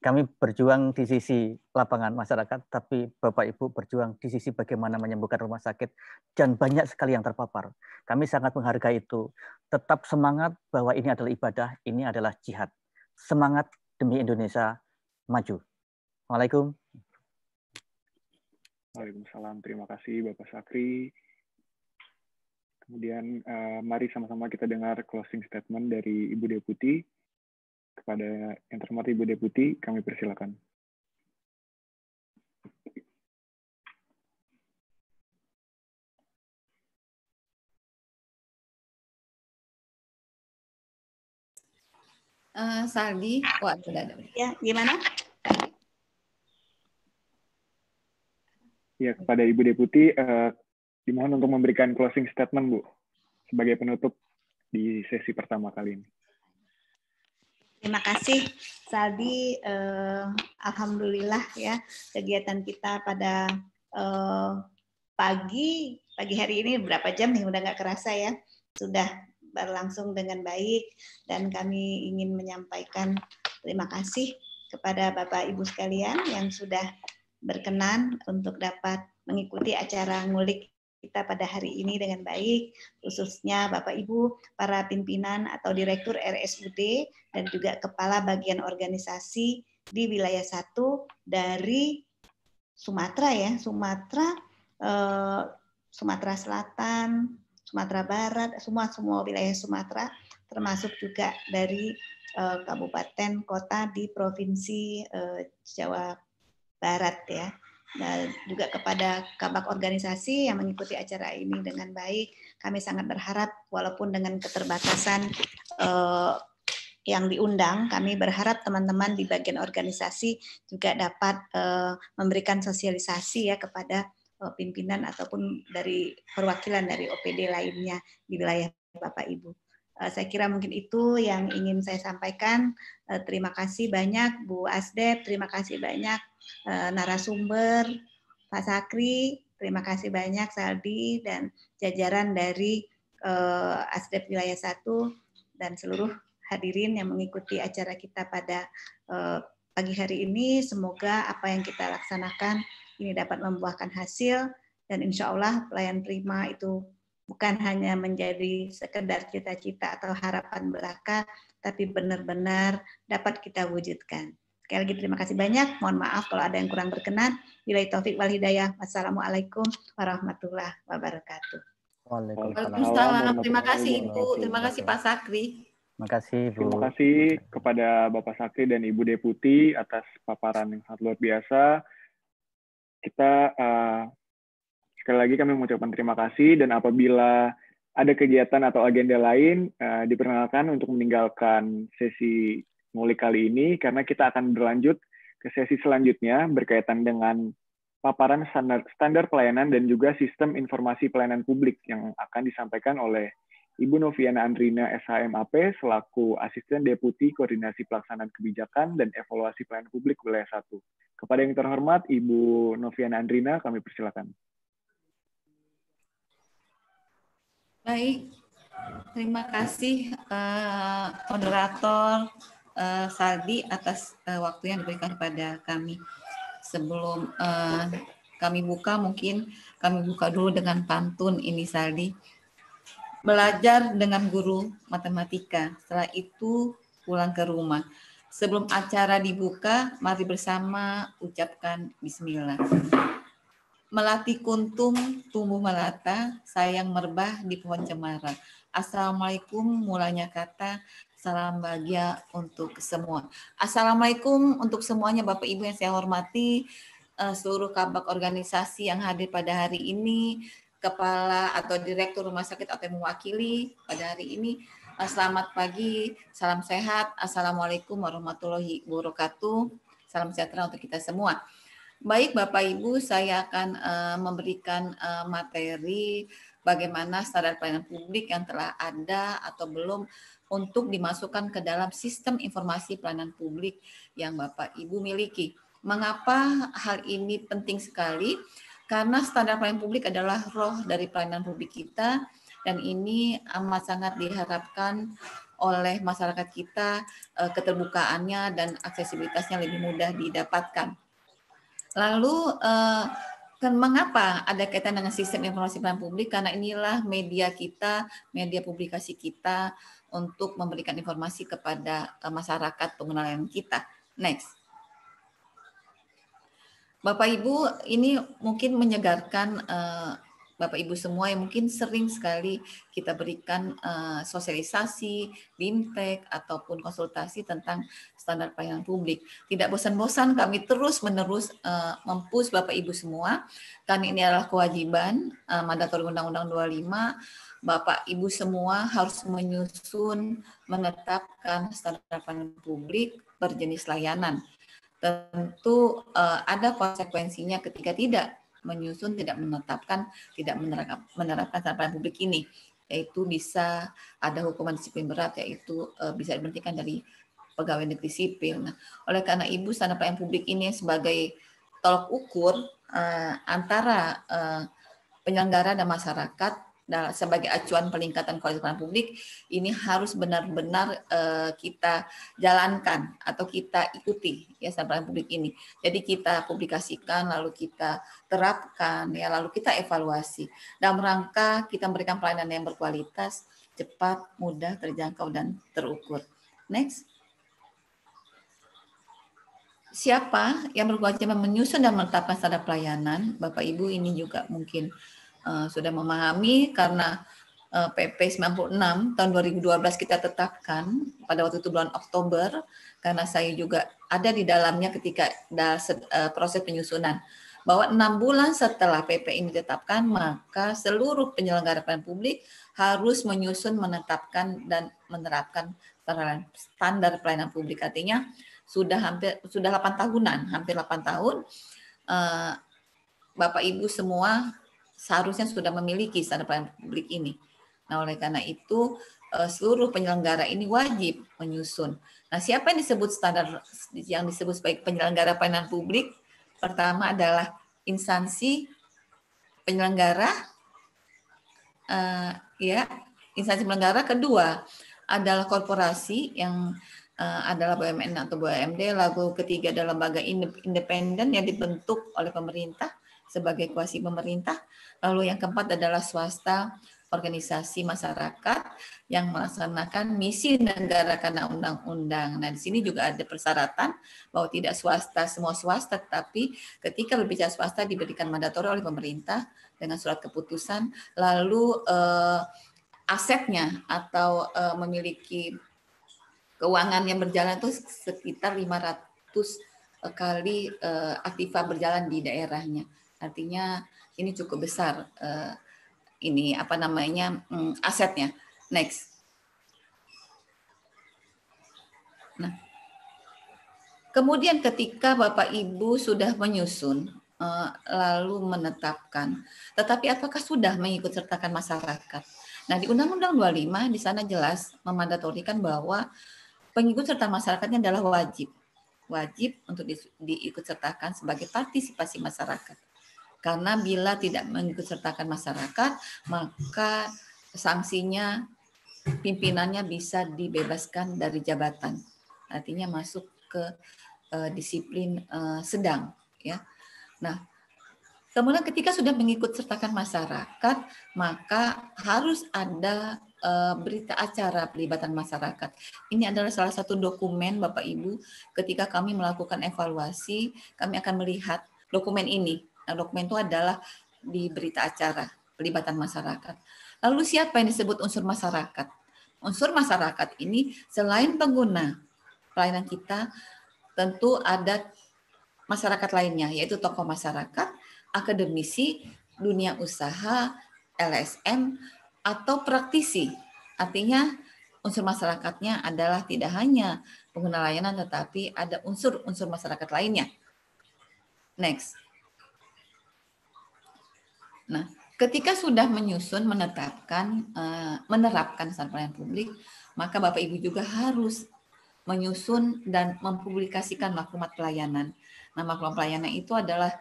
[SPEAKER 3] Kami berjuang di sisi lapangan masyarakat, tapi Bapak Ibu berjuang di sisi bagaimana menyembuhkan rumah sakit dan banyak sekali yang terpapar. Kami sangat menghargai itu. Tetap semangat bahwa ini adalah ibadah, ini adalah jihad semangat
[SPEAKER 1] demi Indonesia
[SPEAKER 3] maju. Assalamualaikum.
[SPEAKER 1] Waalaikumsalam. Terima kasih Bapak Sakri. Kemudian uh, mari sama-sama kita dengar closing statement dari Ibu Deputi. Kepada yang terhormat Ibu Deputi, kami persilakan.
[SPEAKER 4] Sardi, eh, Saldi.
[SPEAKER 2] Wah, sudah ada. Ya, gimana?
[SPEAKER 1] Ya, kepada Ibu Deputi, uh, dimohon untuk memberikan closing statement, Bu, sebagai penutup di sesi pertama kali ini.
[SPEAKER 2] Terima kasih, Saldi. Uh, Alhamdulillah ya, kegiatan kita pada uh, pagi, pagi hari ini berapa jam nih, udah nggak kerasa ya, sudah berlangsung dengan baik dan kami ingin menyampaikan terima kasih kepada Bapak Ibu sekalian yang sudah berkenan untuk dapat mengikuti acara ngulik kita pada hari ini dengan baik, khususnya Bapak Ibu, para pimpinan atau direktur RSUD dan juga kepala bagian organisasi di wilayah satu dari Sumatera ya, Sumatera eh, Sumatera Selatan, Sumatera Barat, semua semua wilayah Sumatera, termasuk juga dari uh, kabupaten kota di provinsi uh, Jawa Barat ya. Dan juga kepada kabak organisasi yang mengikuti acara ini dengan baik, kami sangat berharap walaupun dengan keterbatasan uh, yang diundang, kami berharap teman-teman di bagian organisasi juga dapat uh, memberikan sosialisasi ya kepada Eh, pimpinan ataupun dari perwakilan dari OPD lainnya di wilayah Bapak Ibu. Eh, saya kira mungkin itu yang ingin saya sampaikan. Eh, terima kasih banyak Bu Asdep, terima kasih banyak narasumber, Pak Sakri, terima kasih banyak Saldi dan jajaran dari Asdep Wilayah 1 dan seluruh hadirin yang mengikuti acara kita pada pagi hari ini. Semoga apa yang kita laksanakan ini dapat membuahkan hasil dan insya Allah pelayan prima itu bukan hanya menjadi sekedar cita-cita atau harapan belaka, tapi benar-benar dapat kita wujudkan. Sekali lagi terima kasih banyak. Mohon maaf kalau ada yang kurang berkenan. Bila taufik wal hidayah. Wassalamualaikum warahmatullahi
[SPEAKER 1] wabarakatuh. Waalaikumsalam. Terima kasih Ibu.
[SPEAKER 2] Terima kasih
[SPEAKER 5] Pak Sakri.
[SPEAKER 1] Terima kasih Ibu. Terima kasih kepada Bapak Sakri dan Ibu Deputi atas paparan yang sangat luar biasa kita uh, sekali lagi kami mengucapkan terima kasih dan apabila ada kegiatan atau agenda lain uh, diperkenalkan untuk meninggalkan sesi ngulik kali ini karena kita akan berlanjut ke sesi selanjutnya berkaitan dengan paparan standar standar pelayanan dan juga sistem informasi pelayanan publik yang akan disampaikan oleh Ibu Noviana Andrina SHMAP selaku Asisten Deputi Koordinasi Pelaksanaan Kebijakan dan Evaluasi Pelayanan Publik Wilayah 1. Kepada yang terhormat, Ibu Noviana Andrina, kami persilakan.
[SPEAKER 5] Baik, terima kasih uh, moderator uh, eh, Sardi atas uh, waktu yang diberikan kepada kami. Sebelum uh, kami buka, mungkin kami buka dulu dengan pantun ini, Sardi belajar dengan guru matematika. Setelah itu pulang ke rumah. Sebelum acara dibuka, mari bersama ucapkan bismillah. Melati kuntum tumbuh melata, sayang merbah di pohon cemara. Assalamualaikum mulanya kata, salam bahagia untuk semua. Assalamualaikum untuk semuanya Bapak Ibu yang saya hormati, eh, seluruh kabak organisasi yang hadir pada hari ini, kepala atau direktur rumah sakit atau mewakili pada hari ini. Eh, selamat pagi, salam sehat, assalamualaikum warahmatullahi wabarakatuh, salam sejahtera untuk kita semua. Baik Bapak Ibu, saya akan uh, memberikan uh, materi bagaimana standar pelayanan publik yang telah ada atau belum untuk dimasukkan ke dalam sistem informasi pelayanan publik yang Bapak Ibu miliki. Mengapa hal ini penting sekali? karena standar pelayanan publik adalah roh dari pelayanan publik kita dan ini amat sangat diharapkan oleh masyarakat kita eh, keterbukaannya dan aksesibilitasnya lebih mudah didapatkan. Lalu eh, kan mengapa ada kaitan dengan sistem informasi pelayanan publik? Karena inilah media kita, media publikasi kita untuk memberikan informasi kepada eh, masyarakat pengenalan kita. Next. Bapak Ibu ini mungkin menyegarkan uh, Bapak Ibu semua yang mungkin sering sekali kita berikan uh, sosialisasi, bimtek ataupun konsultasi tentang standar pelayanan publik. Tidak bosan-bosan kami terus-menerus uh, mempus Bapak Ibu semua karena ini adalah kewajiban uh, mandatori Undang-Undang 25 Bapak Ibu semua harus menyusun menetapkan standar pelayanan publik berjenis layanan tentu uh, ada konsekuensinya ketika tidak menyusun, tidak menetapkan, tidak menerapkan, menerapkan sarapan publik ini, yaitu bisa ada hukuman disiplin berat, yaitu uh, bisa diberhentikan dari pegawai negeri sipil. Nah, oleh karena ibu standar pelayanan publik ini sebagai tolok ukur uh, antara uh, penyelenggara dan masyarakat Nah, sebagai acuan peningkatan kualitas pelayanan publik, ini harus benar-benar uh, kita jalankan atau kita ikuti ya pelayanan publik ini. Jadi kita publikasikan, lalu kita terapkan, ya lalu kita evaluasi dalam rangka kita memberikan pelayanan yang berkualitas, cepat, mudah, terjangkau dan terukur. Next. Siapa yang berkewajiban menyusun dan menetapkan standar pelayanan? Bapak Ibu ini juga mungkin Eh, sudah memahami karena uh, PP 96 tahun 2012 kita tetapkan pada waktu itu bulan Oktober karena saya juga ada di dalamnya ketika uh, proses penyusunan bahwa enam bulan setelah PP ini ditetapkan maka seluruh penyelenggara pelayanan publik harus menyusun menetapkan dan menerapkan standar pelayanan publik artinya sudah hampir sudah 8 tahunan hampir 8 tahun eh, Bapak Ibu semua seharusnya sudah memiliki standar pelayanan publik ini. Nah, oleh karena itu eh, seluruh penyelenggara ini wajib menyusun. Nah, siapa yang disebut standar yang disebut sebagai penyelenggara pelayanan publik? Pertama adalah instansi penyelenggara uh, ya, instansi penyelenggara kedua adalah korporasi yang uh, adalah BUMN atau BUMD, lalu ketiga adalah lembaga independen yang dibentuk oleh pemerintah sebagai kuasi pemerintah. Lalu yang keempat adalah swasta organisasi masyarakat yang melaksanakan misi negara karena undang-undang. Nah, di sini juga ada persyaratan bahwa tidak swasta semua swasta, tapi ketika berbicara swasta diberikan mandatori oleh pemerintah dengan surat keputusan, lalu eh, asetnya atau eh, memiliki keuangan yang berjalan itu sekitar 500 eh, kali eh, aktiva berjalan di daerahnya. Artinya ini cukup besar uh, ini apa namanya um, asetnya. Next. Nah, kemudian ketika Bapak Ibu sudah menyusun uh, lalu menetapkan, tetapi apakah sudah mengikut sertakan masyarakat? Nah, di Undang-Undang 25 di sana jelas memandatorikan bahwa pengikut serta masyarakatnya adalah wajib wajib untuk di, diikut sebagai partisipasi masyarakat. Karena bila tidak mengikutsertakan masyarakat, maka sanksinya pimpinannya bisa dibebaskan dari jabatan. Artinya masuk ke uh, disiplin uh, sedang ya. Nah, kemudian ketika sudah mengikutsertakan masyarakat, maka harus ada eh, berita acara pelibatan masyarakat. Ini adalah salah satu dokumen Bapak Ibu ketika kami melakukan evaluasi, kami akan melihat dokumen ini Nah, dokumen itu adalah di berita acara, pelibatan masyarakat. Lalu siapa yang disebut unsur masyarakat? Unsur masyarakat ini selain pengguna pelayanan kita, tentu ada masyarakat lainnya, yaitu tokoh masyarakat, akademisi, dunia usaha, LSM, atau praktisi. Artinya unsur masyarakatnya adalah tidak hanya pengguna layanan, tetapi ada unsur-unsur masyarakat lainnya. Next. Nah, ketika sudah menyusun, menetapkan, eh, menerapkan saran pelayanan publik, maka Bapak Ibu juga harus menyusun dan mempublikasikan maklumat pelayanan. Nah, maklumat pelayanan itu adalah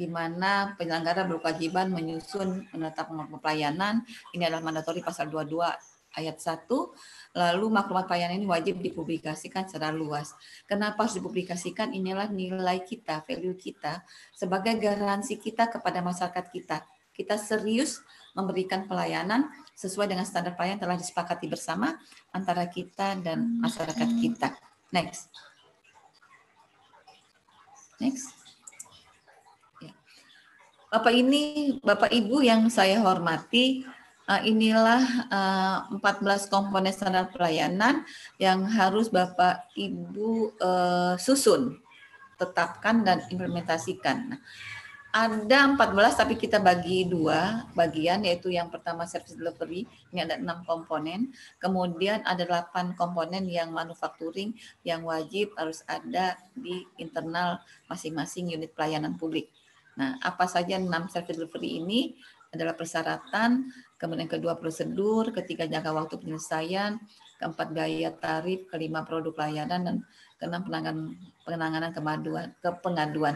[SPEAKER 5] di mana penyelenggara berkewajiban menyusun menetapkan maklumat pelayanan. Ini adalah mandatori pasal 22 ayat 1. Lalu maklumat pelayanan ini wajib dipublikasikan secara luas. Kenapa harus dipublikasikan? Inilah nilai kita, value kita sebagai garansi kita kepada masyarakat kita kita serius memberikan pelayanan sesuai dengan standar pelayanan telah disepakati bersama antara kita dan masyarakat hmm. kita. Next. Next. Ya. Bapak ini, Bapak Ibu yang saya hormati, eh, inilah 14 eh, komponen standar pelayanan yang harus Bapak Ibu eh, susun, tetapkan dan implementasikan. Nah, ada 14 tapi kita bagi dua bagian yaitu yang pertama service delivery ini ada enam komponen kemudian ada delapan komponen yang manufacturing yang wajib harus ada di internal masing-masing unit pelayanan publik nah apa saja enam service delivery ini adalah persyaratan kemudian kedua prosedur ketiga jangka waktu penyelesaian keempat biaya tarif kelima produk layanan dan karena penanganan penanganan kemaduan kepengaduan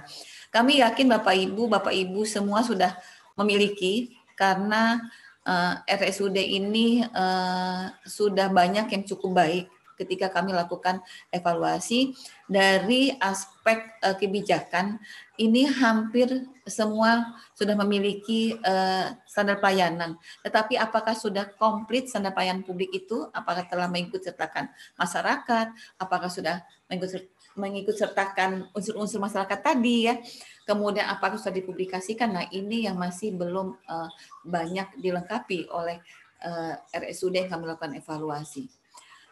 [SPEAKER 5] Kami yakin Bapak Ibu, Bapak Ibu semua sudah memiliki karena uh, eh, RSUD ini uh, sudah banyak yang cukup baik ketika kami lakukan evaluasi dari aspek uh, kebijakan ini hampir semua sudah memiliki uh, standar pelayanan. Tetapi apakah sudah komplit standar pelayanan publik itu? Apakah telah mengikut sertakan masyarakat? Apakah sudah mengikut mengikut sertakan unsur-unsur masyarakat tadi ya? Kemudian apakah sudah dipublikasikan? Nah ini yang masih belum uh, banyak dilengkapi oleh RSUD yang kami lakukan evaluasi.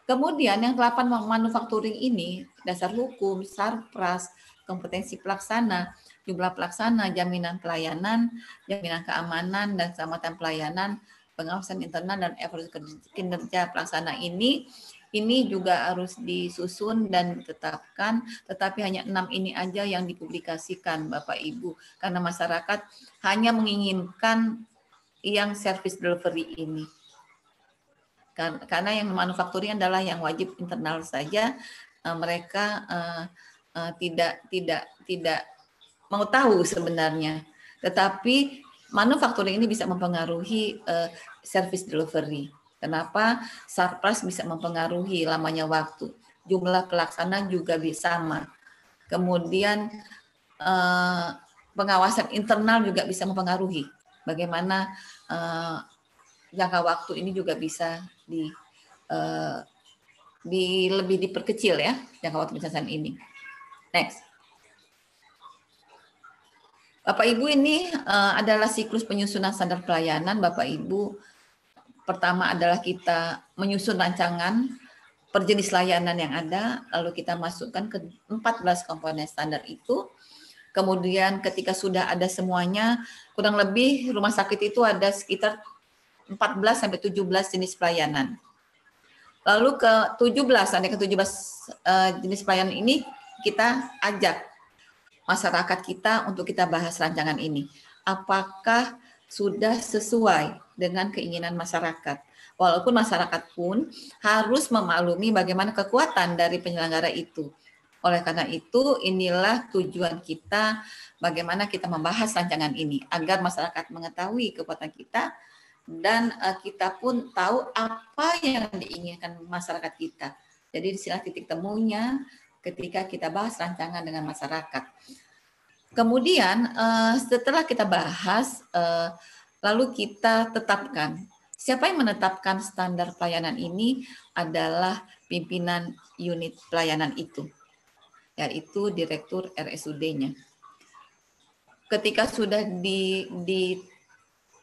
[SPEAKER 5] Kemudian yang delapan manufacturing ini dasar hukum, sarpras, kompetensi pelaksana, jumlah pelaksana, jaminan pelayanan, jaminan keamanan dan keselamatan pelayanan, pengawasan internal dan evaluasi kinerja pelaksana ini ini juga harus disusun dan ditetapkan, tetapi hanya enam ini aja yang dipublikasikan, Bapak Ibu, karena masyarakat hanya menginginkan yang service delivery ini. Kan, karena yang manufakturing adalah yang wajib internal saja eh, mereka eh, eh, tidak tidak tidak mau tahu sebenarnya tetapi manufaktur ini bisa mempengaruhi service delivery kenapa surplus bisa mempengaruhi lamanya waktu jumlah pelaksanaan juga bisa sama kemudian pengawasan internal juga bisa mempengaruhi bagaimana jangka waktu ini juga bisa di uh, di lebih diperkecil ya jangka waktu pencacahan ini. Next. Bapak Ibu ini uh, adalah siklus penyusunan standar pelayanan Bapak Ibu. Pertama adalah kita menyusun rancangan perjenis layanan yang ada, lalu kita masukkan ke 14 komponen standar itu. Kemudian ketika sudah ada semuanya, kurang lebih rumah sakit itu ada sekitar 14 sampai 17 jenis pelayanan. Lalu ke 17, ada ke 17 eh, jenis pelayanan ini kita ajak masyarakat kita untuk kita bahas rancangan ini. Apakah sudah sesuai dengan keinginan masyarakat? Walaupun masyarakat pun harus memaklumi bagaimana kekuatan dari penyelenggara itu. Oleh karena itu, inilah tujuan kita bagaimana kita membahas rancangan ini agar masyarakat mengetahui kekuatan kita, dan uh, kita pun tahu apa yang diinginkan masyarakat kita. Jadi di disinilah titik temunya ketika kita bahas rancangan dengan masyarakat. Kemudian uh, setelah kita bahas, uh, lalu kita tetapkan. Siapa yang menetapkan standar pelayanan ini adalah pimpinan unit pelayanan itu, yaitu direktur RSUD-nya. Ketika sudah di, di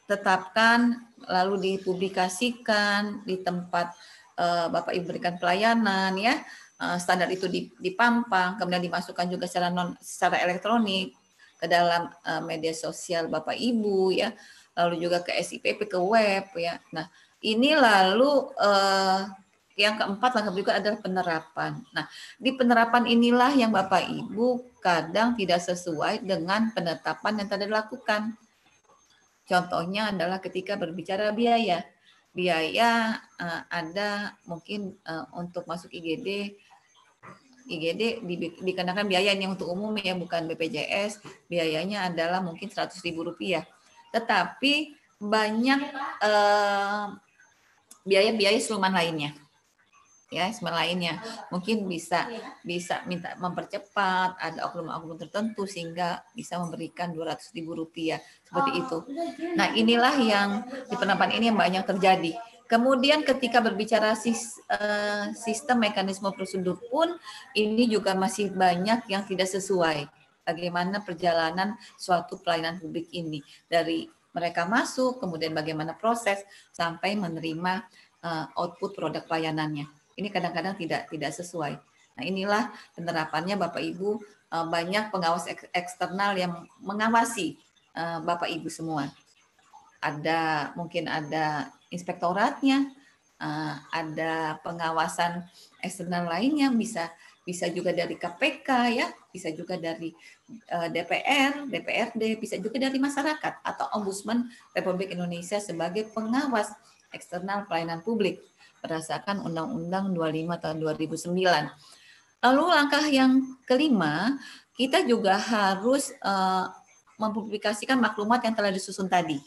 [SPEAKER 5] tetapkan lalu dipublikasikan di tempat uh, Bapak Ibu berikan pelayanan ya uh, standar itu dipampang kemudian dimasukkan juga secara non secara elektronik ke dalam uh, media sosial Bapak Ibu ya lalu juga ke SIPP ke web ya nah ini lalu yang keempat langkah berikut adalah penerapan. Nah, di penerapan inilah yang Bapak Ibu kadang tidak sesuai dengan penetapan yang tadi dilakukan. Contohnya adalah ketika berbicara biaya. Biaya uh, eh, ada mungkin uh, untuk masuk IGD IGD di, dikenakan biaya ini untuk umum ya bukan BPJS biayanya adalah mungkin seratus ribu rupiah tetapi banyak eh, biaya-biaya uh, lainnya ya sama lainnya mungkin bisa bisa minta mempercepat ada oknum-oknum tertentu sehingga bisa memberikan dua ratus ribu rupiah seperti itu
[SPEAKER 4] nah inilah yang
[SPEAKER 5] di penampan ini yang banyak terjadi kemudian ketika berbicara eh, sistem mekanisme prosedur pun ini juga masih banyak yang tidak sesuai bagaimana perjalanan suatu pelayanan publik ini dari mereka masuk kemudian bagaimana proses sampai menerima eh, output produk pelayanannya ini kadang-kadang tidak tidak sesuai. Nah, inilah penerapannya Bapak Ibu eh, banyak pengawas eksternal yang mengawasi eh, Bapak Ibu semua. Ada mungkin ada inspektoratnya, eh, ada pengawasan eksternal lainnya bisa bisa juga dari KPK ya, bisa juga dari DPR, DPRD, bisa juga dari masyarakat atau Ombudsman Republik Indonesia sebagai pengawas eksternal pelayanan publik berdasarkan Undang-Undang 25 tahun 2009. Lalu langkah yang kelima, kita juga harus uh, mempublikasikan maklumat yang telah disusun tadi.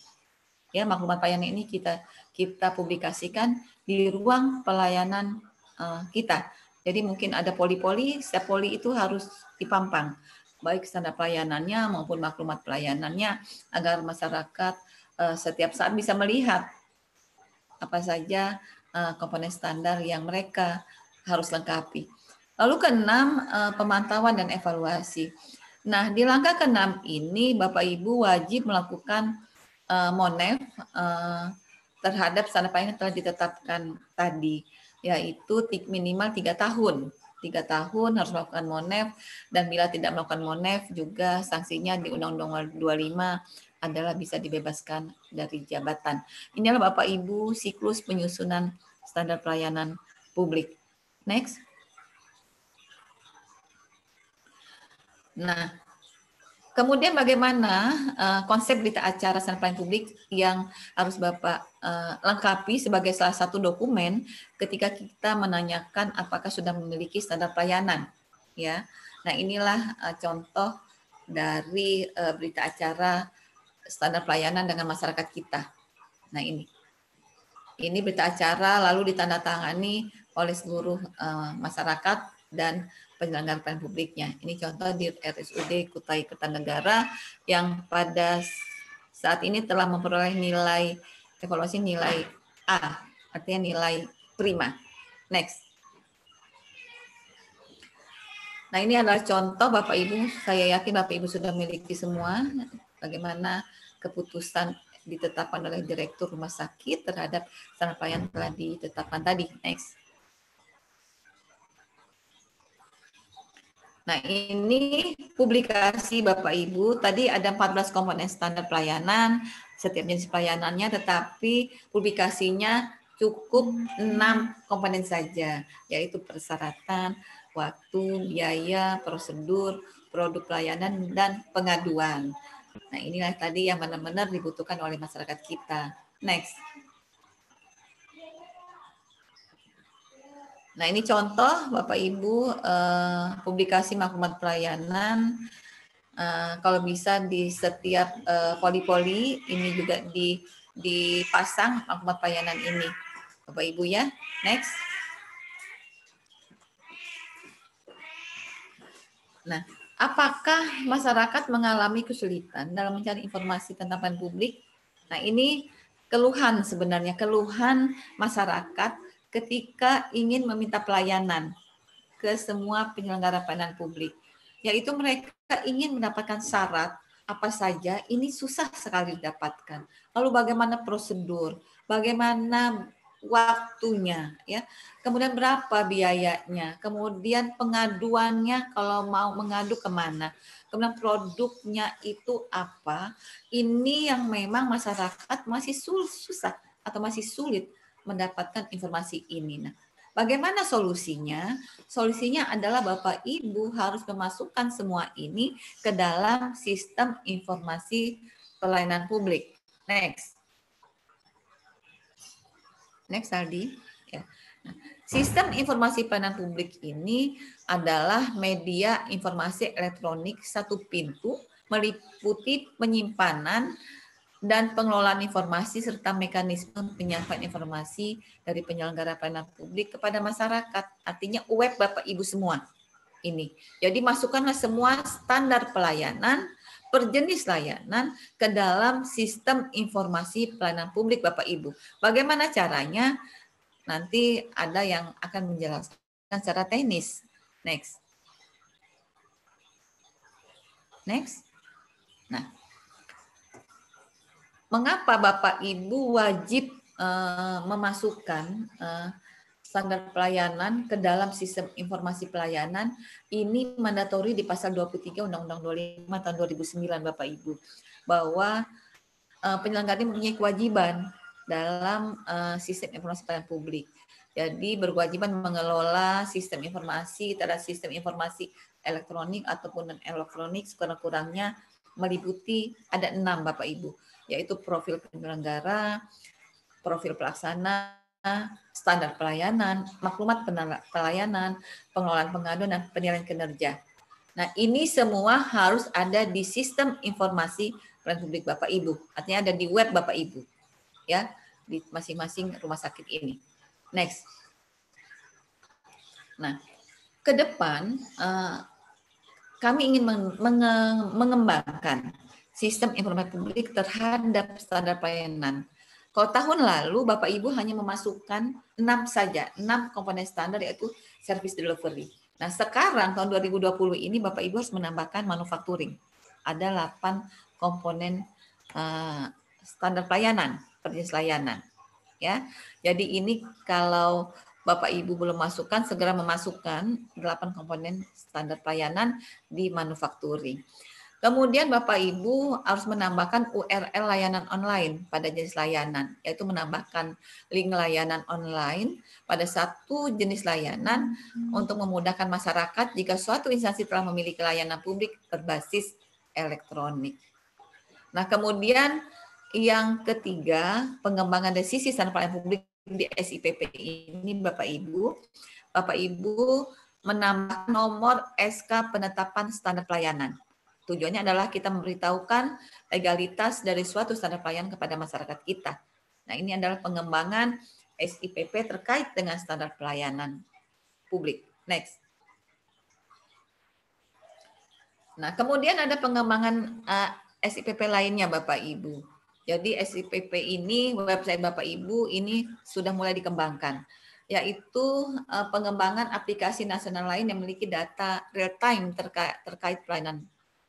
[SPEAKER 5] Ya, maklumat pelayanan ini kita kita publikasikan di ruang pelayanan uh, kita. Jadi mungkin ada poli-poli, setiap poli itu harus dipampang, baik standar pelayanannya maupun maklumat pelayanannya, agar masyarakat uh, setiap saat bisa melihat apa saja Eh, komponen standar yang mereka harus lengkapi. Lalu keenam eh, pemantauan dan evaluasi. Nah, di langkah keenam ini Bapak Ibu wajib melakukan eh, monef terhadap standar pelayanan yang telah ditetapkan tadi, yaitu minimal tiga tahun. Tiga tahun harus melakukan monef, dan bila tidak melakukan monef juga sanksinya di Undang-Undang 25 adalah bisa dibebaskan dari jabatan. Inilah Bapak Ibu siklus penyusunan standar pelayanan publik. Next. Nah, kemudian bagaimana uh, konsep berita acara standar pelayanan publik yang harus Bapak uh, lengkapi sebagai salah satu dokumen ketika kita menanyakan apakah sudah memiliki standar pelayanan, ya. Nah, inilah uh, contoh dari uh, berita acara standar pelayanan dengan masyarakat kita. Nah, ini ini berita acara lalu ditandatangani oleh seluruh uh, masyarakat dan penyelenggaraan publiknya. Ini contoh di RSUD Kutai Kertanegara yang pada saat ini telah memperoleh nilai evaluasi nilai A, artinya nilai prima. Next. Nah ini adalah contoh Bapak Ibu, saya yakin Bapak Ibu sudah memiliki semua bagaimana keputusan ditetapkan oleh direktur rumah sakit terhadap standar yang telah ditetapkan tadi. Next. Nah, ini publikasi Bapak Ibu. Tadi ada 14 komponen standar pelayanan, setiap jenis pelayanannya, tetapi publikasinya cukup 6 komponen saja, yaitu persyaratan, waktu, biaya, prosedur, produk pelayanan, dan pengaduan. Nah inilah tadi yang benar-benar dibutuhkan oleh masyarakat kita. Next. Nah ini contoh Bapak Ibu eh, publikasi maklumat pelayanan. Eh, kalau bisa di setiap poli eh, poli-poli ini juga di dipasang maklumat pelayanan ini. Bapak Ibu ya. Next. Nah, Apakah masyarakat mengalami kesulitan dalam mencari informasi tentang pelayanan publik? Nah, ini keluhan sebenarnya, keluhan masyarakat ketika ingin meminta pelayanan ke semua penyelenggara pelayanan publik, yaitu mereka ingin mendapatkan syarat apa saja, ini susah sekali didapatkan. Lalu bagaimana prosedur, bagaimana waktunya ya kemudian berapa biayanya kemudian pengaduannya kalau mau mengadu kemana kemudian produknya itu apa ini yang memang masyarakat masih susah atau masih sulit mendapatkan informasi ini nah Bagaimana solusinya? Solusinya adalah Bapak Ibu harus memasukkan semua ini ke dalam sistem informasi pelayanan publik. Next. Next, Aldi. Ya. Sistem informasi pelayanan publik ini adalah media informasi elektronik satu pintu meliputi penyimpanan dan pengelolaan informasi serta mekanisme penyampaian informasi dari penyelenggara pelayanan publik kepada masyarakat. Artinya web Bapak Ibu semua ini. Jadi masukkanlah semua standar pelayanan perjenis layanan ke dalam sistem informasi pelayanan publik Bapak Ibu. Bagaimana caranya? Nanti ada yang akan menjelaskan secara teknis. Next. Next. Nah, mengapa Bapak Ibu wajib uh, memasukkan uh, standar pelayanan ke dalam sistem informasi pelayanan ini mandatori di pasal 23 Undang-Undang 25 tahun 2009 Bapak Ibu bahwa eh, penyelenggara penyelenggara mempunyai kewajiban dalam eh, sistem informasi pelayanan publik. Jadi berkewajiban mengelola sistem informasi terhadap sistem informasi elektronik ataupun non elektronik sekurang-kurangnya meliputi ada enam Bapak Ibu, yaitu profil penyelenggara, profil pelaksana, standar pelayanan, maklumat pelayanan, pengelolaan pengaduan, dan penilaian kinerja. Nah, ini semua harus ada di sistem informasi pelayanan publik Bapak Ibu. Artinya ada di web Bapak Ibu. Ya, di masing-masing rumah sakit ini. Next. Nah, ke depan eh, kami ingin mengembangkan sistem informasi publik terhadap standar pelayanan kalau tahun lalu Bapak Ibu hanya memasukkan enam saja, enam komponen standar yaitu service delivery. Nah, sekarang tahun 2020 ini Bapak Ibu harus menambahkan manufacturing. Ada delapan komponen uh, standar pelayanan, perjalanan. layanan. Ya. Jadi ini kalau Bapak Ibu belum masukkan, segera memasukkan delapan komponen standar pelayanan di manufacturing. Kemudian Bapak Ibu harus menambahkan URL layanan online pada jenis layanan, yaitu menambahkan link layanan online pada satu jenis layanan hmm. untuk memudahkan masyarakat jika suatu instansi telah memiliki layanan publik berbasis elektronik. Nah, kemudian yang ketiga, pengembangan dari sisi standar pelayanan publik di SIPP ini Bapak Ibu, Bapak Ibu menambah nomor SK penetapan standar pelayanan Tujuannya adalah kita memberitahukan legalitas dari suatu standar pelayanan kepada masyarakat kita. Nah, ini adalah pengembangan SIPP terkait dengan standar pelayanan publik. Next. Nah, kemudian ada pengembangan uh, eh, SIPP lainnya Bapak Ibu. Jadi SIPP ini website Bapak Ibu ini sudah mulai dikembangkan yaitu uh, pengembangan aplikasi nasional lain yang memiliki data real time terkait terkait pelayanan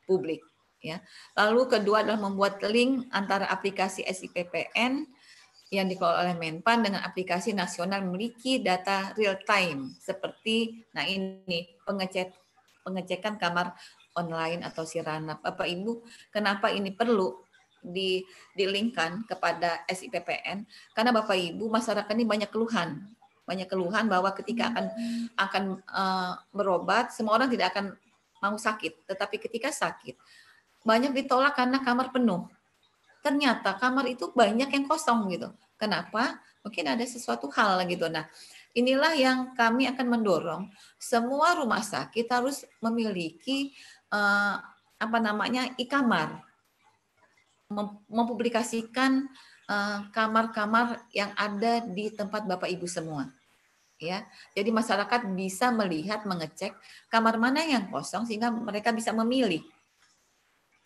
[SPEAKER 5] publik. Ya. Lalu kedua adalah membuat link antara aplikasi SIPPN yang dikelola oleh Menpan dengan aplikasi nasional memiliki data real time seperti nah ini pengecek pengecekan kamar online atau sirana Bapak Ibu, kenapa ini perlu di dilingkan kepada SIPPN? Karena Bapak Ibu masyarakat ini banyak keluhan banyak keluhan bahwa ketika akan akan uh, berobat semua orang tidak akan mau sakit, tetapi ketika sakit banyak ditolak karena kamar penuh. Ternyata kamar itu banyak yang kosong gitu. Kenapa? Mungkin ada sesuatu hal gitu. Nah, inilah yang kami akan mendorong semua rumah sakit harus memiliki uh, apa namanya e-kamar. Mem mempublikasikan eh, kamar-kamar uh, yang ada di tempat Bapak Ibu semua ya. Jadi masyarakat bisa melihat, mengecek kamar mana yang kosong sehingga mereka bisa memilih.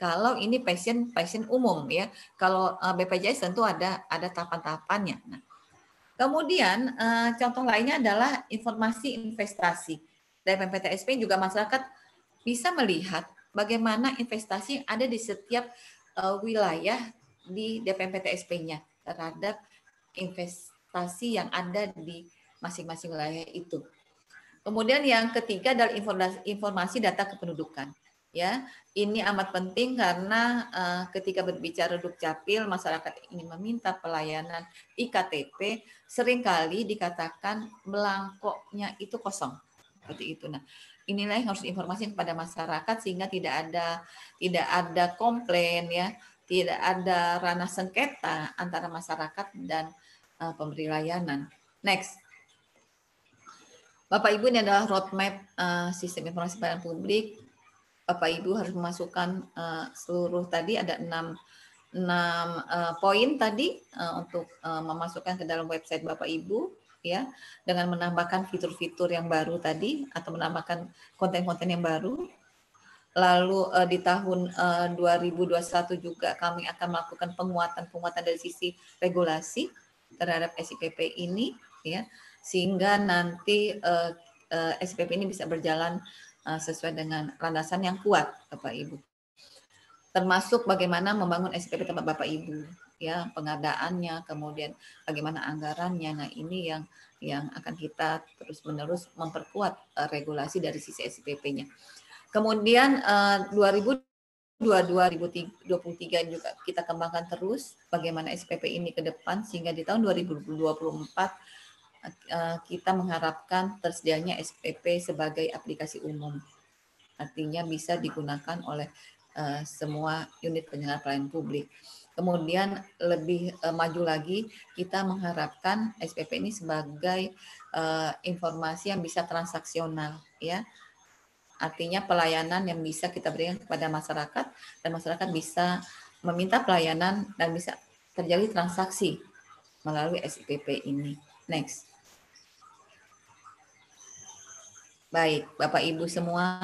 [SPEAKER 5] Kalau ini pasien pasien umum ya, kalau eh, BPJS tentu ada ada tahapan-tahapannya. Nah, kemudian eh, contoh lainnya adalah informasi investasi. Dari PPTSP juga masyarakat bisa melihat bagaimana investasi ada di setiap eh, wilayah di DPMPTSP-nya terhadap investasi yang ada di masing-masing wilayah itu. Kemudian yang ketiga adalah informasi, informasi data kependudukan. Ya, ini amat penting karena uh, ketika berbicara Dukcapil, masyarakat ingin meminta pelayanan IKTP, seringkali dikatakan melangkoknya itu kosong. Seperti itu. Nah, inilah yang harus informasikan kepada masyarakat sehingga tidak ada tidak ada komplain ya, tidak ada ranah sengketa antara masyarakat dan uh, pemberi layanan. Next. Bapak Ibu ini adalah roadmap uh, sistem informasi pelayanan publik. Bapak Ibu harus memasukkan uh, seluruh tadi ada enam enam uh, poin tadi uh, untuk uh, memasukkan ke dalam website Bapak Ibu ya dengan menambahkan fitur-fitur yang baru tadi atau menambahkan konten-konten yang baru. Lalu uh, di tahun uh, 2021 juga kami akan melakukan penguatan-penguatan dari sisi regulasi terhadap SIPP ini ya sehingga nanti uh, eh, uh, eh, SPP ini bisa berjalan uh, sesuai dengan landasan yang kuat, Bapak Ibu. Termasuk bagaimana membangun SPP tempat Bapak Ibu, ya pengadaannya, kemudian bagaimana anggarannya. Nah ini yang yang akan kita terus menerus memperkuat uh, regulasi dari sisi SPP-nya. Kemudian uh, 2022 2023 juga kita kembangkan terus bagaimana SPP ini ke depan sehingga di tahun 2024 Eh, kita mengharapkan tersedianya SPP sebagai aplikasi umum. Artinya bisa digunakan oleh eh, semua unit penyelenggara pelayanan publik. Kemudian lebih eh, maju lagi, kita mengharapkan SPP ini sebagai informasi yang bisa transaksional, ya. Artinya pelayanan yang bisa kita berikan kepada masyarakat dan masyarakat bisa meminta pelayanan dan bisa terjadi transaksi melalui SPP ini. Next. Baik, Bapak Ibu semua,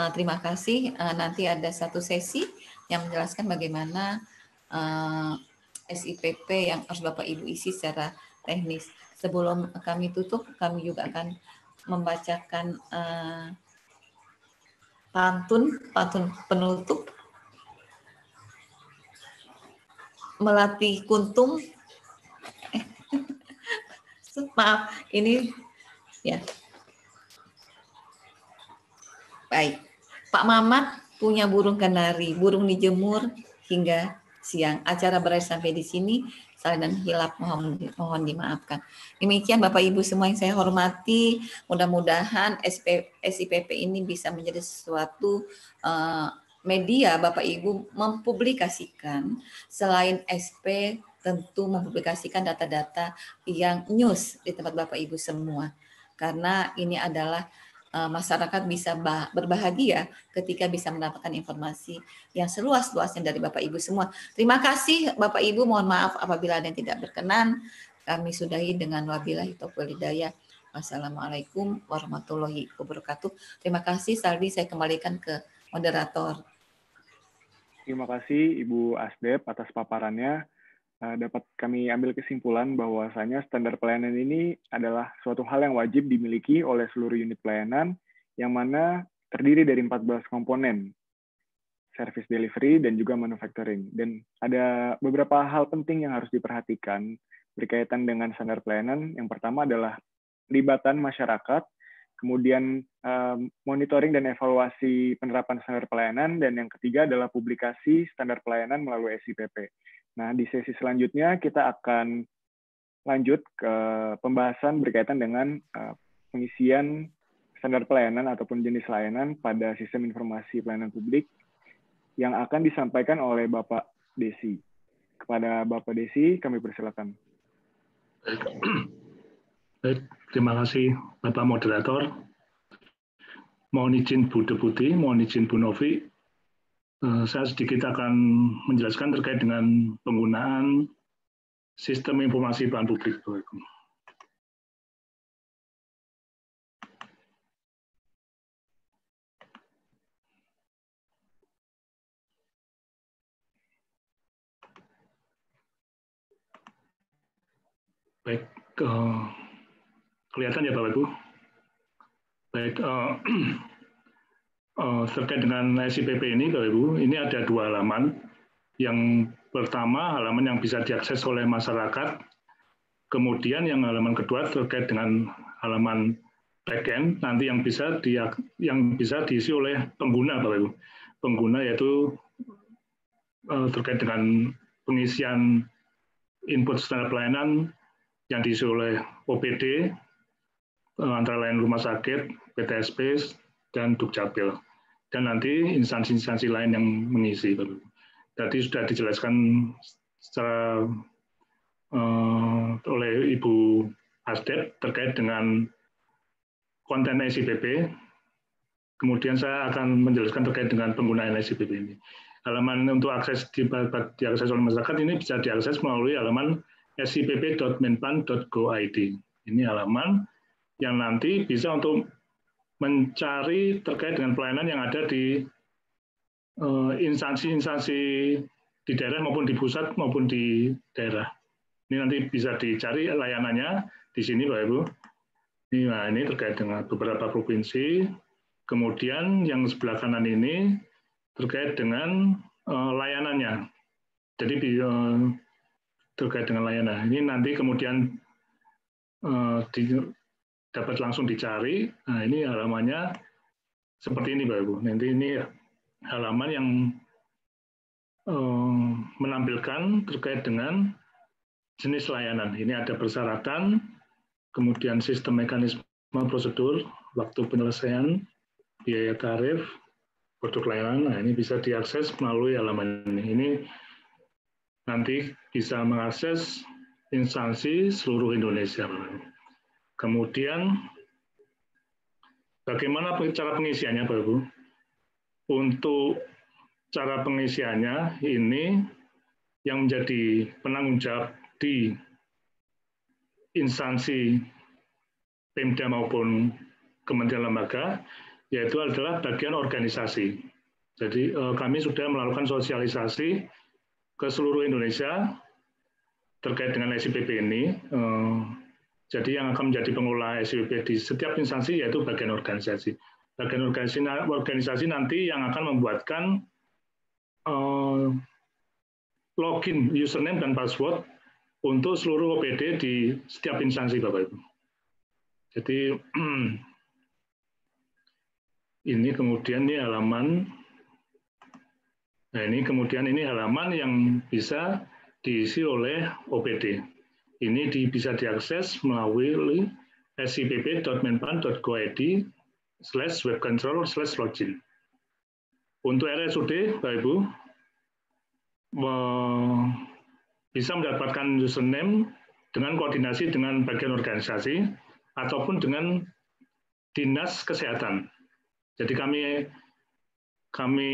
[SPEAKER 5] uh, terima kasih. Uh, nanti ada satu sesi yang menjelaskan bagaimana uh, eh, SIPP yang harus Bapak Ibu isi secara teknis. Sebelum kami tutup, kami juga akan membacakan uh, pantun, pantun penutup. Melatih kuntum. (laughs) Maaf, ini ya. Baik. Pak Mamat punya burung kenari burung dijemur hingga siang. Acara berakhir sampai di sini. Salah dan hilap mohon mohon dimaafkan. Demikian Bapak Ibu semua yang saya hormati, mudah-mudahan SP, SIPP ini bisa menjadi sesuatu uh, media Bapak Ibu mempublikasikan selain SP tentu mempublikasikan data-data yang news di tempat Bapak Ibu semua. Karena ini adalah Eh, masyarakat bisa berbahagia ketika bisa mendapatkan informasi yang seluas-luasnya dari Bapak Ibu semua. Terima kasih Bapak Ibu, mohon maaf apabila ada yang tidak berkenan. Kami sudahi dengan wabillahi taufiq hidayah. Wassalamualaikum warahmatullahi wabarakatuh. Terima kasih Saldi, saya kembalikan ke moderator.
[SPEAKER 1] Terima kasih Ibu Asdep atas paparannya. Eh, dapat kami ambil kesimpulan bahwasanya standar pelayanan ini adalah suatu hal yang wajib dimiliki oleh seluruh unit pelayanan yang mana terdiri dari 14 komponen service delivery dan juga manufacturing. Dan ada beberapa hal penting yang harus diperhatikan berkaitan dengan standar pelayanan. Yang pertama adalah libatan masyarakat, kemudian eh, monitoring dan evaluasi penerapan standar pelayanan, dan yang ketiga adalah publikasi standar pelayanan melalui SIPP. Nah, di sesi selanjutnya kita akan lanjut ke pembahasan berkaitan dengan eh, pengisian standar pelayanan ataupun jenis layanan pada sistem informasi pelayanan publik yang akan disampaikan oleh Bapak Desi. Kepada Bapak Desi, kami persilakan.
[SPEAKER 6] Baik, Baik terima kasih Bapak Moderator. Mohon izin Bu Deputi, mohon izin Bu Novi Eh, saya sedikit akan menjelaskan terkait dengan penggunaan sistem informasi pelayanan publik. Baik, eh, kelihatan ya Bapak Ibu? Baik, eh, (clears throat) Eh, terkait dengan SIPP ini, Bapak Ibu, ini ada dua halaman. Yang pertama halaman yang bisa diakses oleh masyarakat, kemudian yang halaman kedua terkait dengan halaman backend nanti yang bisa di, yang bisa diisi oleh pengguna, Bapak Ibu. Pengguna yaitu eh, terkait dengan pengisian input standar pelayanan yang diisi oleh OPD, eh, antara lain rumah sakit, PTSP, dan Dukcapil. Dan nanti instansi-instansi lain yang mengisi. Tadi sudah dijelaskan secara uh, oleh Ibu Asdep terkait dengan konten SIPP. Kemudian saya akan menjelaskan terkait dengan penggunaan SIPP ini. Halaman untuk akses di, diakses oleh masyarakat ini bisa diakses melalui halaman scpp.menpan.go.id. Ini halaman yang nanti bisa untuk mencari terkait dengan pelayanan yang ada di eh, instansi-instansi di daerah maupun di pusat maupun di daerah. Ini nanti bisa dicari layanannya di sini, pak Ibu. Ini, nah, ini terkait dengan beberapa provinsi. Kemudian yang sebelah kanan ini terkait dengan uh, layanannya. Jadi uh, terkait dengan layanan. Ini nanti kemudian uh, di, dapat langsung dicari. Nah, ini halamannya seperti ini, Bapak Ibu. Nanti ini halaman yang eh, menampilkan terkait dengan jenis layanan. Ini ada persyaratan, kemudian sistem mekanisme prosedur, waktu penyelesaian, biaya tarif, produk layanan. Nah, ini bisa diakses melalui halaman ini. Ini nanti bisa mengakses instansi seluruh Indonesia. Kemudian bagaimana cara pengisiannya, Pak Ibu? Untuk cara pengisiannya ini yang menjadi penanggung jawab di instansi Pemda maupun kementerian lembaga yaitu adalah bagian organisasi. Jadi eh, kami sudah melakukan sosialisasi ke seluruh Indonesia terkait dengan SIPP ini eh, jadi yang akan menjadi pengelola SPP di setiap instansi yaitu bagian organisasi. Bagian organisasi, organisasi nanti yang akan membuatkan uh, login username dan password untuk seluruh OPD di setiap instansi Bapak Ibu. Jadi (clears throat) ini kemudian ini halaman Nah, ini kemudian ini halaman yang bisa diisi oleh OPD. Ini bisa diakses melalui sipp.menpan.go.id slash webcontrol slash login. Untuk RSUD, Bapak Ibu, bisa mendapatkan username dengan koordinasi dengan bagian organisasi ataupun dengan dinas kesehatan. Jadi kami kami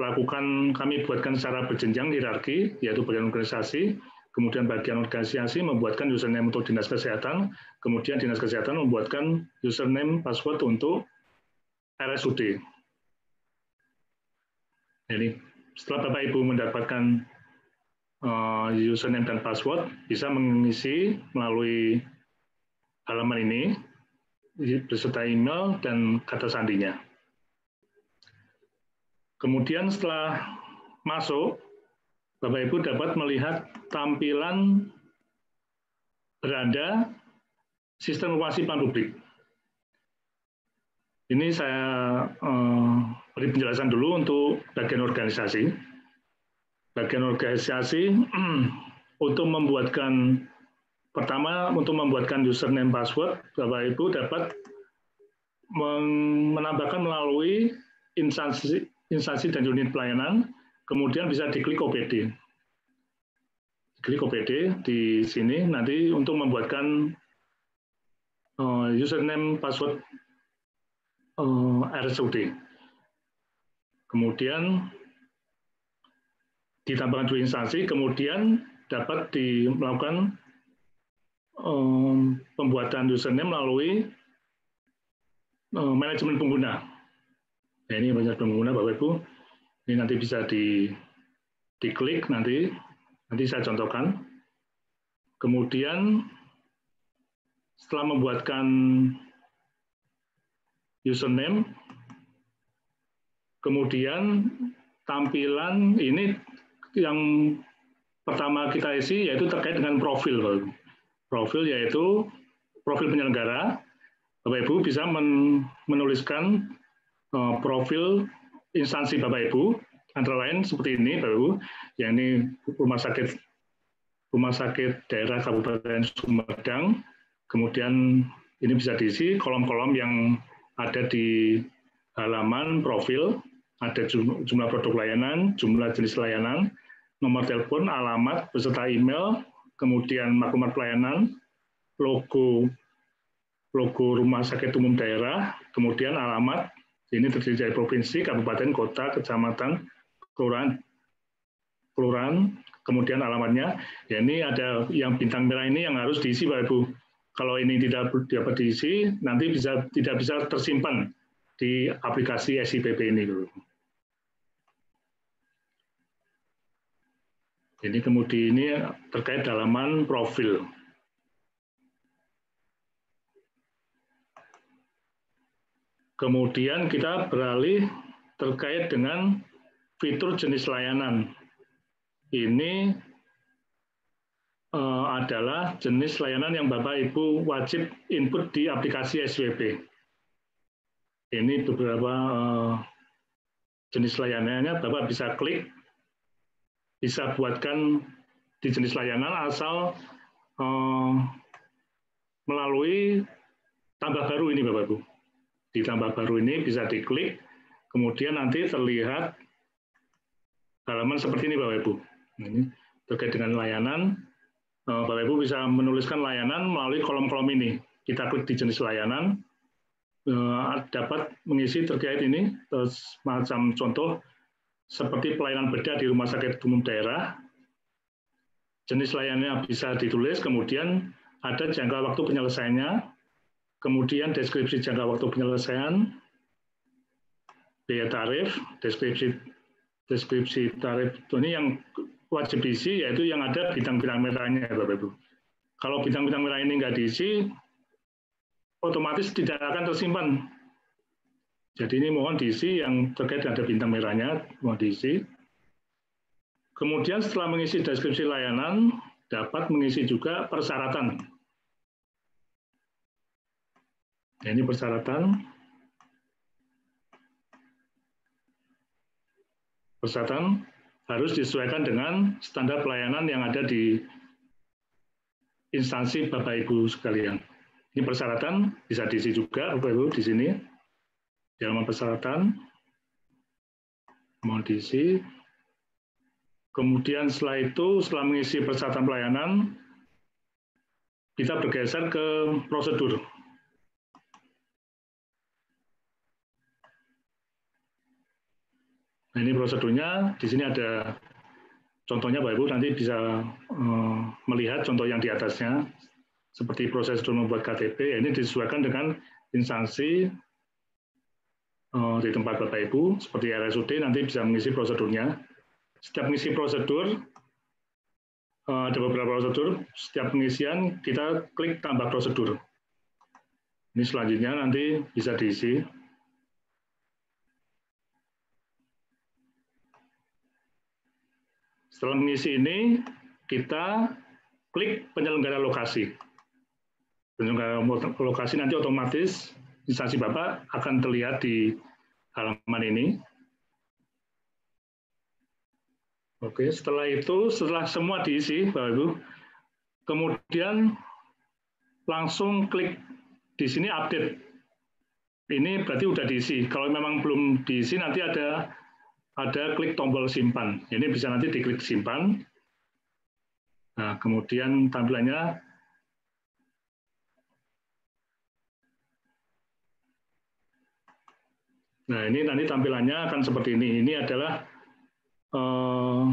[SPEAKER 6] lakukan kami buatkan secara berjenjang hierarki yaitu bagian organisasi kemudian bagian organisasi membuatkan username untuk dinas kesehatan, kemudian dinas kesehatan membuatkan username password untuk RSUD. Jadi setelah Bapak Ibu mendapatkan eh, username dan password, bisa mengisi melalui halaman ini beserta email dan kata sandinya. Kemudian setelah masuk, Bapak Ibu dapat melihat tampilan berada sistem kewasipan publik. Ini saya eh, beri penjelasan dulu untuk bagian organisasi. Bagian organisasi (clears throat) untuk membuatkan pertama untuk membuatkan username password, Bapak Ibu dapat menambahkan melalui instansi instansi dan unit pelayanan kemudian bisa diklik OPD. Klik OPD di sini nanti untuk membuatkan eh, username password uh, eh, RSUD. Kemudian ditambahkan dua instansi, kemudian dapat di, eh, pembuatan username melalui uh, manajemen pengguna. Nah, ini banyak pengguna Bapak Ibu ini nanti bisa di diklik nanti, nanti saya contohkan. Kemudian setelah membuatkan username, kemudian tampilan ini yang pertama kita isi yaitu terkait dengan profil. Profil yaitu profil penyelenggara. Bapak Ibu bisa menuliskan eh, profil instansi Bapak Ibu, antara lain seperti ini Bapak Ibu, yang ini Rumah Sakit Rumah Sakit Daerah Kabupaten Sumedang, kemudian ini bisa diisi kolom-kolom yang ada di halaman profil, ada jumlah produk layanan, jumlah jenis layanan, nomor telepon, alamat, beserta email, kemudian maklumat pelayanan, logo logo rumah sakit umum daerah, kemudian alamat, ini terdiri dari provinsi, kabupaten, kota, kecamatan, kelurahan, kelurahan, kemudian alamatnya. Ya, ini ada yang bintang merah ini yang harus diisi, Pak Ibu. Kalau ini tidak dapat diisi, nanti bisa tidak bisa tersimpan di aplikasi SIPP ini Ini kemudian ini terkait dalaman profil. Kemudian kita beralih terkait dengan fitur jenis layanan. Ini eh, adalah jenis layanan yang Bapak Ibu wajib input di aplikasi SWP. Ini beberapa eh, jenis layanannya, Bapak bisa klik, bisa buatkan di jenis layanan asal eh, melalui tambah baru ini Bapak Ibu di ditambah baru ini bisa diklik, kemudian nanti terlihat halaman seperti ini Bapak Ibu. Nah, ini terkait dengan layanan, eh, Bapak Ibu bisa menuliskan layanan melalui kolom-kolom ini. Kita klik di jenis layanan, eh, dapat mengisi terkait ini, terus eh, macam contoh seperti pelayanan bedah di rumah sakit umum daerah, jenis layanannya bisa ditulis, kemudian ada jangka waktu penyelesaiannya, kemudian deskripsi jangka waktu penyelesaian, biaya tarif, deskripsi deskripsi tarif ini yang wajib diisi yaitu yang ada bintang-bintang merahnya Bapak Ibu. Kalau bintang-bintang merah ini nggak diisi, otomatis tidak akan tersimpan. Jadi ini mohon diisi yang terkait ada bintang merahnya, mohon diisi. Kemudian setelah mengisi deskripsi layanan, dapat mengisi juga persyaratan Nah, ini persyaratan persyaratan harus disesuaikan dengan standar pelayanan yang ada di instansi Bapak Ibu sekalian. Ini persyaratan bisa diisi juga Bapak Ibu di sini. Di halaman persyaratan mau diisi. Kemudian setelah itu setelah mengisi persyaratan pelayanan kita bergeser ke prosedur ini prosedurnya. Di sini ada contohnya Bapak Ibu nanti bisa eh, melihat contoh yang di atasnya seperti proses untuk membuat KTP. Ya, ini disesuaikan dengan instansi eh, di tempat Bapak Ibu seperti RSUD nanti bisa mengisi prosedurnya. Setiap mengisi prosedur eh, ada beberapa prosedur. Setiap pengisian kita klik tambah prosedur. Ini selanjutnya nanti bisa diisi. Setelah mengisi ini, kita klik penyelenggara lokasi. Penyelenggara lokasi nanti otomatis instansi Bapak akan terlihat di halaman ini. Oke, setelah itu, setelah semua diisi, Bapak-Ibu, kemudian langsung klik di sini update. Ini berarti sudah diisi. Kalau memang belum diisi, nanti ada ada klik tombol simpan. Ini bisa nanti diklik simpan. Nah, kemudian tampilannya Nah, ini nanti tampilannya akan seperti ini. Ini adalah eh,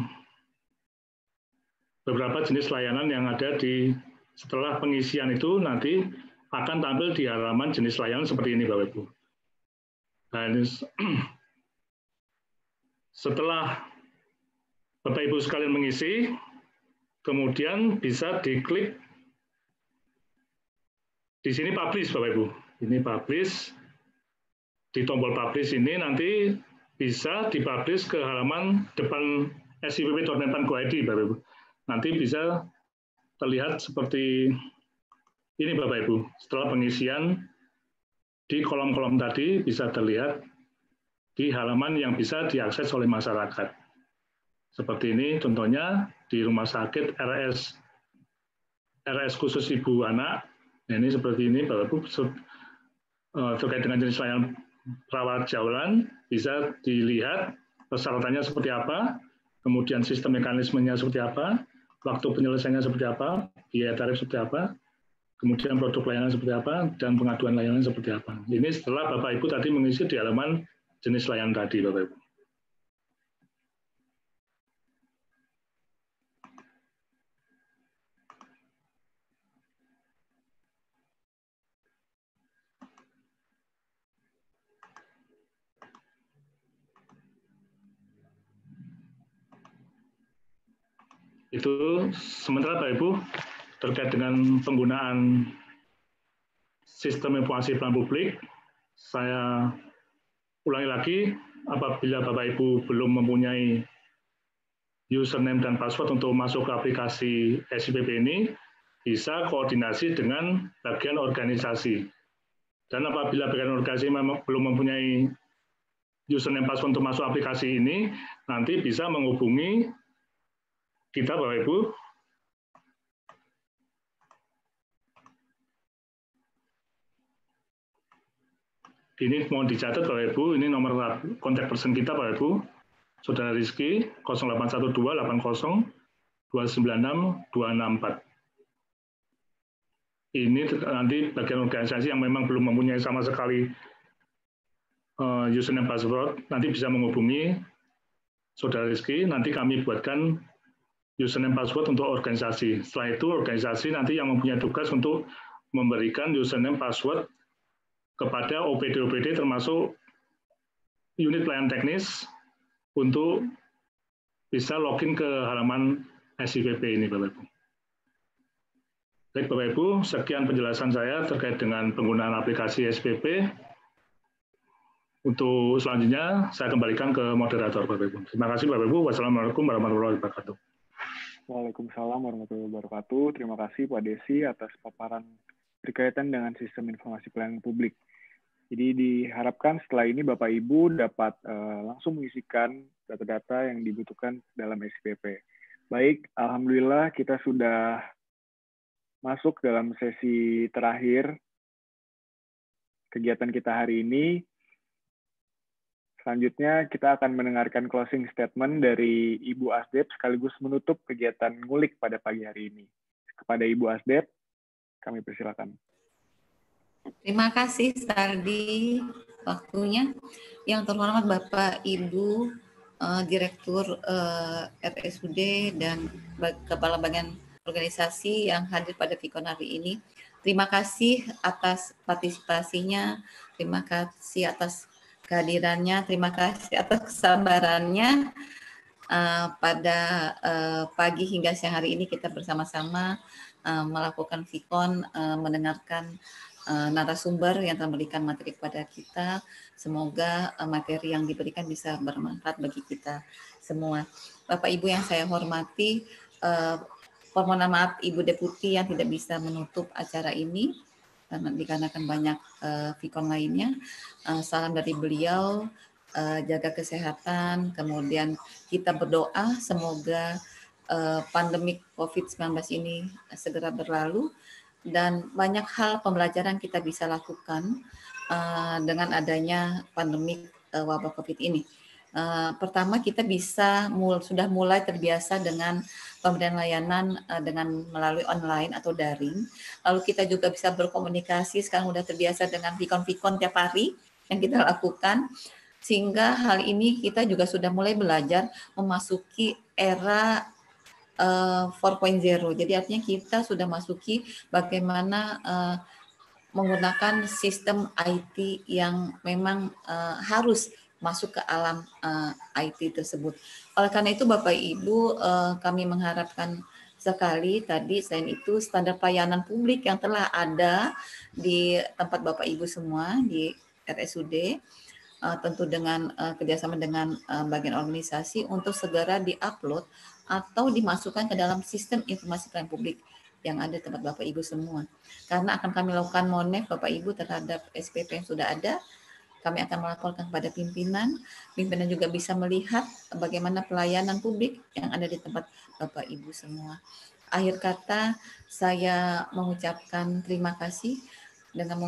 [SPEAKER 6] beberapa jenis layanan yang ada di setelah pengisian itu nanti akan tampil di halaman jenis layanan seperti ini, Bapak Ibu. Nah, ini, (clears throat) Setelah Bapak Ibu sekalian mengisi, kemudian bisa diklik di sini publish Bapak Ibu. Ini publish di tombol publish ini nanti bisa dipublish ke halaman depan depan Bapak Ibu. Nanti bisa terlihat seperti ini Bapak Ibu. Setelah pengisian di kolom-kolom tadi bisa terlihat di halaman yang bisa diakses oleh masyarakat. Seperti ini contohnya di rumah sakit RS RS khusus ibu anak. Nah, ini seperti ini Bapak Ibu e, terkait dengan jenis layanan perawat jaulan bisa dilihat persyaratannya seperti apa, kemudian sistem mekanismenya seperti apa, waktu penyelesaiannya seperti apa, biaya tarif seperti apa, kemudian produk layanan seperti apa, dan pengaduan layanan seperti apa. Ini setelah Bapak Ibu tadi mengisi di halaman jenis layanan tadi, Bapak Ibu. Itu sementara Pak Ibu terkait dengan penggunaan sistem informasi pelan publik, saya ulangi lagi, apabila Bapak Ibu belum mempunyai username dan password untuk masuk ke aplikasi SIPP ini, bisa koordinasi dengan bagian organisasi. Dan apabila bagian organisasi memang belum mempunyai username password untuk masuk aplikasi ini, nanti bisa menghubungi kita Bapak Ibu ini mau dicatat Bapak Ibu, ini nomor kontak person kita Bapak Ibu, Saudara Rizky 0812 Ini nanti bagian organisasi yang memang belum mempunyai sama sekali eh, username password, nanti bisa menghubungi Saudara Rizky, nanti kami buatkan username password untuk organisasi. Setelah itu organisasi nanti yang mempunyai tugas untuk memberikan username password kepada OPD-OPD termasuk unit pelayanan teknis untuk bisa login ke halaman SIPP ini Bapak Ibu. Baik Bapak Ibu, sekian penjelasan saya terkait dengan penggunaan aplikasi SPP. Untuk selanjutnya saya kembalikan ke moderator Bapak Ibu. Terima kasih Bapak Ibu. Wassalamualaikum warahmatullahi wabarakatuh.
[SPEAKER 1] Waalaikumsalam warahmatullahi wabarakatuh. Terima kasih Pak Desi atas paparan berkaitan dengan sistem informasi pelayanan publik. Jadi diharapkan setelah ini Bapak Ibu dapat uh, langsung mengisikan data-data yang dibutuhkan dalam SPP. Baik, alhamdulillah kita sudah masuk dalam sesi terakhir kegiatan kita hari ini. Selanjutnya kita akan mendengarkan closing statement dari Ibu Asdep sekaligus menutup kegiatan ngulik pada pagi hari ini. Kepada Ibu Asdep, kami persilakan.
[SPEAKER 5] Terima kasih Sardi waktunya. Yang terhormat Bapak Ibu uh, Direktur uh, RSUD dan Kepala Bagian Organisasi yang hadir pada Vikon hari ini. Terima kasih atas partisipasinya, terima kasih atas kehadirannya, terima kasih atas kesabarannya. Uh, eh, pada uh, pagi hingga siang hari ini kita bersama-sama uh, melakukan Vikon, uh, mendengarkan Eh, narasumber yang telah memberikan materi kepada kita. Semoga eh, materi yang diberikan bisa bermanfaat bagi kita semua. Bapak Ibu yang saya hormati, eh, permohonan maaf Ibu Deputi yang tidak bisa menutup acara ini karena dikarenakan banyak vikon lainnya. Salam dari beliau, jaga kesehatan, kemudian kita berdoa semoga pandemi COVID-19 ini segera berlalu dan banyak hal pembelajaran kita bisa lakukan uh, dengan adanya pandemi uh, wabah COVID ini. Uh, pertama kita bisa mul sudah mulai terbiasa dengan pemberian layanan uh, dengan melalui online atau daring. Lalu kita juga bisa berkomunikasi sekarang sudah terbiasa dengan vikon-vikon tiap hari yang kita lakukan. Sehingga hal ini kita juga sudah mulai belajar memasuki era 4.0. Eh, Jadi artinya kita sudah masuki bagaimana eh, menggunakan sistem IT yang memang eh, harus masuk ke alam IT tersebut. Oleh karena itu Bapak Ibu kami mengharapkan sekali tadi selain itu standar pelayanan publik yang telah ada di tempat Bapak Ibu semua di RSUD tentu dengan kerjasama dengan bagian organisasi untuk segera diupload atau dimasukkan ke dalam sistem informasi pelayanan publik yang ada tempat Bapak Ibu semua. Karena akan kami lakukan monef Bapak Ibu terhadap SPP yang sudah ada, kami akan melaporkan kepada pimpinan, pimpinan juga bisa melihat bagaimana pelayanan publik yang ada di tempat Bapak Ibu semua. Akhir kata, saya mengucapkan terima kasih dengan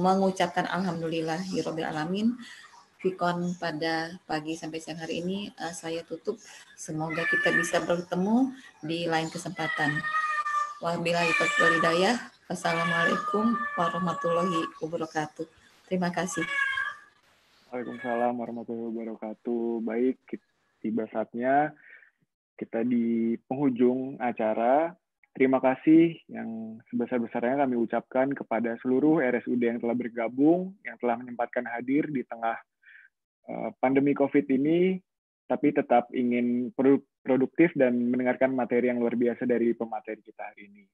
[SPEAKER 5] mengucapkan alhamdulillah ya alamin Vicon pada pagi sampai siang hari ini uh, saya tutup. Semoga kita bisa bertemu di lain kesempatan. Wabillahi taufiq Wassalamualaikum warahmatullahi wabarakatuh. Terima kasih.
[SPEAKER 1] Waalaikumsalam warahmatullahi wabarakatuh. Baik, tiba saatnya kita di penghujung acara. Terima kasih yang sebesar-besarnya kami ucapkan kepada seluruh RSUD yang telah bergabung, yang telah menyempatkan hadir di tengah Eh, pandemi COVID ini, tapi tetap ingin produktif dan mendengarkan materi yang luar biasa dari pemateri kita hari ini.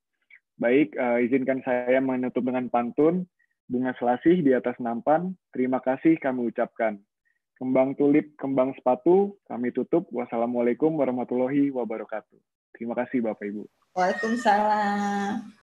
[SPEAKER 1] Baik, eh, izinkan saya menutup dengan pantun, Bunga Selasih di atas nampan, terima kasih kami ucapkan. Kembang tulip, kembang sepatu, kami tutup. Wassalamualaikum warahmatullahi wabarakatuh. Terima kasih Bapak Ibu.
[SPEAKER 4] Waalaikumsalam.